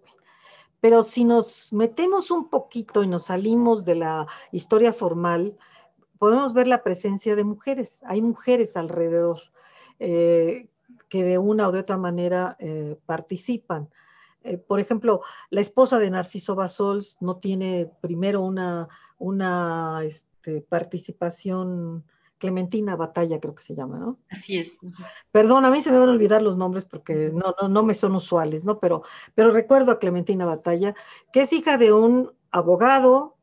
S4: pero si nos metemos un poquito y nos salimos de la historia formal, podemos ver la presencia de mujeres. Hay mujeres alrededor eh, que de una o de otra manera eh, participan. Eh, por ejemplo, la esposa de Narciso Basols no tiene primero una, este, participación Clementina Batalla, creo que se llama, ¿no? Así es. Perdón, a mí se me van a olvidar los nombres porque no, no, no me son usuales, ¿no? Pero, pero recuerdo a Clementina Batalla, que es hija de un abogado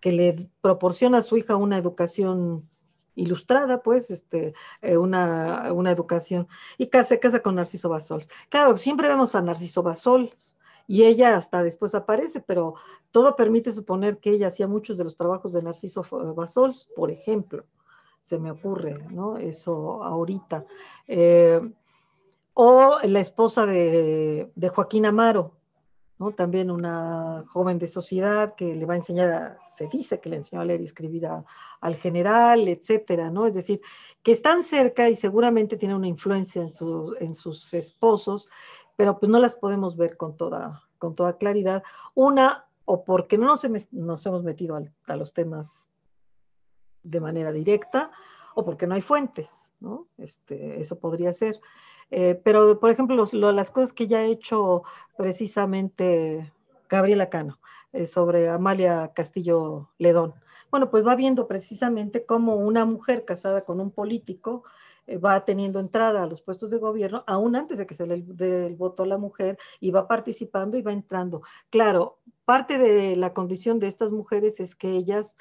S4: que le proporciona a su hija una educación ilustrada, pues, este, eh, una, una, educación, y se casa con Narciso Basols. Claro, siempre vemos a Narciso Basols y ella hasta después aparece, pero todo permite suponer que ella hacía muchos de los trabajos de Narciso Basols, por ejemplo se me ocurre, ¿no? Eso ahorita. Eh, o la esposa de, Joaquín Amaro, ¿no? También una joven de sociedad que le va a enseñar, se dice que le enseñó a leer y escribir al general, etcétera, ¿no? Es decir, que están cerca y seguramente tienen una influencia en, sus esposos, pero pues no las podemos ver con toda, claridad. Una, o porque no nos, hemos metido a los temas de manera directa o porque no hay fuentes, ¿no? Este, eso podría ser. Eh, pero, por ejemplo, las cosas que ya ha hecho precisamente Gabriela Cano eh, sobre Amalia Castillo Ledón. Bueno, pues va viendo precisamente cómo una mujer casada con un político eh, va teniendo entrada a los puestos de gobierno, aún antes de que se le dé el voto la mujer, y va participando y va entrando. Claro, parte de la condición de estas mujeres es que ellas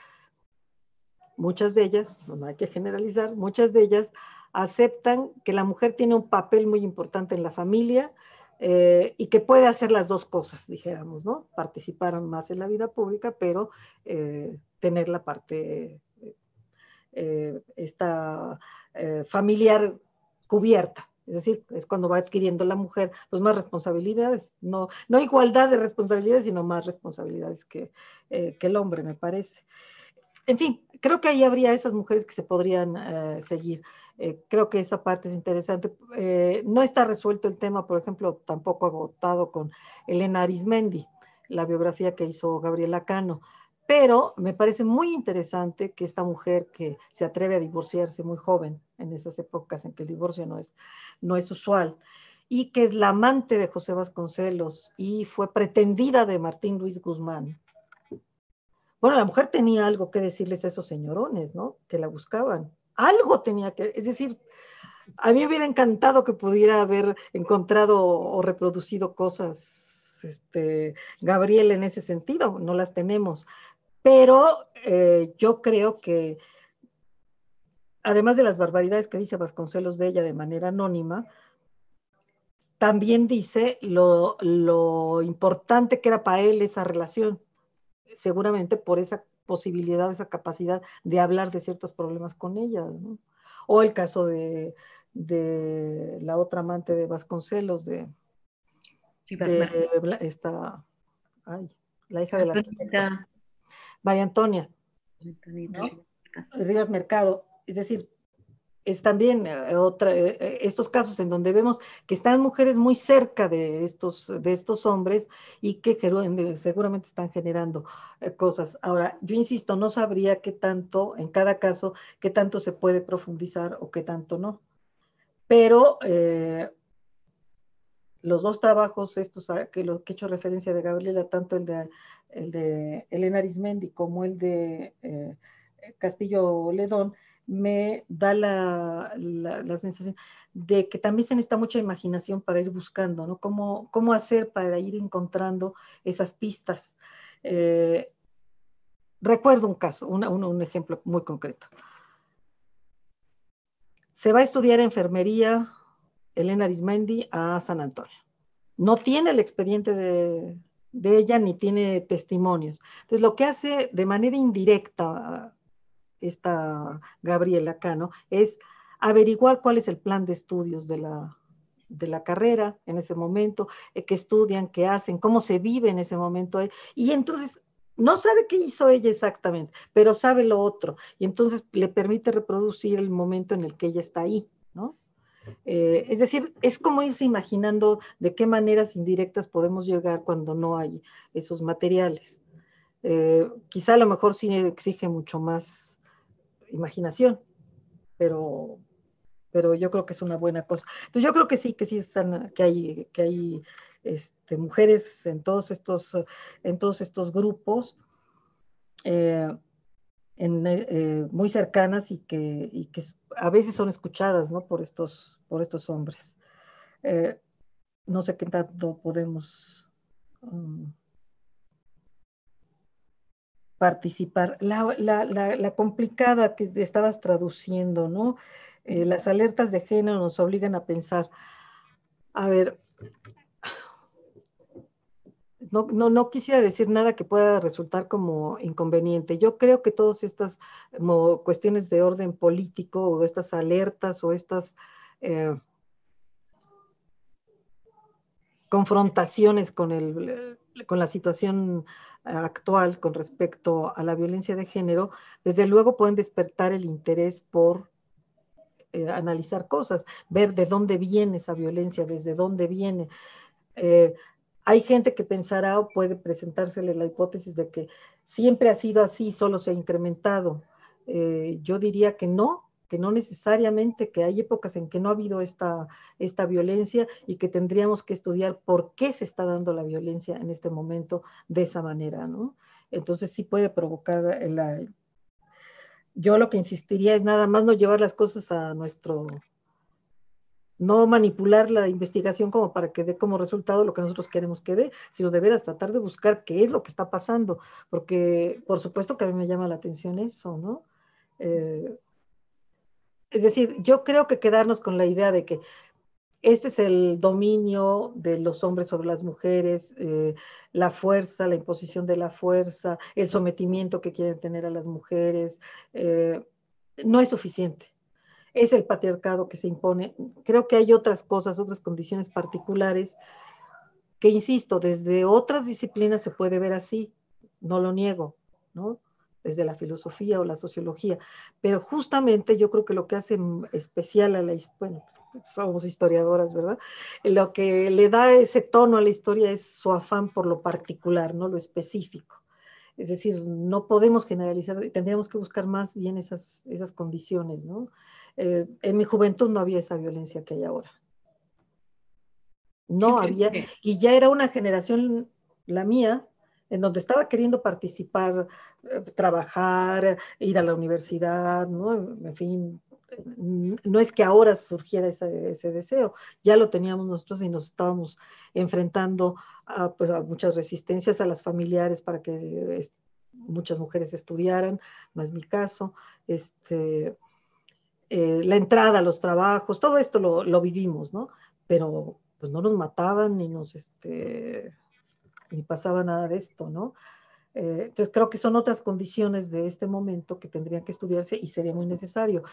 S4: muchas de ellas, no hay que generalizar, muchas de ellas aceptan que la mujer tiene un papel muy importante en la familia eh, y que puede hacer las dos cosas, dijéramos, ¿no? Participar más en la vida pública, pero eh, tener la parte eh, familiar cubierta. Es decir, es cuando va adquiriendo la mujer pues, más responsabilidades, no, no igualdad de responsabilidades, sino más responsabilidades que, que el hombre, me parece en fin, creo que ahí habría esas mujeres que se podrían eh, seguir. Eh, creo que esa parte es interesante. Eh, no está resuelto el tema, por ejemplo, tampoco agotado con Elena Arismendi, la biografía que hizo Gabriela Cano. Pero me parece muy interesante que esta mujer que se atreve a divorciarse muy joven, en esas épocas en que el divorcio no es, no es usual, y que es la amante de José Vasconcelos y fue pretendida de Martín Luis Guzmán, bueno, la mujer tenía algo que decirles a esos señorones, ¿no? Que la buscaban. Algo tenía que, es decir, a mí me hubiera encantado que pudiera haber encontrado o reproducido cosas, este, Gabriel, en ese sentido, no las tenemos. Pero eh, yo creo que, además de las barbaridades que dice Vasconcelos de ella de manera anónima, también dice lo, lo importante que era para él esa relación seguramente por esa posibilidad, o esa capacidad de hablar de ciertos problemas con ellas, O el caso de, la otra amante de Vasconcelos, de, de esta, la hija de la María Antonia. Rivas Mercado. Es decir, es también eh, eh, eh, estos casos en donde vemos que están mujeres muy cerca de estos, de estos hombres y que seguramente están generando cosas. Ahora, yo insisto, no sabría qué tanto, en cada caso, qué tanto se puede profundizar o qué tanto no. Pero los dos trabajos, estos que, que he hecho referencia de Gabriela, tanto el de, el de Elena Arismendi como el de Castillo Ledón, me da la, sensación de que también se necesita mucha imaginación para ir buscando, ¿no? Cómo, hacer para ir encontrando esas pistas. Eh, recuerdo un caso, un, ejemplo muy concreto. Se va a estudiar enfermería Elena Arismendi a San Antonio. No tiene el expediente de, de ella ni tiene testimonios. Entonces, lo que hace de manera indirecta esta Gabriela Cano, es averiguar cuál es el plan de estudios de la, carrera en ese momento, eh, qué estudian, qué hacen, cómo se vive en ese momento. Eh, y entonces no sabe qué hizo ella exactamente, pero sabe lo otro. Y entonces le permite reproducir el momento en el que ella está ahí, ¿no? Eh, es decir, es como irse imaginando de qué maneras indirectas podemos llegar cuando no hay esos materiales. quizá a lo mejor sí exige mucho más imaginación, pero, pero yo creo que es una buena cosa. Entonces yo creo que sí, que sí están, que hay, que hay este, mujeres en todos estos, en todos estos grupos. Eh, en, eh, muy cercanas y que, y que, a veces son escuchadas ¿no? por, estos, por estos hombres. Eh, no sé qué tanto podemos um, participar. La, complicada que estabas traduciendo, ¿no? Eh, las alertas de género nos obligan a pensar. A ver, no, no, quisiera decir nada que pueda resultar como inconveniente. Yo creo que todas estas cuestiones de orden político o estas alertas o estas eh, confrontaciones con, con la situación actual con respecto a la violencia de género, desde luego pueden despertar el interés por eh, analizar cosas, ver de dónde viene esa violencia, desde dónde viene. Eh, hay gente que pensará o puede presentársele la hipótesis de que siempre ha sido así, solo se ha incrementado. Eh, yo diría que no, no necesariamente que hay épocas en que no ha habido esta, esta violencia y que tendríamos que estudiar por qué se está dando la violencia en este momento de esa manera, ¿no? Entonces sí puede provocar la... Yo lo que insistiría es nada más no llevar las cosas a nuestro... No manipular la investigación como para que dé como resultado lo que nosotros queremos que dé, sino de veras tratar de buscar qué es lo que está pasando, porque por supuesto que a mí me llama la atención eso, ¿no? Eh, es decir, yo creo que quedarnos con la idea de que este es el dominio de los hombres sobre las mujeres, eh, la fuerza, la imposición de la fuerza, el sometimiento que quieren tener a las mujeres, eh, no es suficiente. Es el patriarcado que se impone. Creo que hay otras cosas, otras condiciones particulares que, insisto, desde otras disciplinas se puede ver así, no lo niego, ¿no? desde la filosofía o la sociología, pero justamente yo creo que lo que hace especial a la historia, bueno, pues, somos historiadoras, ¿verdad? Lo que le da ese tono a la historia es su afán por lo particular, ¿no? Lo específico. Es decir, no podemos generalizar, tendríamos que buscar más bien esas, esas condiciones, ¿no? Eh, en mi juventud no había esa violencia que hay ahora. No había, y ya era una generación, la mía, en donde estaba queriendo participar, eh, trabajar, ir a la universidad, ¿no? En fin, no es que ahora surgiera ese, deseo, ya lo teníamos nosotros y nos estábamos enfrentando a, pues, muchas resistencias a las familiares para que muchas mujeres estudiaran, no es mi caso, este, eh, la entrada a los trabajos, todo esto lo, vivimos, ¿no? Pero pues no nos mataban ni nos, este, ni pasaba nada de esto, ¿no? Eh, entonces creo que son otras condiciones de este momento que tendrían que estudiarse y sería muy necesario.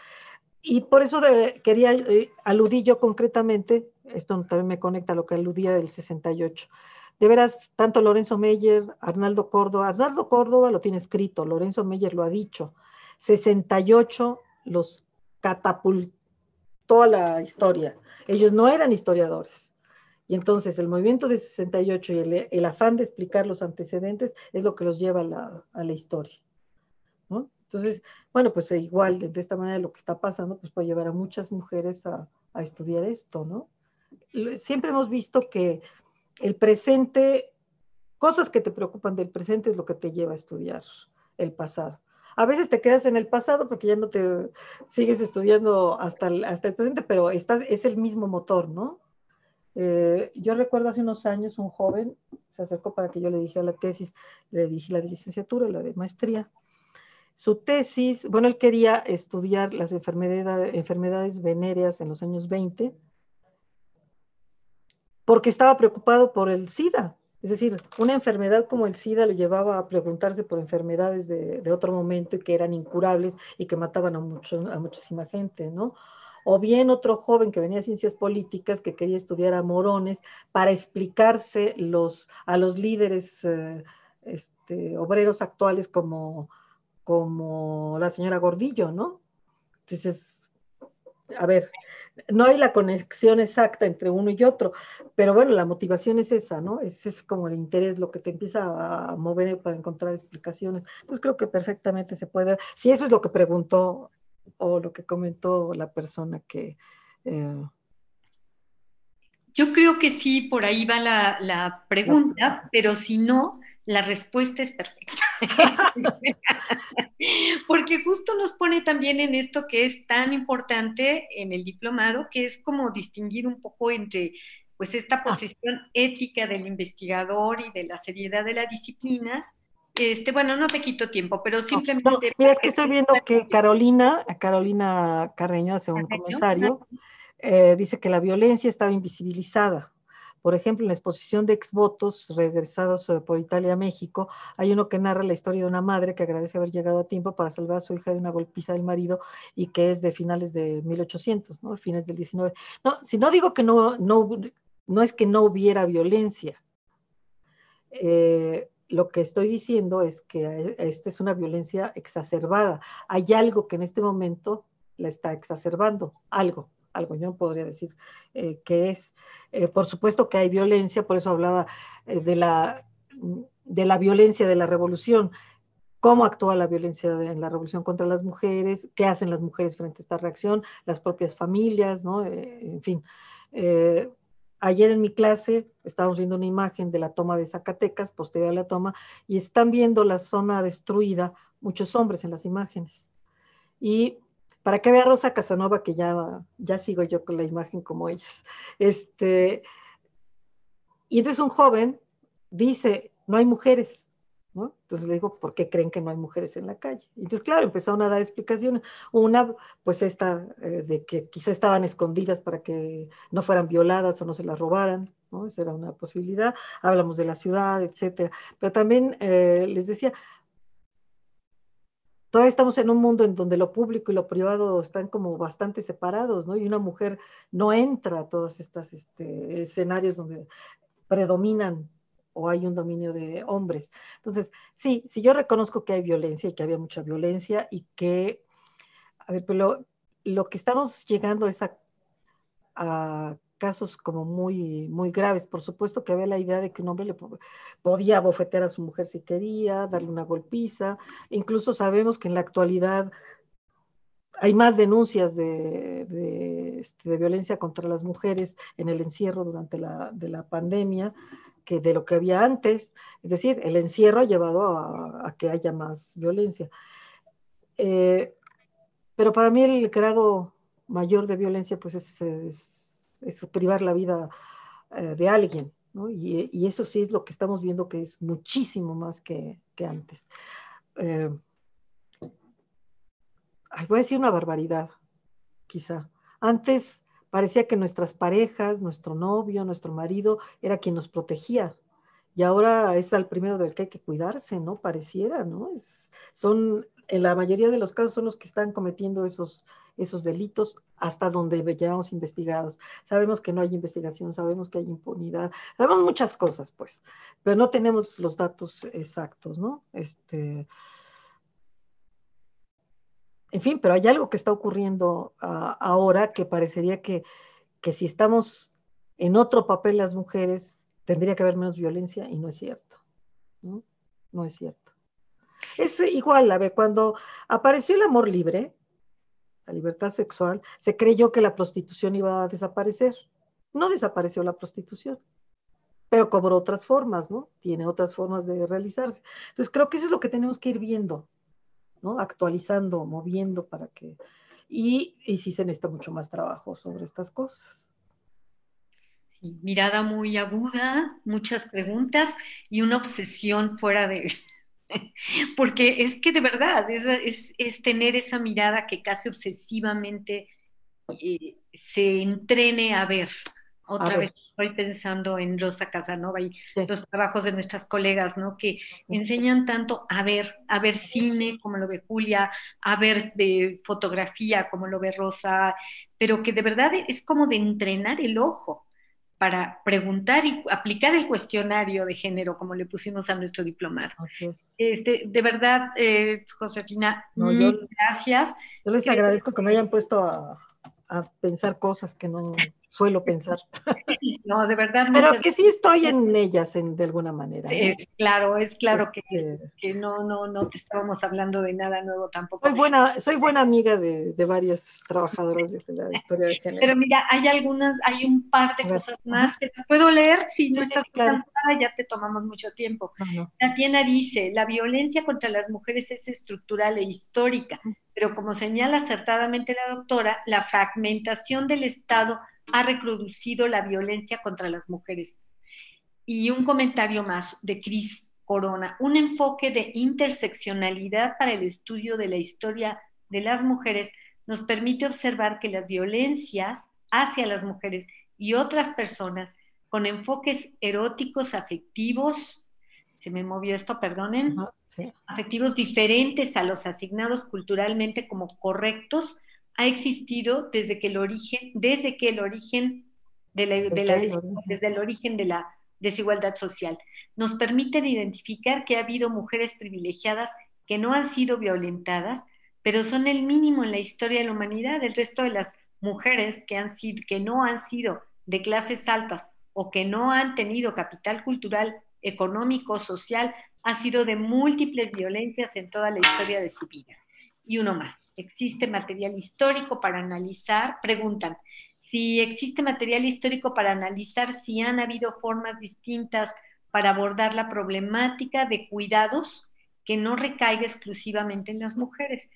S4: Y por eso quería, eh, aludir yo concretamente, esto también me conecta a lo que aludía del 68. De veras, tanto Lorenzo Meyer, Arnaldo Córdoba, Arnaldo Córdoba lo tiene escrito, Lorenzo Meyer lo ha dicho, 68 los catapultó a la historia. Ellos no eran historiadores, y entonces el movimiento de 68 y el, el afán de explicar los antecedentes es lo que los lleva a la, a historia. Entonces, bueno, pues eh, igual de, esta manera lo que está pasando pues puede llevar a muchas mujeres a, estudiar esto, ¿no? Siempre hemos visto que el presente, cosas que te preocupan del presente es lo que te lleva a estudiar el pasado. A veces te quedas en el pasado porque ya no te sigues estudiando hasta el, hasta el presente, pero es el mismo motor, ¿no? Eh, yo recuerdo hace unos años un joven se acercó para que yo le dijera la tesis, le dije la de licenciatura, la de maestría. Su tesis, bueno, él quería estudiar las enfermedades, venéreas en los años 20 porque estaba preocupado por el SIDA. Es decir, una enfermedad como el SIDA lo llevaba a preguntarse por enfermedades de, otro momento que eran incurables y que mataban a, a muchísima gente, ¿no? o bien otro joven que venía de ciencias políticas que quería estudiar a Morones para explicarse a los líderes eh, este, obreros actuales como, como la señora Gordillo, ¿no? Entonces, a ver, no hay la conexión exacta entre uno y otro, pero bueno, la motivación es esa, ¿no? Ese es como el interés, lo que te empieza a mover para encontrar explicaciones. Pues creo que perfectamente se puede, si eso es lo que preguntó o lo que comentó la persona que... Eh,
S1: Yo creo que sí, por ahí va la, la pregunta, pero si no, la respuesta es perfecta. Porque justo nos pone también en esto que es tan importante en el diplomado, que es como distinguir un poco entre pues esta ah. posición ética del investigador y de la seriedad de la disciplina este, bueno, no te quito tiempo, pero simplemente.
S4: mira, es que estoy viendo que Carolina, Carolina Carreño hace un comentario, eh, dice que la violencia estaba invisibilizada. Por ejemplo, en la exposición de exvotos regresados eh, por Italia a México, hay uno que narra la historia de una madre que agradece haber llegado a tiempo para salvar a su hija de una golpiza del marido y que es de finales de 1800, ¿no? Fines del 19. No, si no digo que no, no, no es que no hubiera violencia. Eh, lo que estoy diciendo es que esta es una violencia exacerbada. Hay algo que en este momento la está exacerbando, algo, algo, yo no podría decir eh, que es. Eh, por supuesto que hay violencia, por eso hablaba eh, de, la, de la violencia de la revolución, cómo actúa la violencia en la revolución contra las mujeres, qué hacen las mujeres frente a esta reacción, las propias familias, ¿no? en fin. Ayer en mi clase estábamos viendo una imagen de la toma de Zacatecas, posterior a la toma, y están viendo la zona destruida, muchos hombres en las imágenes. Y para que vea Rosa Casanova, que ya, ya sigo yo con la imagen como ellas. Este, y entonces un joven dice, no hay mujeres. Entonces le digo, ¿por qué creen que no hay mujeres en la calle? Y entonces, claro, empezaron a dar explicaciones. Una, pues esta, eh, de que quizá estaban escondidas para que no fueran violadas o no se las robaran, ¿no? Esa era una posibilidad. Hablamos de la ciudad, etcétera. Pero también eh, les decía, todavía estamos en un mundo en donde lo público y lo privado están como bastante separados, ¿no? Y una mujer no entra a todos estos este, escenarios donde predominan o hay un dominio de hombres. Entonces, sí, si yo reconozco que hay violencia y que había mucha violencia y que, a ver, pero lo que estamos llegando es a, casos como muy, muy graves. Por supuesto que había la idea de que un hombre le podía bofetear a su mujer si quería, darle una golpiza. Incluso sabemos que en la actualidad hay más denuncias de, este, violencia contra las mujeres en el encierro durante la, de la pandemia que de lo que había antes, es decir, el encierro ha llevado a, que haya más violencia. Eh, pero para mí el grado mayor de violencia pues es, privar la vida eh, de alguien, ¿no? y, eso sí es lo que estamos viendo que es muchísimo más que, antes. Eh, voy a decir una barbaridad, quizá. Antes Parecía que nuestras parejas, nuestro novio, nuestro marido, era quien nos protegía. Y ahora es al primero del que hay que cuidarse, ¿no? Pareciera, ¿no? son, en la mayoría de los casos son los que están cometiendo esos, esos delitos hasta donde llevamos investigados. Sabemos que no hay investigación, sabemos que hay impunidad, sabemos muchas cosas, pues, pero no tenemos los datos exactos, ¿no? Este, en fin, pero hay algo que está ocurriendo ah, ahora que parecería que, si estamos en otro papel las mujeres, tendría que haber menos violencia y no es cierto. No, no es cierto. Es igual, a ver, cuando apareció el amor libre, la libertad sexual, se creyó que la prostitución iba a desaparecer. No desapareció la prostitución, pero cobró otras formas, ¿no? Tiene otras formas de realizarse. Entonces creo que eso es lo que tenemos que ir viendo. ¿no? Actualizando, moviendo para que... Y, si sí se necesita mucho más trabajo sobre estas cosas.
S1: mirada muy aguda, muchas preguntas y una obsesión fuera de... Porque es que de verdad es, tener esa mirada que casi obsesivamente eh, se entrene a ver otra vez estoy pensando en Rosa Casanova y los trabajos de nuestras colegas, ¿no? Que enseñan tanto a ver, a ver cine, como lo ve Julia, a ver eh, fotografía, como lo ve Rosa, pero que de verdad es como de entrenar el ojo para preguntar y aplicar el cuestionario de género, como le
S4: pusimos a nuestro diplomado.
S1: Este, de verdad, eh, Josefina, muchas
S4: gracias. Yo les agradezco que me hayan puesto a pensar cosas que no suelo pensar.
S1: No, de verdad. Pero que
S4: sí estoy en ellas de alguna manera. Es
S1: claro, es claro este que, no, no, no te estábamos hablando de nada nuevo
S4: tampoco. Soy buena, soy buena amiga de, de varias trabajadoras de la historia de género. Pero
S1: mira, hay algunas, hay un par de cosas más que las puedo leer si no estás cansada, ya te tomamos mucho tiempo. La Tatiana dice, la violencia contra las mujeres es estructural e histórica, pero como señala acertadamente la doctora, la fragmentación del Estado ha reproducido la violencia contra las mujeres. Y un comentario más de Cris Corona, un enfoque de interseccionalidad para el estudio de la historia de las mujeres nos permite observar que las violencias hacia las mujeres y otras personas con enfoques eróticos, afectivos, se me movió esto, perdonen, afectivos diferentes a los asignados culturalmente como correctos, ha existido desde que el origen, desde que el origen de la, desde el origen de la desigualdad social. Nos permiten identificar que ha habido mujeres privilegiadas que no han sido violentadas, pero son el mínimo en la historia de la humanidad. El resto de las mujeres que, han que no han sido de clases altas o que no han tenido capital cultural, económico, social, ha sido de múltiples violencias en toda la historia de su vida. Y uno más existe material histórico para analizar, preguntan, si existe material histórico para analizar si han habido formas distintas para abordar la problemática de cuidados que no recaiga exclusivamente en las mujeres.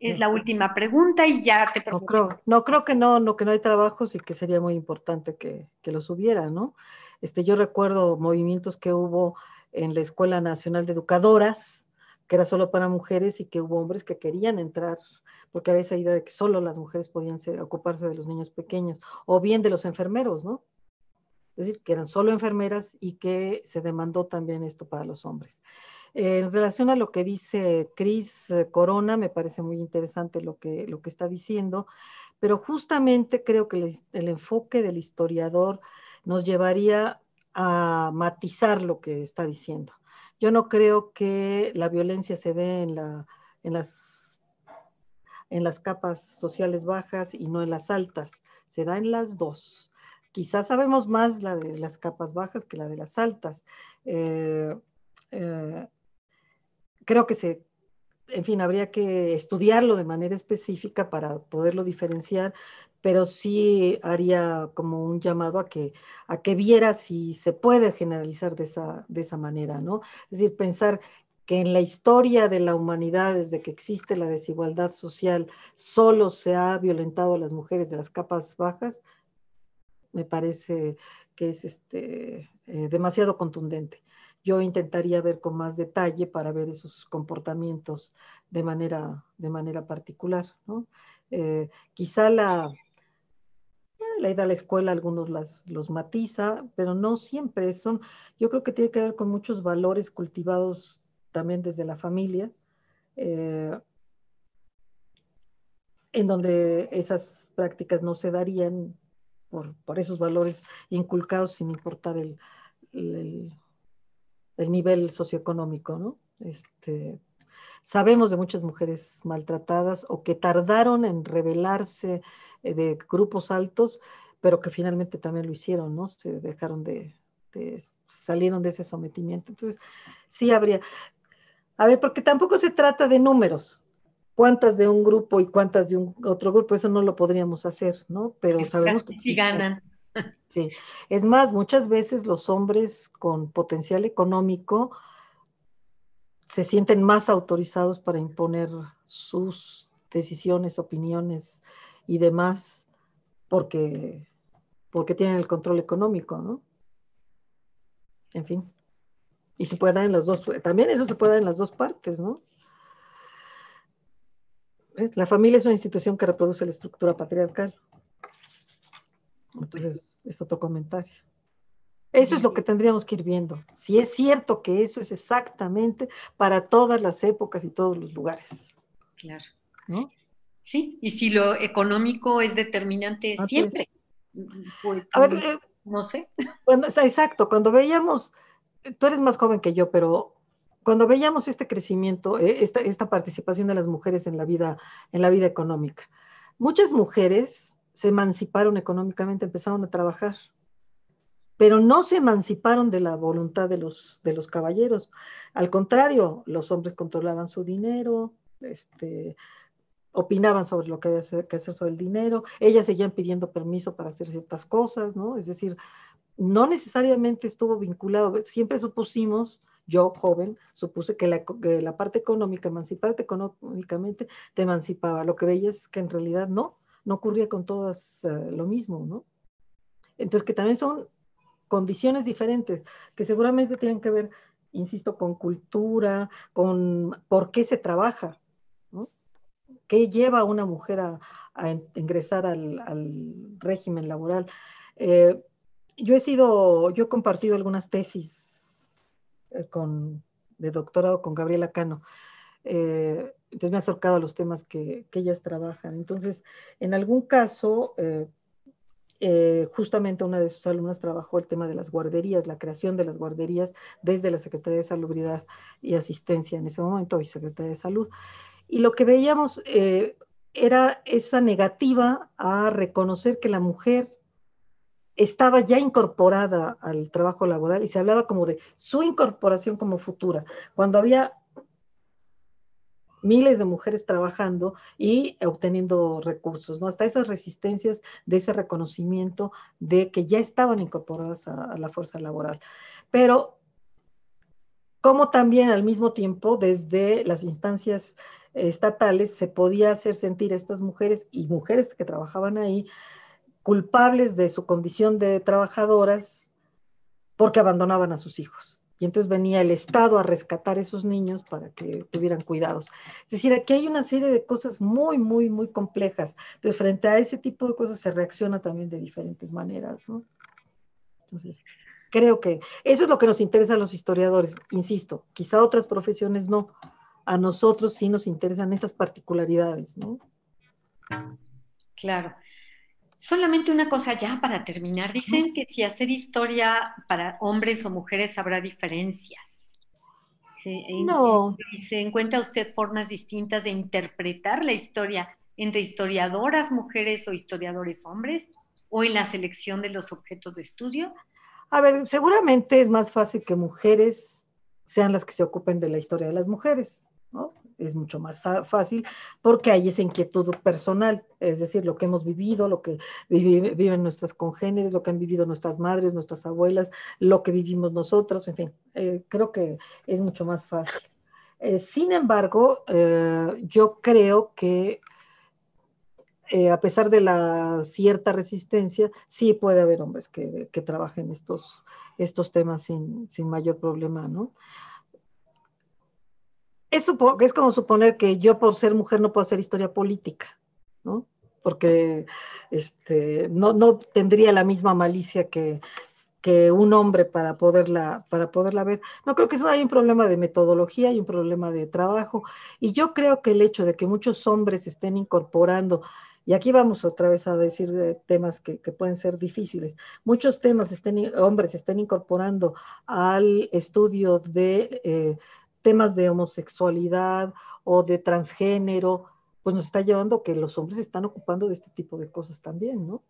S1: Es la última
S4: pregunta y ya te pregunto. No creo, no creo que no, no, que no hay trabajos y que sería muy importante que, los hubiera, ¿no? Este, yo recuerdo movimientos que hubo en la Escuela Nacional de Educadoras, que era solo para mujeres y que hubo hombres que querían entrar, porque había esa idea de que solo las mujeres podían ocuparse de los niños pequeños, o bien de los enfermeros, ¿no? Es decir, que eran solo enfermeras y que se demandó también esto para los hombres. en relación a lo que dice Cris eh, Corona, me parece muy interesante lo que, lo que está diciendo, pero justamente creo que el enfoque del historiador nos llevaría a matizar lo que está diciendo. Yo no creo que la violencia se dé en, las, capas sociales bajas y no en las altas, se da en las dos. Quizás sabemos más la de las capas bajas que la de las altas. Eh, eh, creo que se en fin, habría que estudiarlo de manera específica para poderlo diferenciar, pero sí haría como un llamado a que, a que viera si se puede generalizar de esa, manera, ¿no? Es decir, pensar que en la historia de la humanidad, desde que existe la desigualdad social, solo se ha violentado a las mujeres de las capas bajas, me parece que es este, eh, demasiado contundente yo intentaría ver con más detalle para ver esos comportamientos de manera, de manera particular. Eh, quizá la, eh, la ida a la escuela algunos las, los matiza, pero no siempre son, yo creo que tiene que ver con muchos valores cultivados también desde la familia, eh, en donde esas prácticas no se darían por, esos valores inculcados sin importar el el nivel socioeconómico, ¿no? Este, sabemos de muchas mujeres maltratadas o que tardaron en rebelarse eh, de grupos altos, pero que finalmente también lo hicieron, ¿no? Se dejaron de, salieron de ese sometimiento. Entonces, sí habría. A ver, porque tampoco se trata de números, cuántas de un grupo y cuántas de un otro grupo, eso no lo podríamos hacer, ¿no? Pero sabemos que... Si ganan. Sí, es más, muchas veces los hombres con potencial económico se sienten más autorizados para imponer sus decisiones, opiniones y demás porque, porque tienen el control económico, ¿no? En fin. Y se puede dar en las dos, también eso se puede dar en las dos partes, ¿no? ¿Eh? La familia es una institución que reproduce la estructura patriarcal. Entonces, es otro comentario. Eso es lo que tendríamos que ir viendo. Si es cierto que eso es exactamente para todas las épocas y todos los lugares. Claro. ¿No?
S1: Sí, y si lo económico es determinante ah, pues. siempre.
S4: Pues, a ver, eh, no sé. Bueno, exacto, cuando veíamos, tú eres más joven que yo, pero cuando veíamos este crecimiento, eh, esta, esta participación de las mujeres en la vida, en la vida económica, muchas mujeres se emanciparon económicamente, empezaron a trabajar, pero no se emanciparon de la voluntad de los, de los caballeros. Al contrario, los hombres controlaban su dinero, este, opinaban sobre lo que había que hacer sobre el dinero, ellas seguían pidiendo permiso para hacer ciertas cosas, ¿no? Es decir, no necesariamente estuvo vinculado, siempre supusimos, yo joven, supuse que la, parte económica, emanciparte económicamente, te emancipaba. Lo que veía es que en realidad no, no ocurría con todas eh, lo mismo, ¿no? Entonces, que también son condiciones diferentes, que seguramente tienen que ver, insisto, con cultura, con por qué se trabaja, ¿no? ¿Qué lleva a una mujer a, ingresar al, régimen laboral? Eh, yo he sido, yo he compartido algunas tesis eh, de doctorado con Gabriela Cano entonces me ha acercado a los temas que, ellas trabajan. Entonces, en algún caso, eh, eh, justamente una de sus alumnas trabajó el tema de las guarderías, la creación de las guarderías desde la Secretaría de Salubridad y Asistencia en ese momento, y Secretaría de Salud. Y lo que veíamos eh, era esa negativa a reconocer que la mujer estaba ya incorporada al trabajo laboral y se hablaba como de su incorporación como futura, cuando había miles de mujeres trabajando y obteniendo recursos, ¿no? Hasta esas resistencias de ese reconocimiento de que ya estaban incorporadas a, la fuerza laboral. Pero como también al mismo tiempo desde las instancias eh, estatales se podía hacer sentir a estas mujeres y mujeres que trabajaban ahí culpables de su condición de trabajadoras porque abandonaban a sus hijos y entonces venía el Estado a rescatar a esos niños para que tuvieran cuidados. Es decir, aquí hay una serie de cosas muy, muy, muy complejas. Entonces, frente a ese tipo de cosas se reacciona también de diferentes maneras, ¿no? Entonces, creo que eso es lo que nos interesa a los historiadores, insisto, quizá otras profesiones no. A nosotros sí nos interesan esas particularidades, ¿no?
S1: Claro. Solamente una cosa ya para terminar. Dicen que si hacer historia para hombres o mujeres habrá diferencias. no. se encuentra usted formas distintas de interpretar la historia entre historiadoras mujeres o historiadores hombres o en la selección de los objetos de estudio.
S4: A ver, seguramente es más fácil que mujeres sean las que se ocupen de la historia de las mujeres, ¿no? es mucho más fácil porque hay esa inquietud personal, es decir, lo que hemos vivido, lo que viven nuestras congéneres, lo que han vivido nuestras madres, nuestras abuelas, lo que vivimos nosotros, en fin, eh, creo que es mucho más fácil. Eh, sin embargo, eh, yo creo que a pesar de la cierta resistencia, sí puede haber hombres que, trabajen estos, estos temas sin, sin, mayor problema, ¿no? es, es como suponer que yo por ser mujer no puedo hacer historia política, ¿no? Porque este, no, tendría la misma malicia que, que un hombre para poderla, para poderla ver. No creo que eso hay un problema de metodología, hay un problema de trabajo. Y yo creo que el hecho de que muchos hombres estén incorporando, y aquí vamos otra vez a decir temas que, pueden ser difíciles, muchos temas estén, hombres estén incorporando al estudio de eh, temas de homosexualidad o de transgénero, pues nos está llevando que los hombres se están ocupando de este tipo de cosas también, ¿no?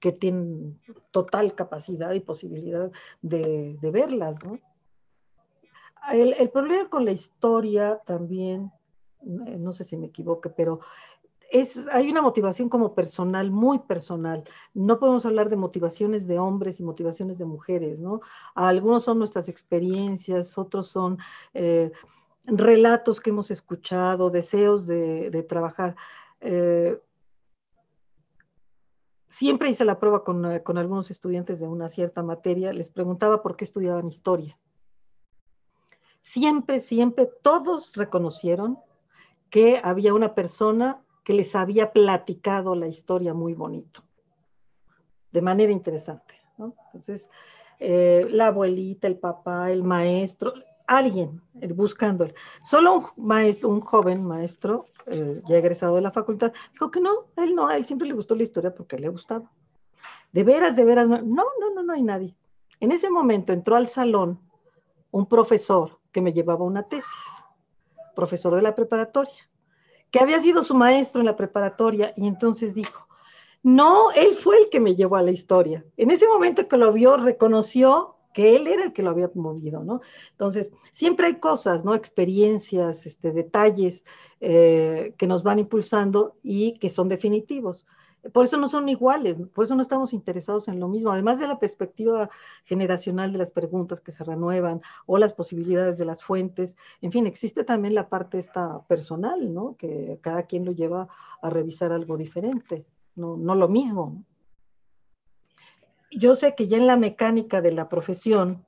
S4: Que tienen total capacidad y posibilidad de, verlas, ¿no? el, problema con la historia también, eh, no sé si me equivoque, pero hay una motivación como personal, muy personal. No podemos hablar de motivaciones de hombres y motivaciones de mujeres, ¿no? Algunos son nuestras experiencias, otros son eh, relatos que hemos escuchado, deseos de, trabajar. Eh, siempre hice la prueba con, eh, con algunos estudiantes de una cierta materia, les preguntaba por qué estudiaban historia. Siempre, siempre, todos reconocieron que había una persona que les había platicado la historia muy bonito, de manera interesante. ¿no? Entonces, eh, la abuelita, el papá, el maestro, alguien buscando. Eh, buscándolo. Solo un, maestro, un joven maestro, eh, ya egresado de la facultad, dijo que no, él no, a él siempre le gustó la historia porque le gustaba. De veras, de veras, no, no, no, no hay nadie. En ese momento entró al salón un profesor que me llevaba una tesis, profesor de la preparatoria que había sido su maestro en la preparatoria y entonces dijo, no, él fue el que me llevó a la historia. En ese momento que lo vio, reconoció que él era el que lo había movido, ¿no? Entonces, siempre hay cosas, ¿no? Experiencias, este, detalles eh, que nos van impulsando y que son definitivos por eso no son iguales, por eso no estamos interesados en lo mismo, además de la perspectiva generacional de las preguntas que se renuevan o las posibilidades de las fuentes, en fin, existe también la parte esta personal, ¿no? Que cada quien lo lleva a revisar algo diferente, no, lo mismo. Yo sé que ya en la mecánica de la profesión,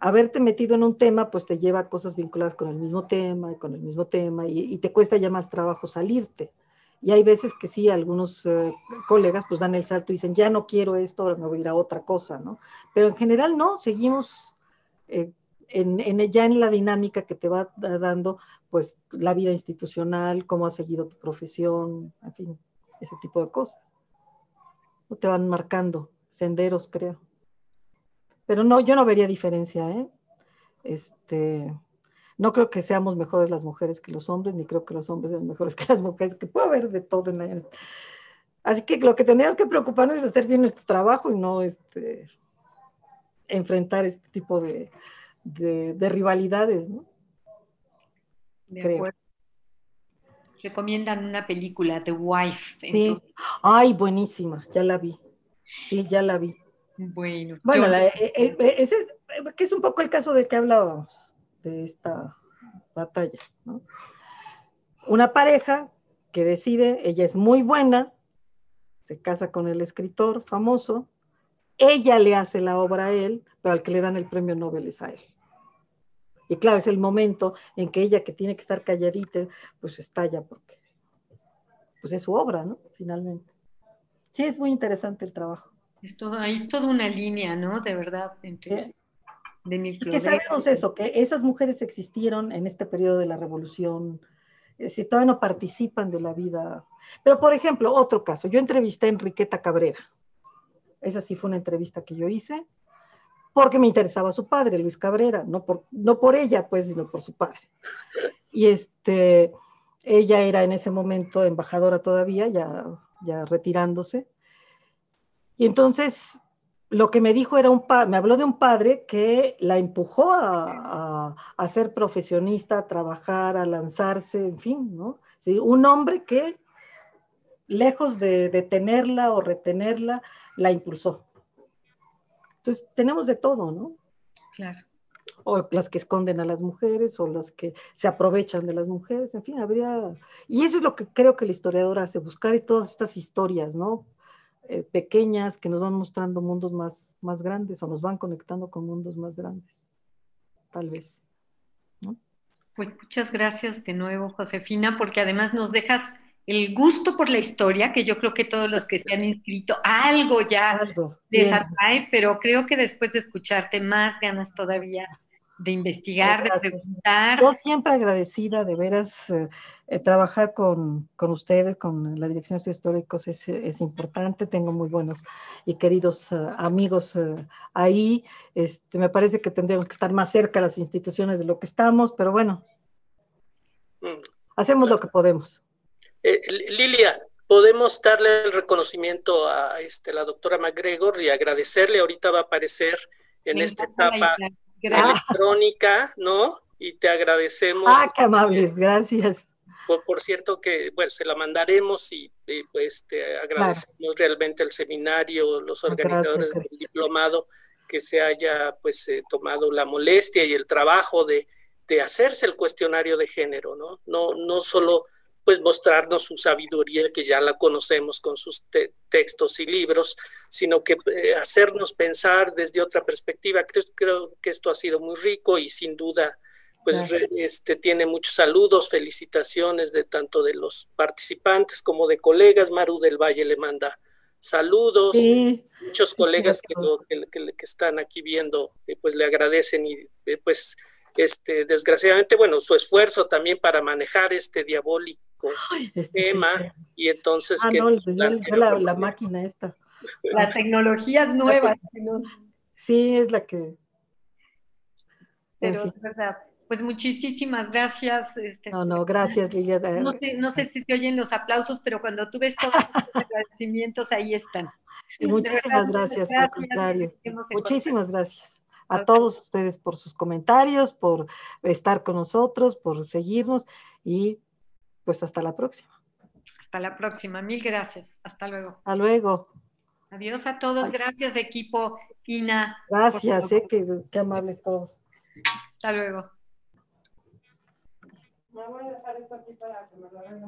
S4: haberte metido en un tema, pues te lleva a cosas vinculadas con el mismo tema y con el mismo tema y te cuesta ya más trabajo salirte y hay veces que sí, algunos eh, colegas pues dan el salto y dicen, ya no quiero esto, ahora me voy a ir a otra cosa, ¿no? Pero en general no, seguimos eh, en, ya en la dinámica que te va dando pues la vida institucional, cómo has seguido tu profesión, en fin, ese tipo de cosas. no te van marcando senderos, creo. Pero no, yo no vería diferencia, ¿eh? Este, no creo que seamos mejores las mujeres que los hombres, ni creo que los hombres sean mejores que las mujeres, que puede haber de todo en la... Así que lo que tenemos que preocuparnos es hacer bien nuestro trabajo y no
S3: este,
S4: enfrentar este tipo de, rivalidades, ¿no?
S1: Recomiendan una película, The Wife. Sí.
S4: Ay, buenísima, ya la vi. Sí, ya la vi. Bueno. Bueno, eh, eh, eh, ese, que es un poco el caso del que hablábamos de esta batalla. Una pareja que decide, ella es muy buena, se casa con el escritor famoso, ella le hace la obra a él, pero al que le dan el premio Nobel es a él. Y claro, es el momento en que ella que tiene que estar calladita, pues estalla porque pues es su obra, ¿no? Finalmente. Sí, es muy interesante el trabajo. Es todo, es toda una
S1: línea, ¿no? De verdad. Entre... Que sabemos
S4: eso, que esas mujeres existieron en este periodo de la revolución, es todavía no participan de la vida. Pero, por ejemplo, otro caso, yo entrevisté a Enriqueta Cabrera. Esa sí fue una entrevista que yo hice, porque me interesaba su padre, Luis Cabrera, no por, no por ella, pues, sino por su padre. Y este, ella era en ese momento embajadora todavía, ya, ya retirándose. Y entonces lo que me dijo era un padre, me habló de un padre que la empujó a, a, a, ser profesionista, a trabajar, a lanzarse, en fin, ¿no? un hombre que, lejos de detenerla o retenerla, la impulsó. Entonces, tenemos de todo, ¿no? Claro. O las que esconden a las mujeres, o las que se aprovechan de las mujeres, en fin, habría... Y eso es lo que creo que el historiador hace, buscar todas estas historias, ¿no? Eh, pequeñas que nos van mostrando mundos más, más grandes o nos van conectando con mundos más grandes, tal vez.
S1: Pues muchas gracias de nuevo, Josefina, porque además nos dejas el gusto por la historia, que yo creo que todos los que se han inscrito algo ya algo, les pero creo que después de escucharte más ganas todavía
S4: de investigar, de preguntar. Yo siempre agradecida, de veras, eh, eh, trabajar con, ustedes, con la Dirección de Estudios Históricos es, importante. Tengo muy buenos y queridos eh, amigos ahí. Este, me parece que tendríamos que estar más cerca las instituciones de lo que estamos, pero bueno, mm, hacemos lo que podemos.
S3: Lilia, podemos darle el reconocimiento a este, la doctora McGregor y agradecerle. Ahorita va a aparecer en esta etapa. Ah. electrónica, ¿no? Y te agradecemos. Ah,
S4: qué amables, gracias.
S3: Por, cierto que, bueno, se la mandaremos y, pues te agradecemos realmente el seminario, los organizadores del diplomado, que se haya pues eh, tomado la molestia y el trabajo de, hacerse el cuestionario de género, ¿no? No, no solo pues mostrarnos su sabiduría que ya la conocemos con sus textos y libros, sino que eh, hacernos pensar desde otra perspectiva. Creo, creo, que esto ha sido muy rico y sin duda pues este, tiene muchos saludos, felicitaciones de tanto de los participantes como de colegas. Maru del Valle le manda saludos. Muchos colegas que, están aquí viendo, eh, pues le agradecen y eh, pues este, desgraciadamente, bueno, su esfuerzo también para manejar este diabólico este tema y entonces... Ah,
S4: la, máquina esta. las tecnologías nuevas sí, es la que... Pero es
S1: verdad. Pues muchísimas gracias. Este, no, pues,
S4: no, gracias Lilia. No
S1: sé, si se oyen los aplausos, pero cuando tú ves todos los agradecimientos, ahí están. Y muchísimas gracias,
S4: Muchísimas gracias a todos ustedes por sus comentarios, por estar con nosotros, por seguirnos y pues hasta la próxima.
S1: Hasta la próxima. Mil gracias. Hasta luego.
S4: Hasta luego. Adiós a todos. Gracias, equipo. Ina. Gracias, eh, que, amables todos.
S2: Hasta luego. Me a dejar esto aquí para que